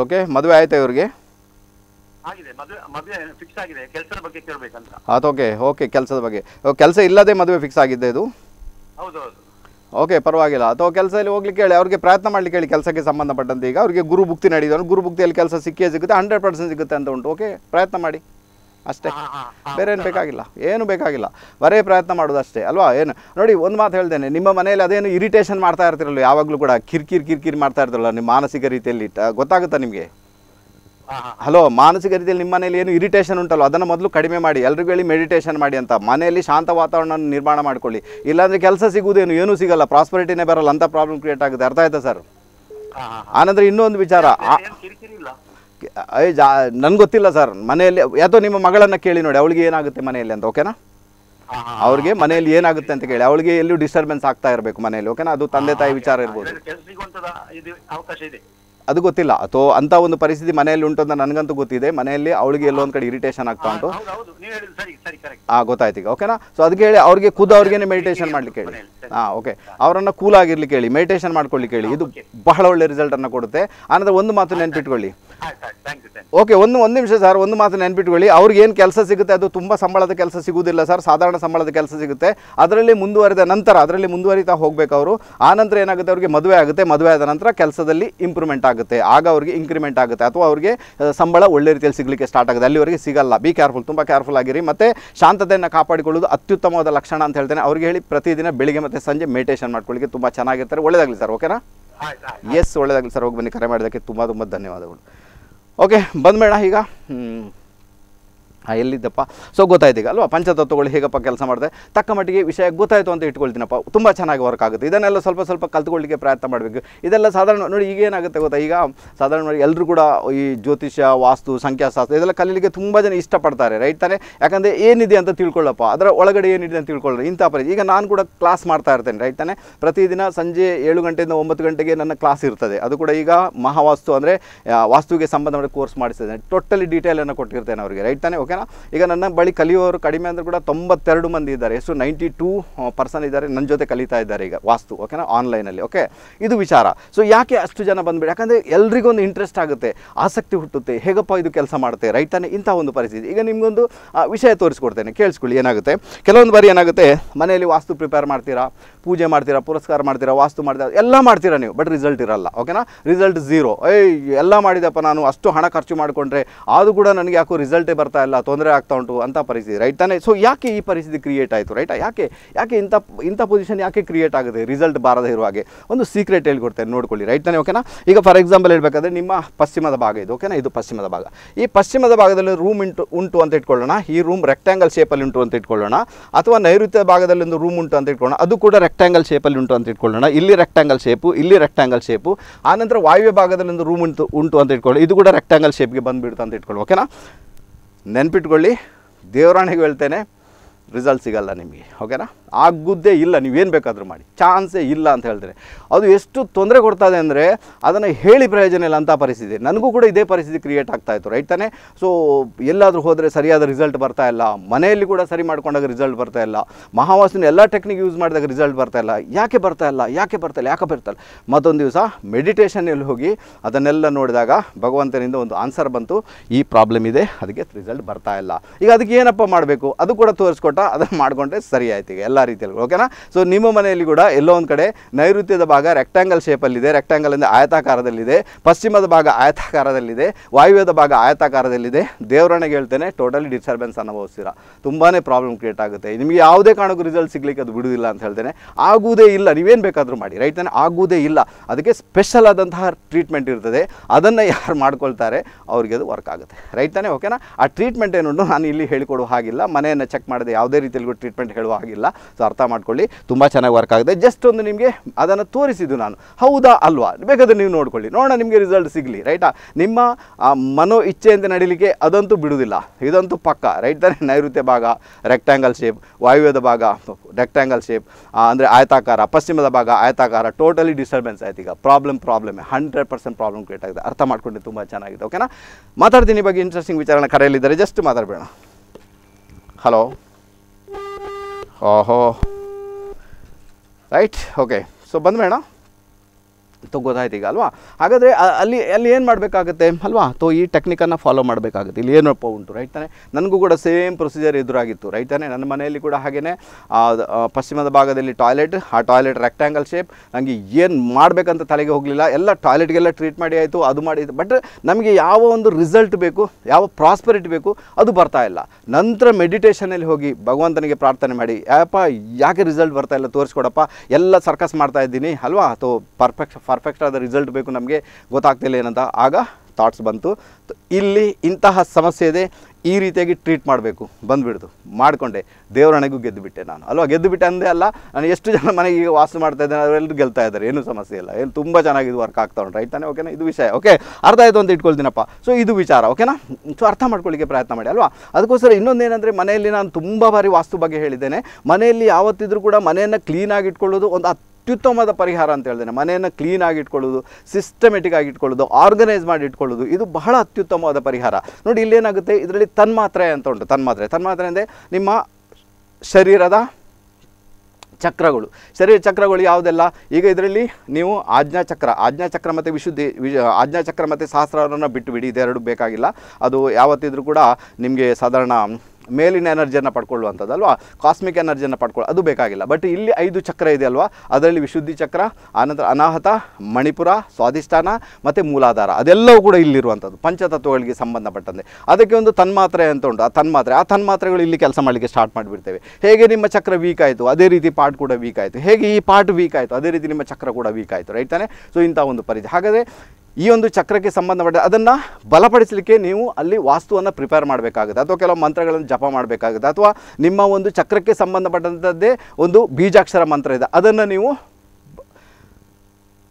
ಓಕೆ ಮದುವೆ ಆಯ್ತಾ ಇವ್ರಿಗೆ ಓಕೆ ಓಕೆ ಕೆಲಸದ ಬಗ್ಗೆ ಕೆಲಸ ಇಲ್ಲದೆ ಮದುವೆ ಫಿಕ್ಸ್ ಆಗಿದೆ ಇದು ಓಕೆ ಪರವಾಗಿಲ್ಲ ಅಥವಾ ಕೆಲಸದಲ್ಲಿ ಹೋಗ್ಲಿಕ್ಕೆ ಹೇಳಿ ಅವ್ರಿಗೆ ಪ್ರಯತ್ನ ಮಾಡ್ಲಿಕ್ಕೆ ಹೇಳಿ ಕೆಲಸಕ್ಕೆ ಸಂಬಂಧಪಟ್ಟಂತೆ ಈಗ ಅವರಿಗೆ ಗುರು ಭುಕ್ತಿ ನಡೆಯೋದು ಗುರು ಭುಕ್ತಿಯಲ್ಲಿ ಕೆಲಸ ಸಿಕ್ಕೇ ಸಿಗುತ್ತೆ ಹಂಡ್ರೆಡ್ ಪರ್ಸೆಂಟ್ ಸಿಗುತ್ತೆ ಅಂತ ಉಂಟು ಓಕೆ ಪ್ರಯತ್ನ ಮಾಡಿ ಅಷ್ಟೇ ಬೇರೆ ಏನು ಬೇಕಾಗಿಲ್ಲ ಏನು ಬೇಕಾಗಿಲ್ಲ ಬರೇ ಪ್ರಯತ್ನ ಮಾಡೋದು ಅಷ್ಟೇ ಅಲ್ವಾ ಏನು ನೋಡಿ ಒಂದು ಮಾತು ಹೇಳ್ದೇನೆ ನಿಮ್ಮ ಮನೆಯಲ್ಲಿ ಅದೇನು ಇರಿಟೇಷನ್ ಮಾಡ್ತಾ ಇರ್ತಿರಲ್ಲ ಯಾವಾಗಲೂ ಕೂಡ ಕಿರ್ಕಿರ್ ಕಿರ್ಕಿರ್ ಮಾಡ್ತಾ ಇರ್ತಿರಲ್ಲ ನಿಮ್ಮ ಮಾನಸಿಕ ರೀತಿಯಲ್ಲಿ ಗೊತ್ತಾಗುತ್ತಾ ನಿಮಗೆ ಹಲೋ ಮಾನಸಿಕ ರೀತಿಯಲ್ಲಿ ನಿಮ್ಮ ಮನೆಯಲ್ಲಿ ಏನು ಇರಿಟೇಷನ್ ಉಂಟಲ್ಲ ಅದನ್ನು ಮೊದಲು ಕಡಿಮೆ ಮಾಡಿ ಎಲ್ರಿಗೂ ಹೇಳಿ ಮೆಡಿಟೇಷನ್ ಮಾಡಿ ಅಂತ ಮನೆಯಲ್ಲಿ ಶಾಂತ ವಾತಾವರಣ ನಿರ್ಮಾಣ ಮಾಡ್ಕೊಳ್ಳಿ ಇಲ್ಲಾಂದರೆ ಕೆಲಸ ಸಿಗುವುದೇನು ಏನೂ ಸಿಗಲ್ಲ ಪ್ರಾಸ್ಪರಿಟಿನೇ ಬರಲ್ಲ ಅಂತ ಪ್ರಾಬ್ಲಮ್ ಕ್ರಿಯೇಟ್ ಆಗುತ್ತೆ ಅರ್ಥ ಆಯ್ತಾ ಸರ್ ಆನಂದ್ರೆ ಇನ್ನೊಂದು ವಿಚಾರ ಅಯ್ಯ ಜಾ ನನ್ ಗೊತ್ತಿಲ್ಲ ಸರ್ ಮನೆಯಲ್ಲಿ ಯಾತೋ ನಿಮ್ಮ ಮಗಳನ್ನ ಕೇಳಿ ನೋಡಿ ಅವಳಿಗೆ ಏನಾಗುತ್ತೆ ಮನೆಯಲ್ಲಿ ಅಂತ ಓಕೆನಾ ಅವ್ರಿಗೆ ಮನೆಯಲ್ಲಿ ಏನಾಗುತ್ತೆ ಅಂತ ಕೇಳಿ ಅವಳಿಗೆ ಎಲ್ಲೂ ಡಿಸ್ಟರ್ಬೆನ್ಸ್ ಆಗ್ತಾ ಇರಬೇಕು ಮನೆಯಲ್ಲಿ ಓಕೆನಾ ಅದು ತಂದೆ ತಾಯಿ ವಿಚಾರ ಇರ್ಬೋದು ಅದು ಗೊತ್ತಿಲ್ಲ ಅಥವಾ ಅಂತ ಒಂದು ಪರಿಸ್ಥಿತಿ ಮನೆಯಲ್ಲಿ ಉಂಟು ಅಂತ ನನಗಂತೂ ಗೊತ್ತಿದೆ ಮನೆಯಲ್ಲಿ ಅವಳಿಗೆ ಎಲ್ಲೊಂದ್ ಕಡೆ ಇರಿಟೇಷನ್ ಆಗ್ತಾ ಉಂಟು ಆ ಗೊತ್ತಾಯ್ತು ಈಗ ಓಕೆನಾ ಸೊ ಅದಕ್ಕೆ ಹೇಳಿ ಅವ್ರಿಗೆ ಖುದ್ದು ಅವ್ರಿಗೆ ಮೆಡಿಟೇಷನ್ ಮಾಡ್ಲಿಕ್ಕೆ ಹೇಳಿ ಹಾ ಓಕೆ ಅವರನ್ನ ಕೂಲ್ ಆಗಿರ್ಲಿಕ್ಕೆ ಹೇಳಿ ಮೆಡಿಟೇಷನ್ ಮಾಡ್ಕೊಳ್ಳಿಕ್ಕೆ ಹೇಳಿ ಇದು ಬಹಳ ಒಳ್ಳೆ ರಿಸಲ್ಟ್ ಅನ್ನ ಕೊಡುತ್ತೆ ಆನಂತರ ಒಂದು ಮಾತು ನೆನ್ಪಿಟ್ಕೊಳ್ಳಿ ಓಕೆ ಒಂದು ಒಂದು ನಿಮಿಷ ಸರ್ ಒಂದು ಮಾತು ನೆನ್ಪಿಟ್ಕೊಳ್ಳಿ ಅವ್ರಿಗೆ ಏನು ಕೆಲಸ ಸಿಗುತ್ತೆ ಅದು ತುಂಬ ಸಂಬಳದ ಕೆಲಸ ಸಿಗುವುದಿಲ್ಲ ಸರ್ ಸಾಧಾರಣ ಸಂಬಳದ ಕೆಲಸ ಸಿಗುತ್ತೆ ಅದರಲ್ಲಿ ಮುಂದುವರಿದ ನಂತರ ಅದರಲ್ಲಿ ಮುಂದುವರಿತಾ ಹೋಗಬೇಕು ಅವರು ಆ ನಂತರ ಏನಾಗುತ್ತೆ ಅವ್ರಿಗೆ ಮದುವೆ ಆಗುತ್ತೆ ಮದುವೆ ಆದ ನಂತರ ಕೆಲಸದಲ್ಲಿ ಇಂಪ್ರೂವ್ಮೆಂಟ್ ಆಗುತ್ತೆ ಆಗ ಅವ್ರಿಗೆ ಇಂಕ್ರಿಮೆಂಟ್ ಆಗುತ್ತೆ ಅಥವಾ ಅವರಿಗೆ ಸಂಬಳ ಒಳ್ಳೆ ರೀತಿಯಲ್ಲಿ ಸಿಗಲಿಕ್ಕೆ ಸ್ಟಾರ್ಟ್ ಆಗುತ್ತೆ ಅಲ್ಲಿವರೆಗೆ ಸಿಗಲ್ಲ ಬಿ ಕೇರ್ಫುಲ್ ತುಂಬ ಕೇರ್ಫುಲ್ ಆಗಿರಿ ಮತ್ತು ಶಾಂತತೆಯನ್ನು ಕಾಪಾಡಿಕೊಳ್ಳೋದು ಅತ್ಯುತ್ತಮವಾದ ಲಕ್ಷಣ ಅಂತ ಹೇಳ್ತೇನೆ ಅವ್ರಿಗೆ ಹೇಳಿ ಪ್ರತಿದಿನ ಬೆಳಿಗ್ಗೆ ಮತ್ತು ಸಂಜೆ ಮೆಡಿಟೇಷನ್ ಮಾಡ್ಕೊಳ್ಳಿಕ್ಕೆ ತುಂಬ ಚೆನ್ನಾಗಿರ್ತಾರೆ ಒಳ್ಳೆಯದಾಗಲಿ ಸರ್ ಓಕೆನಾ ಎಸ್ ಒಳ್ಳೆಯದಾಗಲಿ ಸರ್ ಹೋಗಿ ಬನ್ನಿ ಕರೆ ಮಾಡೋದಕ್ಕೆ ತುಂಬ ತುಂಬ ಧನ್ಯವಾದಗಳು ओके बंद ही रहेगा हम्म। ಎಲ್ಲಿದ್ದಪ್ಪ ಸೊ ಗೊತ್ತಾಯ್ತು ಈಗ ಅಲ್ವಾ ಪಂಚತತ್ವಗಳು ಹೇಗಪ್ಪ ಕೆಲಸ ಮಾಡಿದೆ ತಕ್ಕ ಮಟ್ಟಿಗೆ ವಿಷಯ ಗೊತ್ತಾಯಿತು ಅಂತ ಇಟ್ಕೊಳ್ತೀನಪ್ಪ ತುಂಬ ಚೆನ್ನಾಗಿ ವರ್ಕ್ ಆಗುತ್ತೆ ಇದನ್ನೆಲ್ಲ ಸ್ವಲ್ಪ ಸ್ವಲ್ಪ ಕಲ್ತ್ಕೊಳ್ಳಿಕ್ಕೆ ಪ್ರಯತ್ನ ಮಾಡಬೇಕು ಇದೆಲ್ಲ ಸಾಧಾರಣ ನೋಡಿ ಈಗ ಏನಾಗುತ್ತೆ ಗೊತ್ತಾ ಈಗ ಸಾಧಾರಣವಾಗಿ ಎಲ್ಲರೂ ಕೂಡ ಈ ಜ್ಯೋತಿಷ್ಯ ವಾಸ್ತು ಸಂಖ್ಯಾಶಾಸ್ತ್ರ ಇದೆಲ್ಲ ಕಲೀಲಿಕ್ಕೆ ತುಂಬ ಜನ ಇಷ್ಟಪಡ್ತಾರೆ ರೈಟ್ ತಾನೆ ಯಾಕಂದರೆ ಏನಿದೆ ಅಂತ ತಿಳ್ಕೊಳ್ಳಪ್ಪ ಅದರ ಒಳಗಡೆ ಏನಿದೆ ಅಂತ ತಿಳ್ಕೊಳ್ಳಿ ಇಂಥ ಪರಿ ಈಗ ನಾನು ಕೂಡ ಕ್ಲಾಸ್ ಮಾಡ್ತಾ ಇರ್ತೇನೆ ರೈಟ್ ತಾನೆ ಪ್ರತಿದಿನ ಸಂಜೆ ಏಳು ಗಂಟೆಯಿಂದ ಒಂಬತ್ತು ಗಂಟೆಗೆ ನನ್ನ ಕ್ಲಾಸ್ ಇರ್ತದೆ ಅದು ಕೂಡ ಈಗ ಮಹಾವಾಸ್ತು ಅಂದರೆ ವಾಸ್ತುವಿಗೆ ಸಂಬಂಧಪಟ್ಟ ಕೋರ್ಸ್ ಇದ್ದೇನೆ ಟೋಟಲಿ ಡೀಟೇಲನ್ನು ಕೊಟ್ಟಿರ್ತೇನೆ ಅವರಿಗೆ ರೈಟ್ ತಾನೆ ಓಕೆ ಈಗ ನನ್ನ ಬಳಿ ಕಲಿಯೋರು ಕಡಿಮೆ ಅಂದ್ರೆ ಕೂಡ ತೊಂಬತ್ತೆರಡು ಮಂದಿ ಇದ್ದಾರೆ ಎಷ್ಟು ನೈಂಟಿ ಟೂ ಪರ್ಸನ್ ಇದ್ದಾರೆ ನನ್ನ ಜೊತೆ ಕಲಿತಾ ಇದ್ದಾರೆ ಈಗ ವಾಸ್ತು ಓಕೆನಾ ಆನ್ಲೈನಲ್ಲಿ ಓಕೆ ಇದು ವಿಚಾರ ಸೊ ಯಾಕೆ ಅಷ್ಟು ಜನ ಬಂದ್ಬಿಡಿ ಯಾಕಂದರೆ ಎಲ್ರಿಗೂ ಒಂದು ಇಂಟ್ರೆಸ್ಟ್ ಆಗುತ್ತೆ ಆಸಕ್ತಿ ಹುಟ್ಟುತ್ತೆ ಹೇಗಪ್ಪ ಇದು ಕೆಲಸ ಮಾಡುತ್ತೆ ರೈಟ್ ಇಂಥ ಒಂದು ಪರಿಸ್ಥಿತಿ ಈಗ ನಿಮಗೊಂದು ವಿಷಯ ತೋರಿಸ್ಕೊಡ್ತೇನೆ ಕೇಳಿಸ್ಕೊಳ್ಳಿ ಏನಾಗುತ್ತೆ ಕೆಲವೊಂದು ಬಾರಿ ಏನಾಗುತ್ತೆ ಮನೆಯಲ್ಲಿ ವಾಸ್ತು ಪ್ರಿಪೇರ್ ಮಾಡ್ತೀರಾ ಪೂಜೆ ಮಾಡ್ತೀರಾ ಪುರಸ್ಕಾರ ಮಾಡ್ತೀರಾ ವಾಸ್ತು ಮಾಡ್ತೀರಾ ಎಲ್ಲ ಮಾಡ್ತೀರಾ ನೀವು ಬಟ್ ರಿಸಲ್ಟ್ ಇರಲ್ಲ ಓಕೆನಾ ರಿಸಲ್ಟ್ ಝೀರೋ ಏಯ್ ಎಲ್ಲ ಮಾಡಿದಪ್ಪ ನಾನು ಅಷ್ಟು ಹಣ ಖರ್ಚು ಮಾಡಿಕೊಂಡ್ರೆ ಅದು ಕೂಡ ನನಗೆ ಯಾಕೋ ರಿಸಲ್ಟೇ ಬರ್ತಾ ಇಲ್ಲ ತೊಂದರೆ ಆಗ್ತಾ ಉಂಟು ಅಂತ ಪರಿಸ್ಥಿತಿ ರೈಟ್ ತಾನೇ ಸೊ ಯಾಕೆ ಈ ಪರಿಸ್ಥಿತಿ ಕ್ರಿಯೇಟ್ ಆಯಿತು ರೈಟ್ ಯಾಕೆ ಯಾಕೆ ಇಂಥ ಇಂಥ ಪೊಸಿಷನ್ ಯಾಕೆ ಕ್ರಿಯೇಟ್ ಆಗುತ್ತೆ ರಿಸಲ್ಟ್ ಬಾರದೇ ಇರುವಾಗೆ ಹಾಗೆ ಒಂದು ಸೀಕ್ರೆಟ್ ಹೇಳ್ಕೊಡ್ತೇನೆ ನೋಡ್ಕೊಳ್ಳಿ ರೈಟ್ ತಾನೇ ಓಕೆನಾ ಈಗ ಫಾರ್ ಎಕ್ಸಾಂಪಲ್ ಹೇಳಬೇಕಾದ್ರೆ ನಿಮ್ಮ ಪಶ್ಚಿಮದ ಭಾಗ ಇದು ಓಕೆನಾ ಇದು ಪಶ್ಚಿಮದ ಭಾಗ ಈ ಪಶ್ಚಿಮದ ಭಾಗದಲ್ಲಿ ರೂಮ್ ಇಂಟು ಉಂಟು ಅಂತ ಇಟ್ಕೊಳ್ಳೋಣ ಈ ರೂಮ್ ರೆಕ್ಟ್ಯಾಂಗಲ್ ಶೇಪಲ್ಲಿ ಉಂಟು ಅಂತ ಇಟ್ಕೊಳ್ಳೋಣ ಅಥವಾ ನೈಋತ್ಯ ಭಾಗದಲ್ಲಿ ಒಂದು ರೂಮ್ ಉಂಟು ಅಂತ ಇಟ್ಕೊಳ್ಳೋಣ ಅದು ಕೂಡ ರೆಕ್ಟ್ಯಾಂಗಲ್ ಶೇಪಲ್ಲಿ ಉಂಟು ಅಂತ ಇಟ್ಕೊಳ್ಳೋಣ ಇಲ್ಲಿ ರೆಕ್ಟಾಂಗಲ್ ಶೇಪು ಇಲ್ಲಿ ರೆಕ್ಟಾಂಗಲ್ ಶೇಪು ಆನಂತರ ವಾಯುವ್ಯ ಭಾಗದಲ್ಲಿ ಒಂದು ರೂಮ್ ಉಂಟು ಉಂಟು ಅಂತ ಇಟ್ಕೊಳ್ಳಿ ಇದು ಕೂಡ ರೆಕ್ಟಾಂಗಲ್ ಶೇಪ್ಗೆ ಬಂದುಬಿಡ್ತು ಅಂತ ಇಟ್ಕೊಳ್ಳಿ ಓಕೆನಾ ನೆನ್ಪಿಟ್ಕೊಳ್ಳಿ ದೇವರಾಣಿಗೆ ಹೇಳ್ತೇನೆ ರಿಸಲ್ಟ್ ಸಿಗಲ್ಲ ನಿಮಗೆ ಓಕೆನಾ ಆಗುದೇ ಇಲ್ಲ ನೀವೇನು ಬೇಕಾದರೂ ಮಾಡಿ ಚಾನ್ಸೇ ಇಲ್ಲ ಅಂತ ಹೇಳಿದ್ರೆ ಅದು ಎಷ್ಟು ತೊಂದರೆ ಕೊಡ್ತದೆ ಅಂದರೆ ಅದನ್ನು ಹೇಳಿ ಪ್ರಯೋಜನ ಇಲ್ಲ ಅಂತ ಪರಿಸ್ಥಿತಿ ನನಗೂ ಕೂಡ ಇದೇ ಪರಿಸ್ಥಿತಿ ಕ್ರಿಯೇಟ್ ಆಗ್ತಾಯಿತ್ತು ರೈಟ್ ತಾನೇ ಸೊ ಎಲ್ಲಾದರೂ ಹೋದರೆ ಸರಿಯಾದ ರಿಸಲ್ಟ್ ಬರ್ತಾ ಇಲ್ಲ ಮನೆಯಲ್ಲಿ ಕೂಡ ಸರಿ ಮಾಡ್ಕೊಂಡಾಗ ರಿಸಲ್ಟ್ ಬರ್ತಾ ಇಲ್ಲ ಮಹಾವಾಸಿನ ಎಲ್ಲ ಟೆಕ್ನಿಕ್ ಯೂಸ್ ಮಾಡಿದಾಗ ರಿಸಲ್ಟ್ ಬರ್ತಾ ಇಲ್ಲ ಯಾಕೆ ಬರ್ತಾ ಇಲ್ಲ ಯಾಕೆ ಬರ್ತಾ ಇಲ್ಲ ಯಾಕೆ ಬರ್ತಾ ಇಲ್ಲ ಮತ್ತೊಂದು ದಿವಸ ಮೆಡಿಟೇಷನಲ್ಲಿ ಹೋಗಿ ಅದನ್ನೆಲ್ಲ ನೋಡಿದಾಗ ಭಗವಂತನಿಂದ ಒಂದು ಆನ್ಸರ್ ಬಂತು ಈ ಪ್ರಾಬ್ಲಮ್ ಇದೆ ಅದಕ್ಕೆ ರಿಸಲ್ಟ್ ಬರ್ತಾ ಇಲ್ಲ ಈಗ ಅದಕ್ಕೆ ಏನಪ್ಪ ಮಾಡಬೇಕು ಅದು ಕೂಡ ತೋರಿಸ್ಕೊಟ್ಟು ಅದನ್ನ ಅದನ್ನು ಮಾಡಿಕೊಂಡ್ರೆ ಸರಿ ಆಯ್ತು ಈಗ ಎಲ್ಲ ರೀತಿಯಲ್ಲಿ ಓಕೆನಾ ಸೊ ನಿಮ್ಮ ಮನೆಯಲ್ಲಿ ಕೂಡ ಎಲ್ಲೋ ಒಂದು ಕಡೆ ನೈಋತ್ಯದ ಭಾಗ ರೆಕ್ಟ್ಯಾಂಗಲ್ ಶೇಪಲ್ಲಿದೆ ರೆಕ್ಟಾಂಗಲ್ ಅಂದರೆ ಆಯತಾಕಾರದಲ್ಲಿದೆ ಪಶ್ಚಿಮದ ಭಾಗ ಆಯತಾಕಾರದಲ್ಲಿದೆ ವಾಯುವ್ಯದ ಭಾಗ ಆಯತಾಕಾರದಲ್ಲಿದೆ ದೇವರಣೆಗೆ ಹೇಳ್ತೇನೆ ಟೋಟಲಿ ಡಿಸ್ಟರ್ಬೆನ್ಸ್ ಅನುಭವಿಸ್ತೀರಾ ತುಂಬಾ ಪ್ರಾಬ್ಲಮ್ ಕ್ರಿಯೇಟ್ ಆಗುತ್ತೆ ನಿಮಗೆ ಯಾವುದೇ ಕಾರಣಕ್ಕೂ ರಿಸಲ್ಟ್ ಸಿಗ್ಲಿಕ್ಕೆ ಅದು ಬಿಡುವುದಿಲ್ಲ ಅಂತ ಹೇಳ್ತೇನೆ ಆಗುವುದೇ ಇಲ್ಲ ನೀವೇನು ಬೇಕಾದರೂ ಮಾಡಿ ರೈಟ್ ತಾನೆ ಆಗುವುದೇ ಇಲ್ಲ ಅದಕ್ಕೆ ಸ್ಪೆಷಲ್ ಆದಂತಹ ಟ್ರೀಟ್ಮೆಂಟ್ ಇರ್ತದೆ ಅದನ್ನು ಯಾರು ಮಾಡ್ಕೊಳ್ತಾರೆ ಅವರಿಗೆ ಅದು ವರ್ಕ್ ಆಗುತ್ತೆ ರೈಟ್ ತಾನೆ ಓಕೆನಾ ಆ ಟ್ರೀಟ್ಮೆಂಟ್ ಏನು ನಾನು ಇಲ್ಲಿ ಹೇಳಿಕೊಡುವ ಹಾಗಿಲ್ಲ ಮನೆಯನ್ನು ಚೆಕ್ ಮಾಡದೆ ಯಾವ ಯಾವುದೇ ರೀತಿಯಲ್ಲಿ ಟ್ರೀಟ್ಮೆಂಟ್ ಹೇಳುವ ಹಾಗಿಲ್ಲ ಸೊ ಅರ್ಥ ಮಾಡ್ಕೊಳ್ಳಿ ತುಂಬ ಚೆನ್ನಾಗಿ ವರ್ಕ್ ಆಗಿದೆ ಜಸ್ಟ್ ಒಂದು ನಿಮಗೆ ಅದನ್ನು ತೋರಿಸಿದ್ದು ನಾನು ಹೌದಾ ಅಲ್ವಾ ಬೇಕಾದ್ರೆ ನೀವು ನೋಡ್ಕೊಳ್ಳಿ ನೋಡೋಣ ನಿಮಗೆ ರಿಸಲ್ಟ್ ಸಿಗಲಿ ರೈಟಾ ನಿಮ್ಮ ಮನೋ ಇಚ್ಛೆಯಂತೆ ನಡೀಲಿಕ್ಕೆ ಅದಂತೂ ಬಿಡುವುದಿಲ್ಲ ಇದಂತೂ ಪಕ್ಕ ರೈಟ್ ತಾನೆ ನೈಋತ್ಯ ಭಾಗ ರೆಕ್ಟ್ಯಾಂಗಲ್ ಶೇಪ್ ವಾಯುವ್ಯದ ಭಾಗ ರೆಕ್ಟ್ಯಾಂಗಲ್ ಶೇಪ್ ಅಂದರೆ ಆಯತಾಕಾರ ಪಶ್ಚಿಮದ ಭಾಗ ಆಯತಾಕಾರ ಟೋಟಲಿ ಡಿಸ್ಟರ್ಬೆನ್ಸ್ ಆಯ್ತು ಈಗ problem problem hundred percent problem create ಆಗಿದೆ ಅರ್ಥ ಮಾಡ್ಕೊಂಡು ತುಂಬ ಚೆನ್ನಾಗಿದೆ ಓಕೆನಾ ಮಾತಾಡ್ತೀನಿ ಬಗ್ಗೆ ಇಂಟ್ರೆಸ್ಟಿಂಗ್ ವಿಚಾರನ ಕರೆಯಲಿದ್ದಾರೆ ಜಸ್ಟ್ ಮಾತಾಡಬೇಡ ಹಲೋ ಓಹೋ ರೈಟ್ ಓಕೆ ಸೊ ಬಂದ್ಮೇಣ ಇದ್ದೀಗ ಅಲ್ವಾ ಹಾಗಾದರೆ ಅಲ್ಲಿ ಅಲ್ಲಿ ಏನು ಮಾಡಬೇಕಾಗುತ್ತೆ ಅಲ್ವಾ ತೋ ಈ ಟೆಕ್ನಿಕನ್ನು ಫಾಲೋ ಮಾಡಬೇಕಾಗುತ್ತೆ ಇಲ್ಲಿ ಏನಪ್ಪ ಉಂಟು ರೈಟ್ ತಾನೆ ನನಗೂ ಕೂಡ ಸೇಮ್ ಪ್ರೊಸೀಜರ್ ಎದುರಾಗಿತ್ತು ರೈಟ್ ತಾನೆ ನನ್ನ ಮನೆಯಲ್ಲಿ ಕೂಡ ಹಾಗೆಯೇ ಪಶ್ಚಿಮದ ಭಾಗದಲ್ಲಿ ಟಾಯ್ಲೆಟ್ ಆ ಟಾಯ್ಲೆಟ್ ರೆಕ್ಟ್ಯಾಂಗಲ್ ಶೇಪ್ ನನಗೆ ಏನು ಮಾಡಬೇಕಂತ ತಲೆಗೆ ಹೋಗಲಿಲ್ಲ ಎಲ್ಲ ಟಾಯ್ಲೆಟ್ಗೆಲ್ಲ ಟ್ರೀಟ್ ಮಾಡಿ ಆಯಿತು ಅದು ಮಾಡಿ ಬಟ್ ನಮಗೆ ಯಾವ ಒಂದು ರಿಸಲ್ಟ್ ಬೇಕು ಯಾವ ಪ್ರಾಸ್ಪರಿಟಿ ಬೇಕು ಅದು ಬರ್ತಾ ಇಲ್ಲ ನಂತರ ಮೆಡಿಟೇಷನಲ್ಲಿ ಹೋಗಿ ಭಗವಂತನಿಗೆ ಪ್ರಾರ್ಥನೆ ಮಾಡಿ ಯಾಪ ಯಾಕೆ ರಿಸಲ್ಟ್ ಬರ್ತಾ ಇಲ್ಲ ತೋರಿಸ್ಕೊಡಪ್ಪ ಎಲ್ಲ ಸರ್ಕಸ್ ಮಾಡ್ತಾ ಇದ್ದೀನಿ ಅಲ್ವಾ ಅಥವಾ ಪರ್ಫೆಕ್ಟ್ ಪರ್ಫೆಕ್ಟ್ ಆದ ರಿಸಲ್ಟ್ ಬೇಕು ನಮಗೆ ಗೊತ್ತಾಗ್ತಿಲ್ಲ ಏನಂತ ಆಗ ಥಾಟ್ಸ್ ಬಂತು ಇಲ್ಲಿ ಇಂತಹ ಸಮಸ್ಯೆ ಇದೆ ಈ ರೀತಿಯಾಗಿ ಟ್ರೀಟ್ ಮಾಡಬೇಕು ಬಂದುಬಿಡ್ತು ಮಾಡಿಕೊಂಡೆ ದೇವರಣೆಗೂ ಗೆದ್ದು ಬಿಟ್ಟೆ ನಾನು ಅಲ್ವಾ ಗೆದ್ದು ಅಂದೇ ಅಲ್ಲ ನಾನು ಎಷ್ಟು ಜನ ಮನೆಗೆ ಈಗ ವಾಸ ಮಾಡ್ತಾ ಇದ್ದೇನೆ ಅವರೆಲ್ಲರೂ ಗೆಲ್ತಾ ಇದ್ದಾರೆ ಏನು ಸಮಸ್ಯೆ ಇಲ್ಲ ಏನು ತುಂಬ ಚೆನ್ನಾಗಿ ಇದು ವರ್ಕ್ ಆಗ್ತಾ ಉಂಟು ರೈಟ್ ಓಕೆನಾ ಇದು ವಿಷಯ ಓಕೆ ಅರ್ಥ ಆಯಿತು ಅಂತ ಇಟ್ಕೊಳ್ತೀನಪ್ಪ ಸೊ ಇದು ವಿಚಾರ ಓಕೆನಾ ಸೊ ಅರ್ಥ ಮಾಡ್ಕೊಳ್ಳಿಕ್ಕೆ ಪ್ರಯತ್ನ ಮಾಡಿ ಅಲ್ವಾ ಅದಕ್ಕೋಸ್ಕರ ಇನ್ನೊಂದೇನೆಂದರೆ ಮನೆಯಲ್ಲಿ ನಾನು ತುಂಬ ಬಾರಿ ವಾಸ್ತು ಬಗ್ಗೆ ಹೇಳಿದ್ದೇನೆ ಮನೆಯಲ್ಲಿ ಯಾವತ್ತಿದ್ರೂ ಕೂಡ ಮನೆಯನ್ನು ಕ್ಲೀನಾಗಿ ಇಟ್ಕೊಳ್ಳೋದು ಒಂದು ಅತ್ಯುತ್ತಮವಾದ ಪರಿಹಾರ ಅಂತ ಹೇಳ್ತೇನೆ ಮನೆಯನ್ನು ಕ್ಲೀನಾಗಿ ಇಟ್ಕೊಳ್ಳೋದು ಸಿಸ್ಟಮೆಟಿಕ್ ಆಗಿ ಇಟ್ಕೊಳ್ಳೋದು ಆರ್ಗನೈಸ್ ಮಾಡಿ ಇಟ್ಕೊಳ್ಳೋದು ಇದು ಬಹಳ ಅತ್ಯುತ್ತಮವಾದ ಪರಿಹಾರ ನೋಡಿ ಇಲ್ಲೇನಾಗುತ್ತೆ ಇದರಲ್ಲಿ ತನ್ಮಾತ್ರೆ ಅಂತ ಉಂಟು ತನ್ಮಾತ್ರೆ ತನ್ಮಾತ್ರೆ ಅಂದರೆ ನಿಮ್ಮ ಶರೀರದ ಚಕ್ರಗಳು ಶರೀರ ಚಕ್ರಗಳು ಯಾವುದೆಲ್ಲ ಈಗ ಇದರಲ್ಲಿ ನೀವು ಚಕ್ರ ಆಜ್ಞಾ ಚಕ್ರ ಮತ್ತು ವಿಶುದ್ಧಿ ಆಜ್ಞಾ ಚಕ್ರ ಮತ್ತು ಸಹಸ್ರವನ್ನು ಬಿಟ್ಟುಬಿಡಿ ಇದೆರಡು ಬೇಕಾಗಿಲ್ಲ ಅದು ಯಾವತ್ತಿದ್ರೂ ಕೂಡ ನಿಮಗೆ ಸಾಧಾರಣ ಮೇಲಿನ ಎನರ್ಜಿಯನ್ನು ಪಡ್ಕೊಳ್ಳುವಂಥದ್ದಲ್ವಾ ಕಾಸ್ಮಿಕ್ ಎನರ್ಜಿಯನ್ನು ಪಡ್ಕೊಳ್ಳೋ ಅದು ಬೇಕಾಗಿಲ್ಲ ಬಟ್ ಇಲ್ಲಿ ಐದು ಚಕ್ರ ಇದೆ ಅಲ್ವಾ ಅದರಲ್ಲಿ ವಿಶುದ್ಧಿ ಚಕ್ರ ಆನಂತರ ಅನಾಹತ ಮಣಿಪುರ ಸ್ವಾಧಿಷ್ಠಾನ ಮತ್ತು ಮೂಲಾಧಾರ ಅದೆಲ್ಲವೂ ಕೂಡ ಇಲ್ಲಿರುವಂಥದ್ದು ಪಂಚತತ್ವಗಳಿಗೆ ಸಂಬಂಧಪಟ್ಟಂತೆ ಅದಕ್ಕೆ ಒಂದು ತನ್ಮಾತ್ರೆ ಅಂತ ಉಂಟು ಆ ತನ್ಮಾತ್ರೆ ಆ ತನ್ಮಾತ್ರೆಗಳು ಇಲ್ಲಿ ಕೆಲಸ ಮಾಡಲಿಕ್ಕೆ ಸ್ಟಾರ್ಟ್ ಮಾಡಿಬಿಡ್ತೇವೆ ಹೇಗೆ ನಿಮ್ಮ ಚಕ್ರ ವೀಕ್ ಆಯಿತು ಅದೇ ರೀತಿ ಪಾರ್ಟ್ ಕೂಡ ವೀಕ್ ಆಯಿತು ಹೇಗೆ ಈ ಪಾರ್ಟ್ ವೀಕ್ ಆಯಿತು ಅದೇ ರೀತಿ ನಿಮ್ಮ ಚಕ್ರ ಕೂಡ ವೀಕ್ ಆಯಿತು ರೈಟ್ ತಾನೆ ಸೊ ಇಂಥ ಒಂದು ಪರಿಚಯ ಹಾಗಾದರೆ ಈ ಒಂದು ಚಕ್ರಕ್ಕೆ ಸಂಬಂಧಪಟ್ಟ ಅದನ್ನು ಬಲಪಡಿಸಲಿಕ್ಕೆ ನೀವು ಅಲ್ಲಿ ವಾಸ್ತುವನ್ನು ಪ್ರಿಪೇರ್ ಮಾಡಬೇಕಾಗುತ್ತೆ ಅಥವಾ ಕೆಲವು ಮಂತ್ರಗಳನ್ನು ಜಪ ಮಾಡಬೇಕಾಗುತ್ತೆ ಅಥವಾ ನಿಮ್ಮ ಒಂದು ಚಕ್ರಕ್ಕೆ ಸಂಬಂಧಪಟ್ಟಂಥದ್ದೇ ಒಂದು ಬೀಜಾಕ್ಷರ ಮಂತ್ರ ಇದೆ ಅದನ್ನು ನೀವು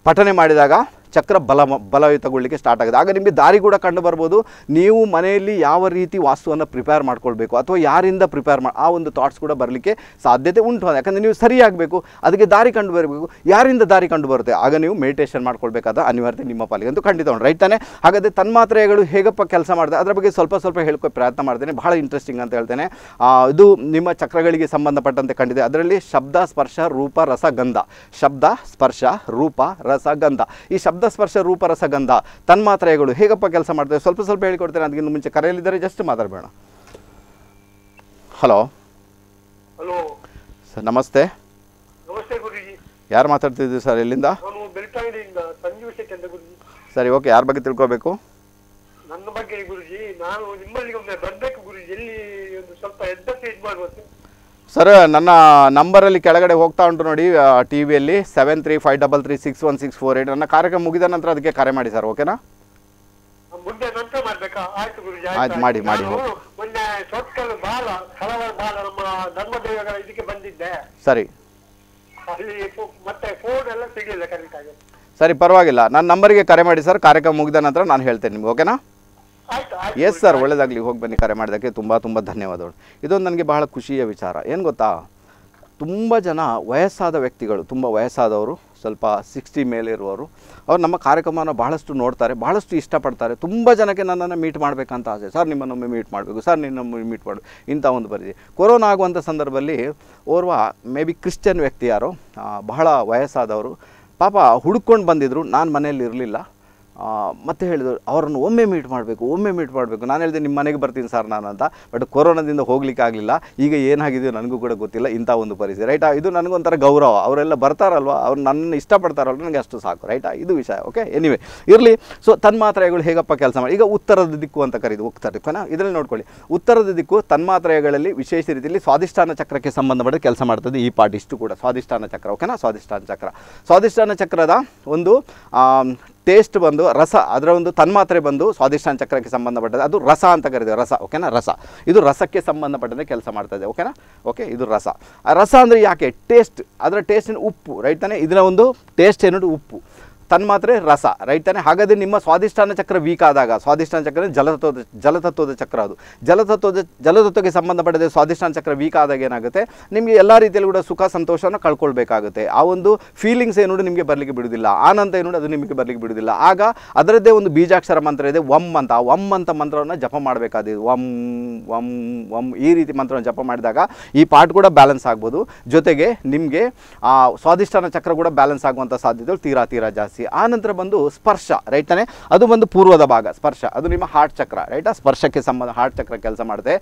ಪಠನೆ ಮಾಡಿದಾಗ ಚಕ್ರ ಬಲ ಬಲಯುತಗೊಳ್ಳಿಕ್ಕೆ ಸ್ಟಾರ್ಟ್ ಆಗುತ್ತೆ ಆಗ ನಿಮಗೆ ದಾರಿ ಕೂಡ ಕಂಡು ಬರ್ಬೋದು ನೀವು ಮನೆಯಲ್ಲಿ ಯಾವ ರೀತಿ ವಾಸ್ತುವನ್ನು ಪ್ರಿಪೇರ್ ಮಾಡ್ಕೊಳ್ಬೇಕು ಅಥವಾ ಯಾರಿಂದ ಪ್ರಿಪೇರ್ ಮಾಡಿ ಆ ಒಂದು ಥಾಟ್ಸ್ ಕೂಡ ಬರಲಿಕ್ಕೆ ಸಾಧ್ಯತೆ ಉಂಟು ಯಾಕಂದರೆ ನೀವು ಸರಿಯಾಗಬೇಕು ಅದಕ್ಕೆ ದಾರಿ ಕಂಡು ಬರಬೇಕು ಯಾರಿಂದ ದಾರಿ ಕಂಡು ಬರುತ್ತೆ ಆಗ ನೀವು ಮೆಡಿಟೇಷನ್ ಮಾಡ್ಕೊಳ್ಬೇಕಾದ ಅನಿವಾರ್ಯತೆ ನಿಮ್ಮ ಪಾಲಿಗಂತೂ ಖಂಡಿತ ಉಂಟು ರೈಟ್ ತಾನೆ ಹಾಗಾದರೆ ತನ್ಮಾತ್ರೆಗಳು ಹೇಗಪ್ಪ ಕೆಲಸ ಮಾಡಿದೆ ಅದರ ಬಗ್ಗೆ ಸ್ವಲ್ಪ ಸ್ವಲ್ಪ ಹೇಳ್ಕೊ ಪ್ರಯತ್ನ ಮಾಡ್ತೇನೆ ಭಾಳ ಇಂಟ್ರೆಸ್ಟಿಂಗ್ ಅಂತ ಹೇಳ್ತೇನೆ ಇದು ನಿಮ್ಮ ಚಕ್ರಗಳಿಗೆ ಸಂಬಂಧಪಟ್ಟಂತೆ ಕಂಡಿದೆ ಅದರಲ್ಲಿ ಶಬ್ದ ಸ್ಪರ್ಶ ರೂಪ ರಸ ಗಂಧ ಶಬ್ದ ಸ್ಪರ್ಶ ರೂಪ ರಸ ಗಂಧ ಈ ಶಬ್ದ ಶಬ್ದ ಸ್ಪರ್ಶ ರೂಪರಸ ಗಂಧ ತನ್ಮಾತ್ರೆಗಳು ಹೇಗಪ್ಪ ಕೆಲಸ ಮಾಡ್ತೇವೆ ಸ್ವಲ್ಪ ಸ್ವಲ್ಪ ಹೇಳಿಕೊಡ್ತೇನೆ ಅದಕ್ಕಿಂತ ಮುಂಚೆ ಕರೆಯಲಿದ್ದಾರೆ ಜಸ್ಟ್ ಮಾತಾಡಬೇಡ ಹಲೋ ಹಲೋ ಸರ್ ನಮಸ್ತೆ ಯಾರು ಮಾತಾಡ್ತಿದ್ದೀವಿ ಸರ್ ಎಲ್ಲಿಂದ ಸರಿ ಓಕೆ ಯಾರ ಬಗ್ಗೆ ತಿಳ್ಕೋಬೇಕು ನನ್ನ ಬಗ್ಗೆ ಗುರುಜಿ ನಾನು ನಿಮ್ಮಲ್ಲಿ ಒಮ್ಮೆ ಬರಬೇಕು ಗುರುಜಿ ಎಲ್ಲಿ ಒಂದು ಸ್ವಲ್ಪ ಎಂಟರ್ಟೈನ್ ಮಾಡುವಂತೆ ಸರ್ ನನ್ನ ನಂಬರಲ್ಲಿ ಕೆಳಗಡೆ ಹೋಗ್ತಾ ಉಂಟು ನೋಡಿ ಟಿ ವಿಯಲ್ಲಿ seven three five double three six one six four eight ನನ್ನ ಕಾರ್ಯಕ್ರಮ ಮುಗಿದ ನಂತರ ಅದಕ್ಕೆ ಕರೆ ಮಾಡಿ ಸರ್ ಓಕೆನಾ ಆಯ್ತು ಮಾಡಿ ಮಾಡಿ ಸರಿ ಸರಿ ಪರವಾಗಿಲ್ಲ ನನ್ನ ನಂಬರಿಗೆ ಕರೆ ಮಾಡಿ ಸರ್ ಕಾರ್ಯಕ್ರಮ ಮುಗಿದ ನಂತರ ನಾನು ಹೇಳ್ತೇನೆ ನಿಮ್ಗೆ ಓಕೆನಾ ಎಸ್ ಸರ್ ಒಳ್ಳೇದಾಗಲಿ ಹೋಗಿ ಬನ್ನಿ ಕರೆ ಮಾಡಿದಕ್ಕೆ ತುಂಬ ತುಂಬ ಧನ್ಯವಾದಗಳು ಇದೊಂದು ನನಗೆ ಬಹಳ ಖುಷಿಯ ವಿಚಾರ ಏನು ಗೊತ್ತಾ ತುಂಬ ಜನ ವಯಸ್ಸಾದ ವ್ಯಕ್ತಿಗಳು ತುಂಬ ವಯಸ್ಸಾದವರು ಸ್ವಲ್ಪ ಸಿಕ್ಸ್ಟಿ ಮೇಲೆ ಇರುವವರು ಅವ್ರು ನಮ್ಮ ಕಾರ್ಯಕ್ರಮನ ಭಾಳಷ್ಟು ನೋಡ್ತಾರೆ ಬಹಳಷ್ಟು ಇಷ್ಟಪಡ್ತಾರೆ ತುಂಬ ಜನಕ್ಕೆ ನನ್ನನ್ನು ಮೀಟ್ ಮಾಡಬೇಕಂತ ಆಸೆ ಸರ್ ನಿಮ್ಮನ್ನೊಮ್ಮೆ ಮೀಟ್ ಮಾಡಬೇಕು ಸರ್ ನಿನ್ನೊಮ್ಮೆ ಮೀಟ್ ಮಾಡು ಇಂಥ ಒಂದು ಬರೀ ಕೊರೋನಾ ಆಗುವಂಥ ಸಂದರ್ಭದಲ್ಲಿ ಓರ್ವ ಮೇ ಬಿ ಕ್ರಿಶ್ಚಿಯನ್ ವ್ಯಕ್ತಿ ಯಾರು ಬಹಳ ವಯಸ್ಸಾದವರು ಪಾಪ ಹುಡ್ಕೊಂಡು ಬಂದಿದ್ದರು ನಾನು ಮನೆಯಲ್ಲಿ ಇರಲಿಲ್ಲ ಮತ್ತೆ ಹೇಳಿದರು ಅವರನ್ನು ಒಮ್ಮೆ ಮೀಟ್ ಮಾಡಬೇಕು ಒಮ್ಮೆ ಮೀಟ್ ಮಾಡಬೇಕು ನಾನು ಹೇಳಿದೆ ನಿಮ್ಮ ಮನೆಗೆ ಬರ್ತೀನಿ ಸರ್ ನಾನು ಅಂತ ಬಟ್ ಕೊರೋನಾದಿಂದ ಹೋಗ್ಲಿಕ್ಕೆ ಆಗಲಿಲ್ಲ ಈಗ ಏನಾಗಿದೆ ನನಗೂ ಕೂಡ ಗೊತ್ತಿಲ್ಲ ಇಂಥ ಒಂದು ಪರಿಸ್ಥಿತಿ ರೈಟಾ ಇದು ನನಗೊಂಥರ ಗೌರವ ಅವರೆಲ್ಲ ಬರ್ತಾರಲ್ವ ಅವ್ರು ನನ್ನನ್ನು ಇಷ್ಟಪಡ್ತಾರಲ್ವ ನನಗೆ ಅಷ್ಟು ಸಾಕು ರೈಟಾ ಇದು ವಿಷಯ ಓಕೆ ಎನಿವೆ ಇರಲಿ ಸೊ ತನ್ಮಾತ್ರೆಗಳು ಹೇಗಪ್ಪ ಕೆಲಸ ಮಾಡಿ ಈಗ ಉತ್ತರದ ದಿಕ್ಕು ಅಂತ ಕರೀದು ಹೋಗ್ತಾರೆ ಇದರಲ್ಲಿ ನೋಡ್ಕೊಳ್ಳಿ ಉತ್ತರದ ದಿಕ್ಕು ತನ್ಮಾತ್ರೆಗಳಲ್ಲಿ ವಿಶೇಷ ರೀತಿಯಲ್ಲಿ ಸ್ವಾದಿಷ್ಠಾನ ಚಕ್ರಕ್ಕೆ ಸಂಬಂಧಪಟ್ಟ ಕೆಲಸ ಮಾಡ್ತದೆ ಈ ಪಾರ್ಟ್ ಇಷ್ಟು ಕೂಡ ಸ್ವಾದಿಷ್ಠಾನ ಚಕ್ರ ಓಕೆನಾ ಸ್ವಾಧಿಷ್ಠಾನ ಚಕ್ರ ಸ್ವಾದಿಷ್ಠಾನ ಚಕ್ರದ ಒಂದು ಟೇಸ್ಟ್ ಬಂದು ರಸ ಅದರ ಒಂದು ತನ್ಮಾತ್ರೆ ಬಂದು ಸ್ವಾದಿಷ್ಟಾನ ಚಕ್ರಕ್ಕೆ ಸಂಬಂಧಪಟ್ಟದ್ದು ಅದು ರಸ ಅಂತ ಕರಿತೀವಿ ರಸ ಓಕೆನಾ ರಸ ಇದು ರಸಕ್ಕೆ ಸಂಬಂಧಪಟ್ಟಂತೆ ಕೆಲಸ ಮಾಡ್ತದೆ ಓಕೆನಾ ಓಕೆ ಇದು ರಸ ರಸ ಅಂದರೆ ಯಾಕೆ ಟೇಸ್ಟ್ ಅದರ ಟೇಸ್ಟಿನ ಉಪ್ಪು ರೈಟ್ ತಾನೇ ಇದರ ಒಂದು ಟೇಸ್ಟ್ ಏನು ಉಪ್ಪು ತನ್ಮಾತ್ರೆ ರಸ ರೈಟ್ ತಾನೆ ಹಾಗಾದರೆ ನಿಮ್ಮ ಸ್ವಾದಿಷ್ಠಾನ ಚಕ್ರ ವೀಕ್ ಆದಾಗ ಸ್ವಾದಿಷ್ಠಾನ ಚಕ್ರ ಜಲತತ್ವದ ಜಲತತ್ವದ ಚಕ್ರ ಅದು ಜಲತತ್ವದ ಜಲತತ್ವಕ್ಕೆ ಸಂಬಂಧಪಟ್ಟದೆ ಸ್ವಾದಿಷ್ಠಾನ ಚಕ್ರ ವೀಕ್ ಆದಾಗ ಏನಾಗುತ್ತೆ ನಿಮಗೆ ಎಲ್ಲ ರೀತಿಯಲ್ಲಿ ಕೂಡ ಸುಖ ಸಂತೋಷನ ಕಳ್ಕೊಳ್ಬೇಕಾಗುತ್ತೆ ಆ ಒಂದು ಫೀಲಿಂಗ್ಸ್ ಏನು ನಿಮಗೆ ಬರಲಿಕ್ಕೆ ಬಿಡುವುದಿಲ್ಲ ಆನಂದ ಏನು ಅದು ನಿಮಗೆ ಬರಲಿಕ್ಕೆ ಬಿಡುವುದಿಲ್ಲ ಆಗ ಅದರದ್ದೇ ಒಂದು ಬೀಜಾಕ್ಷರ ಮಂತ್ರ ಇದೆ ವಮ್ ಅಂತ ಆ ವಮ್ ಅಂತ ಮಂತ್ರವನ್ನು ಜಪ ಮಾಡಬೇಕಾದ ವಮ್ ವಮ್ ಒಮ್ ಈ ರೀತಿ ಮಂತ್ರವನ್ನು ಜಪ ಮಾಡಿದಾಗ ಈ ಪಾಟ್ ಕೂಡ ಬ್ಯಾಲೆನ್ಸ್ ಆಗ್ಬೋದು ಜೊತೆಗೆ ನಿಮಗೆ ಆ ಸ್ವಾದಿಷ್ಠಾನ ಚಕ್ರ ಕೂಡ ಬ್ಯಾಲೆನ್ಸ್ ಆಗುವಂಥ ಸಾಧ್ಯತೆಗಳು ತೀರಾ ತೀರಾ ಜಾಸ್ತಿ ಆ ಆನಂತರ ಬಂದು ಸ್ಪರ್ಶ ರೈಟ್ ತಾನೆ ಅದು ಬಂದು ಪೂರ್ವದ ಭಾಗ ಸ್ಪರ್ಶ ಅದು ನಿಮ್ಮ ಹಾರ್ಟ್ ಚಕ್ರ ರೈಟಾ ಸ್ಪರ್ಶಕ್ಕೆ ಸಂಬಂಧ ಹಾರ್ಟ್ ಚಕ್ರ ಕೆಲಸ ಮಾಡುತ್ತೆ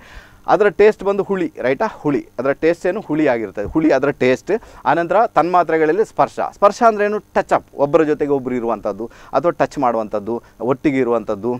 ಅದರ ಟೇಸ್ಟ್ ಬಂದು ಹುಳಿ ರೈಟಾ ಹುಳಿ ಅದರ ಟೇಸ್ಟ್ ಏನು ಹುಳಿ ಆಗಿರ್ತದೆ ಹುಳಿ ಅದರ ಟೇಸ್ಟ್ ಆನಂತರ ತನ್ಮಾತ್ರೆಗಳಲ್ಲಿ ಸ್ಪರ್ಶ ಸ್ಪರ್ಶ ಅಂದರೆ ಏನು ಟಚ್ ಅಪ್ ಒಬ್ಬರ ಜೊತೆಗೆ ಒಬ್ಬರು ಇರುವಂಥದ್ದು ಅಥವಾ ಟಚ್ ಮಾಡುವಂಥದ್ದು ಒಟ್ಟಿಗೆ ಇರುವಂಥದ್ದು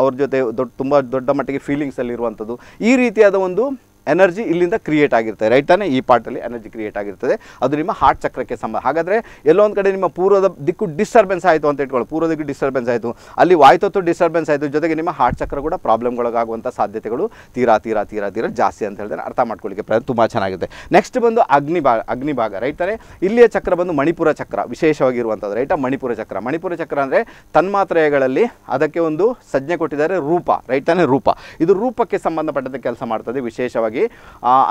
ಅವ್ರ ಜೊತೆ ದೊಡ್ಡ ತುಂಬ ದೊಡ್ಡ ಮಟ್ಟಿಗೆ ಫೀಲಿಂಗ್ಸಲ್ಲಿ ಇರುವಂಥದ್ದು ಈ ರೀತಿಯಾದ ಒಂದು ಎನರ್ಜಿ ಇಲ್ಲಿಂದ ಕ್ರಿಯೇಟ್ ಆಗಿರ್ತದೆ ರೈಟ್ ತಾನೇ ಈ ಪಾರ್ಟಲ್ಲಿ ಎನರ್ಜಿ ಕ್ರಿಯೇಟ್ ಆಗಿರ್ತದೆ ಅದು ನಿಮ್ಮ ಹಾರ್ಟ್ ಚಕ್ರಕ್ಕೆ ಸಂಬಂಧ ಹಾಗಾದರೆ ಎಲ್ಲೋ ಒಂದು ಕಡೆ ನಿಮ್ಮ ಪೂರ್ವದ ದಿಕ್ಕು ಡಿಸ್ಟರ್ಬೆನ್ಸ್ ಆಯಿತು ಅಂತ ಇಟ್ಕೊಳ್ಳಿ ಪೂರ್ವ ದಿಕ್ಕು ಡಿಸ್ಟರ್ಬೆನ್ಸ್ ಆಯಿತು ಅಲ್ಲಿ ವಾಯ್ತೊತ್ತು ಡಿಸ್ಟರ್ಬೆನ್ಸ್ ಆಯಿತು ಜೊತೆಗೆ ನಿಮ್ಮ ಹಾರ್ಟ್ ಚಕ್ರ ಕೂಡ ಪ್ರಾಬ್ಲಮ್ಗಳಾಗುವಂಥ ಸಾಧ್ಯತೆಗಳು ತೀರಾ ತೀರಾ ತೀರಾ ತೀರಾ ಜಾಸ್ತಿ ಅಂತ ಹೇಳಿದ್ರೆ ಅರ್ಥ ಮಾಡ್ಕೊಳ್ಳಿಕ್ಕೆ ಪ್ರಯತ್ನ ತುಂಬ ಚೆನ್ನಾಗಿದೆ ನೆಕ್ಸ್ಟ್ ಬಂದು ಅಗ್ನಿ ಭಾಗ ಅಗ್ನಿಭಾಗ ರೈಟ್ ತಾನೇ ಇಲ್ಲಿಯ ಚಕ್ರ ಬಂದು ಮಣಿಪುರ ಚಕ್ರ ವಿಶೇಷವಾಗಿರುವಂಥದ್ದು ರೈಟ್ ಮಣಿಪುರ ಚಕ್ರ ಮಣಿಪುರ ಚಕ್ರ ಅಂದರೆ ತನ್ಮಾತ್ರೆಗಳಲ್ಲಿ ಅದಕ್ಕೆ ಒಂದು ಸಂಜ್ಞೆ ಕೊಟ್ಟಿದ್ದಾರೆ ರೂಪ ರೈಟ್ ರೂಪ ಇದು ರೂಪಕ್ಕೆ ಸಂಬಂಧಪಟ್ಟಂತೆ ಕೆಲಸ ಮಾಡ್ತದೆ ವಿಶೇಷವಾಗಿ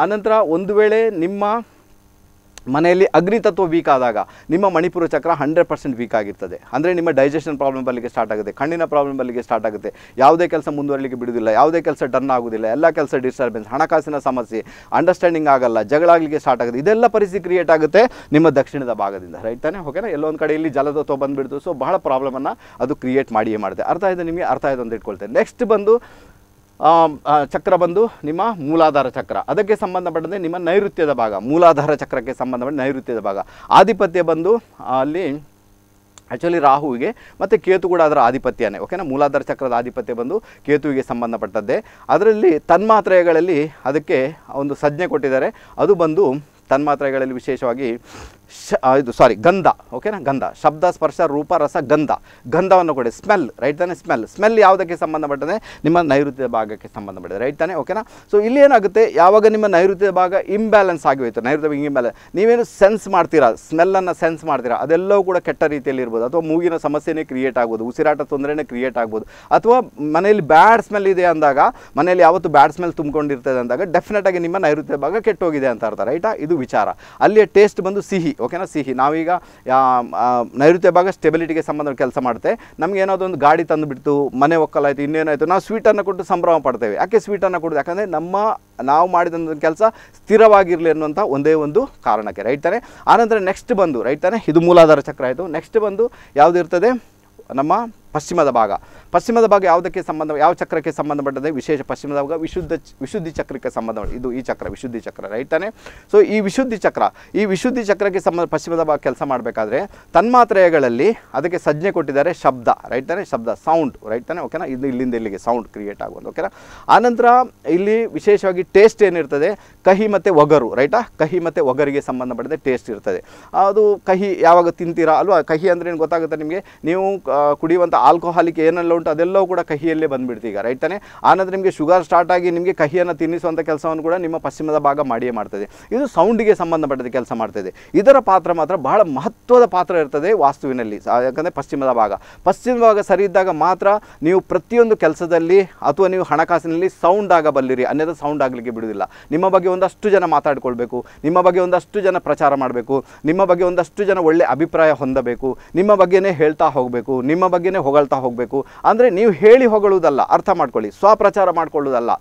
ಅನಂತರ ಒಂದು ವೇಳೆ ನಿಮ್ಮ ಮನೆಯಲ್ಲಿ ತತ್ವ ವೀಕ್ ಆದಾಗ ನಿಮ್ಮ ಮಣಿಪುರ ಚಕ್ರ ಹಂಡ್ರೆಡ್ ಪರ್ಸೆಂಟ್ ವೀಕ್ ಆಗಿರ್ತದೆ ಅಂದರೆ ನಿಮ್ಮ ಡೈಜೆಷನ್ ಪ್ರಾಬ್ಲಮ್ ಅಲ್ಲಿಗೆ ಸ್ಟಾರ್ಟ್ ಆಗುತ್ತೆ ಕಣ್ಣಿನ ಪ್ರಾಬ್ಲಮ್ ಬಲ್ಲಿಗೆ ಸ್ಟಾರ್ಟ್ ಆಗುತ್ತೆ ಯಾವುದೇ ಕೆಲಸ ಮುಂದುವರಲಿಕ್ಕೆ ಬಿಡುವುದಿಲ್ಲ ಯಾವುದೇ ಕೆಲಸ ಡನ್ ಆಗೋದಿಲ್ಲ ಎಲ್ಲ ಕೆಲಸ ಡಿಸ್ಟರ್ಬೆನ್ಸ್ ಹಣಕಾಸಿನ ಸಮಸ್ಯೆ ಅಂಡರ್ಸ್ಟ್ಯಾಂಡಿಂಗ್ ಆಗಲ್ಲ ಜಗಳಾಗಲಿಕ್ಕೆ ಸ್ಟಾರ್ಟ್ ಆಗುತ್ತೆ ಇದೆಲ್ಲ ಪರಿಸ್ಥಿತಿ ಕ್ರಿಯೇಟ್ ಆಗುತ್ತೆ ನಿಮ್ಮ ದಕ್ಷಿಣದ ಭಾಗದಿಂದ ರೈಟ್ ತಾನೆ ಓಕೆನಾ ಎಲ್ಲೊಂದು ಕಡೆ ಇಲ್ಲಿ ಜಲದತ್ವ ಬಂದುಬಿಡ್ತು ಸೊ ಬಹಳ ಪ್ರಾಬ್ಲಮನ್ನು ಅದು ಕ್ರಿಯೇಟ್ ಮಾಡಿಯೇ ಮಾಡುತ್ತೆ ಅರ್ಥ ಇದೆ ನಿಮಗೆ ಅರ್ಥ ಆಯಿತು ಅಂತ ಇಟ್ಕೊಳ್ತೇನೆ ನೆಕ್ಸ್ಟ್ ಬಂದು ಚಕ್ರ ಬಂದು ನಿಮ್ಮ ಮೂಲಾಧಾರ ಚಕ್ರ ಅದಕ್ಕೆ ಸಂಬಂಧಪಟ್ಟಂತೆ ನಿಮ್ಮ ನೈಋತ್ಯದ ಭಾಗ ಮೂಲಾಧಾರ ಚಕ್ರಕ್ಕೆ ಸಂಬಂಧಪಟ್ಟ ನೈಋತ್ಯದ ಭಾಗ ಆಧಿಪತ್ಯ ಬಂದು ಅಲ್ಲಿ ಆ್ಯಕ್ಚುಲಿ ರಾಹುವಿಗೆ ಮತ್ತು ಕೇತು ಕೂಡ ಅದರ ಆಧಿಪತ್ಯನೇ ಓಕೆನಾ ಮೂಲಾಧಾರ ಚಕ್ರದ ಆಧಿಪತ್ಯ ಬಂದು ಕೇತುವಿಗೆ ಸಂಬಂಧಪಟ್ಟದ್ದೇ ಅದರಲ್ಲಿ ತನ್ಮಾತ್ರೆಗಳಲ್ಲಿ ಅದಕ್ಕೆ ಒಂದು ಸಜ್ಞೆ ಕೊಟ್ಟಿದ್ದಾರೆ ಅದು ಬಂದು ತನ್ಮಾತ್ರೆಗಳಲ್ಲಿ ವಿಶೇಷವಾಗಿ ಶ ಇದು ಸಾರಿ ಗಂಧ ಓಕೆನಾ ಗಂಧ ಶಬ್ದ ಸ್ಪರ್ಶ ರೂಪ ರಸ ಗಂಧ ಗಂಧವನ್ನು ಕೊಡಿ ಸ್ಮೆಲ್ ರೈಟ್ ತಾನೆ ಸ್ಮೆಲ್ ಸ್ಮೆಲ್ ಯಾವುದಕ್ಕೆ ಸಂಬಂಧಪಟ್ಟಿದೆ ನಿಮ್ಮ ನೈಋತ್ಯ ಭಾಗಕ್ಕೆ ಸಂಬಂಧಪಟ್ಟಿದೆ ರೈಟ್ ತಾನೆ ಓಕೆನಾ ಸೊ ಇಲ್ಲಿ ಏನಾಗುತ್ತೆ ಯಾವಾಗ ನಿಮ್ಮ ನೈಋತ್ಯ ಭಾಗ ಇಂಬ್ಯಾಲೆನ್ಸ್ ಆಗಿ ಹೋಯಿತು ನೈಋತ್ಯ ಇಂಬ್ಯಾಲೆನ್ಸ್ ನೀವೇನು ಸೆನ್ಸ್ ಮಾಡ್ತೀರಾ ಸ್ಮೆಲ್ಲನ್ನು ಸೆನ್ಸ್ ಮಾಡ್ತೀರಾ ಅದೆಲ್ಲವೂ ಕೂಡ ಕೆಟ್ಟ ರೀತಿಯಲ್ಲಿ ಇರ್ಬೋದು ಅಥವಾ ಮೂಗಿನ ಸಮಸ್ಯೆನೇ ಕ್ರಿಯೇಟ್ ಆಗ್ಬೋದು ಉಸಿರಾಟ ತೊಂದರೆನೇ ಕ್ರಿಯೇಟ್ ಆಗ್ಬೋದು ಅಥವಾ ಮನೆಯಲ್ಲಿ ಬ್ಯಾಡ್ ಸ್ಮೆಲ್ ಇದೆ ಅಂದಾಗ ಮನೆಯಲ್ಲಿ ಯಾವತ್ತು ಬ್ಯಾಡ್ ಸ್ಮೆಲ್ ತುಂಬಿಕೊಂಡಿರ್ತದೆ ಅಂದಾಗ ಡೆಫಿನೆಟಾಗಿ ನಿಮ್ಮ ನೈಋತ್ಯ ಭಾಗ ಕೆಟ್ಟೋಗಿದೆ ಅಂತ ಅರ್ಥ ರೈಟಾ ಇದು ವಿಚಾರ ಅಲ್ಲಿಯ ಟೇಸ್ಟ್ ಬಂದು ಸಿಹಿ ಓಕೆನಾ ಸಿಹಿ ನಾವೀಗ ನೈಋತ್ಯ ಭಾಗ ಸ್ಟೆಬಿಲಿಟಿಗೆ ಸಂಬಂಧ ಕೆಲಸ ಮಾಡುತ್ತೆ ನಮಗೆ ಏನಾದರೂ ಒಂದು ಗಾಡಿ ತಂದುಬಿಡ್ತು ಮನೆ ಒಕ್ಕಲಾಯಿತು ಇನ್ನೇನಾಯಿತು ನಾವು ಸ್ವೀಟನ್ನು ಕೊಟ್ಟು ಸಂಭ್ರಮ ಪಡ್ತೇವೆ ಯಾಕೆ ಸ್ವೀಟನ್ನು ಕೊಡೋದು ಯಾಕಂದರೆ ನಮ್ಮ ನಾವು ಮಾಡಿದಂಥ ಕೆಲಸ ಸ್ಥಿರವಾಗಿರಲಿ ಅನ್ನುವಂಥ ಒಂದೇ ಒಂದು ಕಾರಣಕ್ಕೆ ರೈಟ್ ತಾನೆ ಆನಂತರ ನೆಕ್ಸ್ಟ್ ಬಂದು ರೈಟ್ ತಾನೆ ಇದು ಮೂಲಾಧಾರ ಚಕ್ರ ಆಯಿತು ನೆಕ್ಸ್ಟ್ ಬಂದು ಯಾವುದಿರ್ತದೆ ನಮ್ಮ ಪಶ್ಚಿಮದ ಭಾಗ ಪಶ್ಚಿಮದ ಭಾಗ ಯಾವುದಕ್ಕೆ ಸಂಬಂಧ ಯಾವ ಚಕ್ರಕ್ಕೆ ಸಂಬಂಧಪಟ್ಟದೆ ವಿಶೇಷ ಪಶ್ಚಿಮದ ಭಾಗ ವಿಶುದ್ಧ ವಿಶುದ್ಧಿ ಚಕ್ರಕ್ಕೆ ಸಂಬಂಧ ಇದು ಈ ಚಕ್ರ ವಿಶುದ್ಧಿ ಚಕ್ರ ರೈಟ್ ತಾನೆ ಸೊ ಈ ವಿಶುದ್ಧಿ ಚಕ್ರ ಈ ವಿಶುದ್ಧಿ ಚಕ್ರಕ್ಕೆ ಸಂಬಂಧ ಪಶ್ಚಿಮದ ಭಾಗ ಕೆಲಸ ಮಾಡಬೇಕಾದ್ರೆ ತನ್ಮಾತ್ರೆಗಳಲ್ಲಿ ಅದಕ್ಕೆ ಸಂಜ್ಞೆ ಕೊಟ್ಟಿದ್ದಾರೆ ಶಬ್ದ ರೈಟ್ ತಾನೆ ಶಬ್ದ ಸೌಂಡ್ ರೈಟ್ ತಾನೆ ಓಕೆನಾ ಇದು ಇಲ್ಲಿಂದ ಇಲ್ಲಿಗೆ ಸೌಂಡ್ ಕ್ರಿಯೇಟ್ ಆಗೋದು ಓಕೆನಾ ಆನಂತರ ಇಲ್ಲಿ ವಿಶೇಷವಾಗಿ ಟೇಸ್ಟ್ ಏನಿರ್ತದೆ ಕಹಿ ಮತ್ತು ಒಗರು ರೈಟಾ ಕಹಿ ಮತ್ತು ಒಗರಿಗೆ ಸಂಬಂಧಪಟ್ಟದೆ ಟೇಸ್ಟ್ ಇರ್ತದೆ ಅದು ಕಹಿ ಯಾವಾಗ ತಿಂತೀರಾ ಅಲ್ವಾ ಕಹಿ ಅಂದರೆ ಏನು ಗೊತ್ತಾಗುತ್ತೆ ನಿಮಗೆ ನೀವು ಕುಡಿಯುವಂಥ ಆಲ್ಕೋಹಾಲಿಕ್ ಏನೆಲ್ಲ ಉಂಟು ಅದೆಲ್ಲವೂ ಕೂಡ ಕಹಿಯಲ್ಲೇ ಬಂದ್ಬಿಡ್ತು ಈಗ ರೈಟ್ ತಾನೆ ಆನಂತರ ನಿಮಗೆ ಶುಗರ್ ಸ್ಟಾರ್ಟ್ ಆಗಿ ನಿಮಗೆ ಕಹಿಯನ್ನು ತಿನ್ನಿಸುವಂಥ ಕೆಲಸವನ್ನು ಕೂಡ ನಿಮ್ಮ ಪಶ್ಚಿಮದ ಭಾಗ ಮಾಡಿಯೇ ಮಾಡ್ತದೆ ಇದು ಸೌಂಡಿಗೆ ಸಂಬಂಧಪಟ್ಟ ಕೆಲಸ ಮಾಡ್ತದೆ ಇದರ ಪಾತ್ರ ಮಾತ್ರ ಬಹಳ ಮಹತ್ವದ ಪಾತ್ರ ಇರ್ತದೆ ವಾಸ್ತುವಿನಲ್ಲಿ ಯಾಕಂದರೆ ಪಶ್ಚಿಮದ ಭಾಗ ಪಶ್ಚಿಮ ಭಾಗ ಸರಿ ಇದ್ದಾಗ ಮಾತ್ರ ನೀವು ಪ್ರತಿಯೊಂದು ಕೆಲಸದಲ್ಲಿ ಅಥವಾ ನೀವು ಹಣಕಾಸಿನಲ್ಲಿ ಸೌಂಡ್ ಆಗಬಲ್ಲಿರಿ ಅನ್ಯದ ಸೌಂಡ್ ಆಗಲಿಕ್ಕೆ ಬಿಡುವುದಿಲ್ಲ ನಿಮ್ಮ ಬಗ್ಗೆ ಒಂದಷ್ಟು ಜನ ಮಾತಾಡಿಕೊಳ್ಬೇಕು ನಿಮ್ಮ ಬಗ್ಗೆ ಒಂದಷ್ಟು ಜನ ಪ್ರಚಾರ ಮಾಡಬೇಕು ನಿಮ್ಮ ಬಗ್ಗೆ ಒಂದಷ್ಟು ಜನ ಒಳ್ಳೆ ಅಭಿಪ್ರಾಯ ಹೊಂದಬೇಕು ನಿಮ್ಮ ಬಗ್ಗೆನೇ ಹೇಳ್ತಾ ಹೋಗಬೇಕು ನಿಮ್ಮ ಬಗ್ಗೆನೇ ಹೊಗಳ್ತಾ ಹೋಗಬೇಕು ಅಂದರೆ ನೀವು ಹೇಳಿ ಹೊಗಳುವುದಲ್ಲ ಅರ್ಥ ಮಾಡ್ಕೊಳ್ಳಿ ಸ್ವಪ್ರಚಾರ ಮಾಡಿಕೊಳ್ಳುವುದಲ್ಲ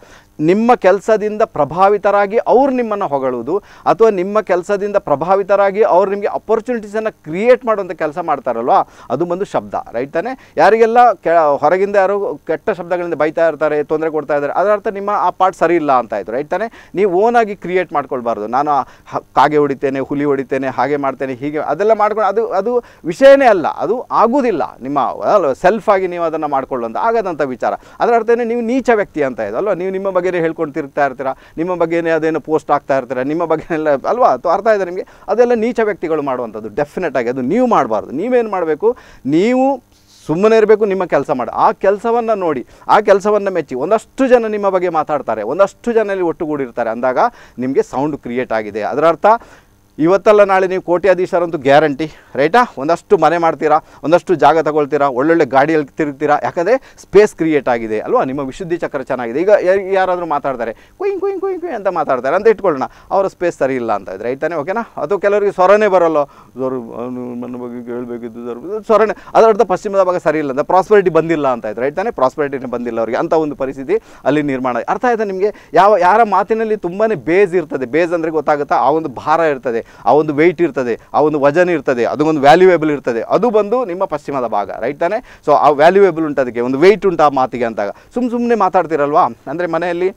ನಿಮ್ಮ ಕೆಲಸದಿಂದ ಪ್ರಭಾವಿತರಾಗಿ ಅವ್ರು ನಿಮ್ಮನ್ನು ಹೊಗಳೋದು ಅಥವಾ ನಿಮ್ಮ ಕೆಲಸದಿಂದ ಪ್ರಭಾವಿತರಾಗಿ ಅವ್ರು ನಿಮಗೆ ಅಪರ್ಚುನಿಟೀಸನ್ನು ಕ್ರಿಯೇಟ್ ಮಾಡುವಂಥ ಕೆಲಸ ಮಾಡ್ತಾರಲ್ವ ಅದು ಒಂದು ಶಬ್ದ ರೈಟ್ ತಾನೆ ಯಾರಿಗೆಲ್ಲ ಕೆ ಹೊರಗಿಂದ ಯಾರು ಕೆಟ್ಟ ಶಬ್ದಗಳಿಂದ ಬೈತಾ ಇರ್ತಾರೆ ತೊಂದರೆ ಕೊಡ್ತಾ ಇದ್ದಾರೆ ಅದರ ಅರ್ಥ ನಿಮ್ಮ ಆ ಪಾರ್ಟ್ ಸರಿ ಇಲ್ಲ ಅಂತ ಆಯಿತು ರೈಟ್ ತಾನೆ ನೀವು ಓನಾಗಿ ಕ್ರಿಯೇಟ್ ಮಾಡ್ಕೊಳ್ಬಾರ್ದು ನಾನು ಕಾಗೆ ಹೊಡಿತೇನೆ ಹುಲಿ ಹೊಡಿತೇನೆ ಹಾಗೆ ಮಾಡ್ತೇನೆ ಹೀಗೆ ಅದೆಲ್ಲ ಮಾಡ್ಕೊಂಡು ಅದು ಅದು ವಿಷಯನೇ ಅಲ್ಲ ಅದು ಆಗೋದಿಲ್ಲ ನಿಮ್ಮ ಸೆಲ್ಫಾಗಿ ನೀವು ಅದನ್ನು ಮಾಡ್ಕೊಳ್ಳುವಂಥ ಆಗದಂಥ ವಿಚಾರ ಅದರ ಅರ್ಥನೇ ನೀವು ನೀಚ ವ್ಯಕ್ತಿ ಅಂತ ಅಲ್ವಾ ನೀವು ನಿಮ್ಮ ಬಗ್ಗೆ ಬೇರೆ ಹೇಳ್ಕೊಂಡು ಇರ್ತೀರಾ ನಿಮ್ಮ ಬಗ್ಗೆನೇ ಅದೇನೋ ಪೋಸ್ಟ್ ಆಗ್ತಾ ಇರ್ತೀರಾ ನಿಮ್ಮ ಬಗ್ಗೆನೆಲ್ಲ ಅಲ್ವಾ ಅಥವಾ ಅರ್ಥ ಇದೆ ನಿಮಗೆ ಅದೆಲ್ಲ ನೀಚ ವ್ಯಕ್ತಿಗಳು ಮಾಡುವಂಥದ್ದು ಡೆಫಿನೆಟ್ ಆಗಿ ಅದು ನೀವು ಮಾಡಬಾರ್ದು ನೀವೇನು ಮಾಡಬೇಕು ನೀವು ಸುಮ್ಮನೆ ಇರಬೇಕು ನಿಮ್ಮ ಕೆಲಸ ಮಾಡಿ ಆ ಕೆಲಸವನ್ನು ನೋಡಿ ಆ ಕೆಲಸವನ್ನು ಮೆಚ್ಚಿ ಒಂದಷ್ಟು ಜನ ನಿಮ್ಮ ಬಗ್ಗೆ ಮಾತಾಡ್ತಾರೆ ಒಂದಷ್ಟು ಜನ ಒಟ್ಟುಗೂಡಿ ಒಟ್ಟುಗೂಡಿರ್ತಾರೆ ಅಂದಾಗ ನಿಮಗೆ ಸೌಂಡ್ ಕ್ರಿಯೇಟ್ ಆಗಿದೆ ಅದರ ಅರ್ಥ ಇವತ್ತಲ್ಲ ನಾಳೆ ನೀವು ಕೋಟ್ಯಾಧೀಶರಂತೂ ಗ್ಯಾರಂಟಿ ರೈಟಾ ಒಂದಷ್ಟು ಮನೆ ಮಾಡ್ತೀರಾ ಒಂದಷ್ಟು ಜಾಗ ತಗೊಳ್ತೀರಾ ಒಳ್ಳೊಳ್ಳೆ ಗಾಡಿಯಲ್ಲಿ ತಿರುಗ್ತೀರಾ ಯಾಕಂದರೆ ಸ್ಪೇಸ್ ಕ್ರಿಯೇಟ್ ಆಗಿದೆ ಅಲ್ವಾ ನಿಮ್ಮ ವಿಶುದ್ಧಿ ಚಕ್ರ ಚೆನ್ನಾಗಿದೆ ಈಗ ಯಾರಾದರೂ ಮಾತಾಡ್ತಾರೆ ಕುಯಿಂ ಕುಯ್ ಕುಯಿಂಗ್ ಅಂತ ಮಾತಾಡ್ತಾರೆ ಅಂತ ಇಟ್ಕೊಳ್ಳೋಣ ಅವರ ಸ್ಪೇಸ್ ಸರಿ ಇಲ್ಲ ಅಂತ ಇದ್ರೆ ಐತಾನೆ ಓಕೆನಾ ಅದು ಕೆಲವರಿಗೆ ಸ್ವರನೇ ಬರಲ್ಲ ಜೋರು ನನ್ನ ಬಗ್ಗೆ ಕೇಳಬೇಕಿದ್ದು ಜೋರು ಅದರ ಅದರರ್ಥ ಪಶ್ಚಿಮದ ಭಾಗ ಸರಿ ಇಲ್ಲ ಅಂತ ಪ್ರಾಸ್ಪರಿಟಿ ಬಂದಿಲ್ಲ ಅಂತ ಇದ್ರೆ ಐತಾನೆ ಪ್ರಾಸ್ಪರಿಟಿನೇ ಬಂದಿಲ್ಲ ಅವರಿಗೆ ಅಂತ ಒಂದು ಪರಿಸ್ಥಿತಿ ಅಲ್ಲಿ ನಿರ್ಮಾಣ ಅರ್ಥ ಆಯಿತಾ ನಿಮಗೆ ಯಾವ ಯಾರ ಮಾತಿನಲ್ಲಿ ತುಂಬಾ ಬೇಸ್ ಇರ್ತದೆ ಬೇಸ್ ಅಂದರೆ ಗೊತ್ತಾಗುತ್ತಾ ಆ ಒಂದು ಭಾರ ಇರ್ತದೆ ಆ ಒಂದು ವೆಯ್ಟ್ ಇರ್ತದೆ ಆ ಒಂದು ವಜನ್ ಇರ್ತದೆ ಅದಕ್ಕೊಂದು ವ್ಯಾಲ್ಯೂಯೇಬಲ್ ಇರ್ತದೆ ಅದು ಬಂದು ನಿಮ್ಮ ಪಶ್ಚಿಮದ ಭಾಗ ರೈಟ್ ತಾನೆ ಸೊ ಆ ವ್ಯಾಲ್ಯೂಯೇಬಲ್ ಉಂಟು ಅದಕ್ಕೆ ಒಂದು ವೆಯ್ಟ್ ಉಂಟು ಆ ಮಾತಿಗೆ ಅಂತಾಗ ಸುಮ್ಮ ಸುಮ್ಮನೆ ಮಾತಾಡ್ತಿರಲ್ವಾ ಅಂದರೆ ಮನೆಯಲ್ಲಿ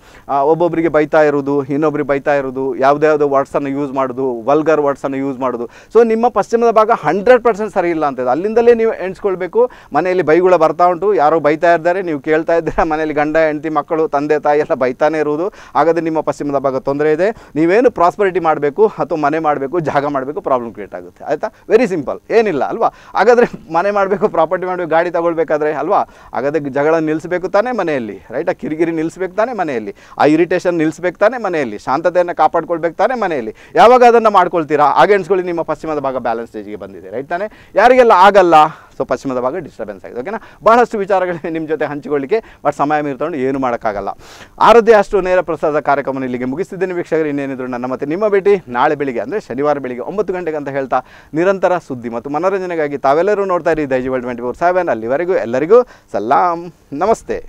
ಒಬ್ಬೊಬ್ಬರಿಗೆ ಬೈತಾ ಇರೋದು ಇನ್ನೊಬ್ಬರಿಗೆ ಬೈತಾ ಇರೋದು ಯಾವುದೇ ಯಾವುದೋ ವರ್ಡ್ಸನ್ನು ಯೂಸ್ ಮಾಡೋದು ವಲ್ಗರ್ ವರ್ಡ್ಸನ್ನು ಯೂಸ್ ಮಾಡೋದು ಸೊ ನಿಮ್ಮ ಪಶ್ಚಿಮದ ಭಾಗ ಹಂಡ್ರೆಡ್ ಪರ್ಸೆಂಟ್ ಸರಿ ಇಲ್ಲ ಅಂತ ಅಲ್ಲಿಂದಲೇ ನೀವು ಎಣಿಸ್ಕೊಳ್ಬೇಕು ಮನೆಯಲ್ಲಿ ಬೈಗಳು ಬರ್ತಾ ಉಂಟು ಯಾರೋ ಬೈತಾ ಇದ್ದಾರೆ ನೀವು ಕೇಳ್ತಾ ಇದ್ದೀರಾ ಮನೆಯಲ್ಲಿ ಗಂಡ ಹೆಂಡತಿ ಮಕ್ಕಳು ತಂದೆ ತಾಯಿ ಎಲ್ಲ ಬೈತಾನೆ ಇರುವುದು ಹಾಗಾದರೆ ನಿಮ್ಮ ಪಶ್ಚಿಮದ ಭಾಗ ತೊಂದರೆ ಇದೆ ನೀವೇನು ಪ್ರಾಸ್ಪರಿಟಿ ಮಾಡಬೇಕು ಅಥವಾ ಮನೆ ಮಾಡಬೇಕು ಮಾಡಬೇಕು ಜಾಗ ಮಾಡಬೇಕು ಪ್ರಾಬ್ಲಮ್ ಕ್ರಿಯೇಟ್ ಆಗುತ್ತೆ ಆಯಿತಾ ವೆರಿ ಸಿಂಪಲ್ ಏನಿಲ್ಲ ಅಲ್ವಾ ಹಾಗಾದರೆ ಮನೆ ಮಾಡಬೇಕು ಪ್ರಾಪರ್ಟಿ ಮಾಡಬೇಕು ಗಾಡಿ ತಗೊಳ್ಬೇಕಾದ್ರೆ ಅಲ್ವಾ ಹಾಗಾದರೆ ಜಗಳ ನಿಲ್ಲಿಸಬೇಕು ತಾನೇ ಮನೆಯಲ್ಲಿ ಆ ಕಿರಿಕಿರಿ ನಿಲ್ಲಿಸಬೇಕು ತಾನೇ ಮನೆಯಲ್ಲಿ ಆ ಇರಿಟೇಷನ್ ನಿಲ್ಲಿಸಬೇಕು ತಾನೇ ಮನೆಯಲ್ಲಿ ಶಾಂತತೆಯನ್ನು ಕಾಪಾಡ್ಕೊಳ್ಬೇಕು ತಾನೇ ಮನೆಯಲ್ಲಿ ಯಾವಾಗ ಅದನ್ನು ಮಾಡ್ಕೊಳ್ತೀರಾ ಹಾಗೆ ಎಣಿಸ್ಕೊಳ್ಳಿ ನಿಮ್ಮ ಪಶ್ಚಿಮದ ಭಾಗ ಬ್ಯಾಲೆನ್ಸ್ ಸ್ಟೇಜ್ಗೆ ಬಂದಿದೆ ರೈಟ್ ತಾನೇ ಯಾರಿಗೆಲ್ಲ ಆಗಲ್ಲ ಸೊ ಪಶ್ಚಿಮದ ಭಾಗ ಡಿಸ್ಟರ್ಬೆನ್ಸ್ ಆಗಿದೆ ಓಕೆನಾ ಬಹಳಷ್ಟು ವಿಚಾರಗಳು ನಿಮ್ಮ ಜೊತೆ ಹಂಚಿಕೊಳ್ಳಿಕ್ಕೆ ಬಟ್ ಸಮಯ ಮೀರ್ತೊಂಡು ಏನು ಮಾಡೋಕ್ಕಾಗಲ್ಲ ಆರೋಗ್ಯ ಅಷ್ಟು ನೇರ ಪ್ರಸಾದ ಕಾರ್ಯಕ್ರಮವನ್ನು ಇಲ್ಲಿಗೆ ಮುಗಿಸ್ತಿದ್ದೀನಿ ವೀಕ್ಷಕರು ಇನ್ನೇನಿದ್ರು ನನ್ನ ಮತ್ತೆ ನಿಮ್ಮ ಭೇಟಿ ನಾಳೆ ಬೆಳಿಗ್ಗೆ ಅಂದರೆ ಶನಿವಾರ ಬೆಳಿಗ್ಗೆ ಒಂಬತ್ತು ಗಂಟೆಗೆ ಅಂತ ಹೇಳ್ತಾ ನಿರಂತರ ಸುದ್ದಿ ಮತ್ತು ಮನೋರಂಜನೆಗಾಗಿ ತಾವೆಲ್ಲರೂ ನೋಡ್ತಾ ಇರಿ Daiji world twenty four seven ಅಲ್ಲಿವರೆಗೂ ಎಲ್ಲರಿಗೂ ಸಲಾಂ ನಮಸ್ತೆ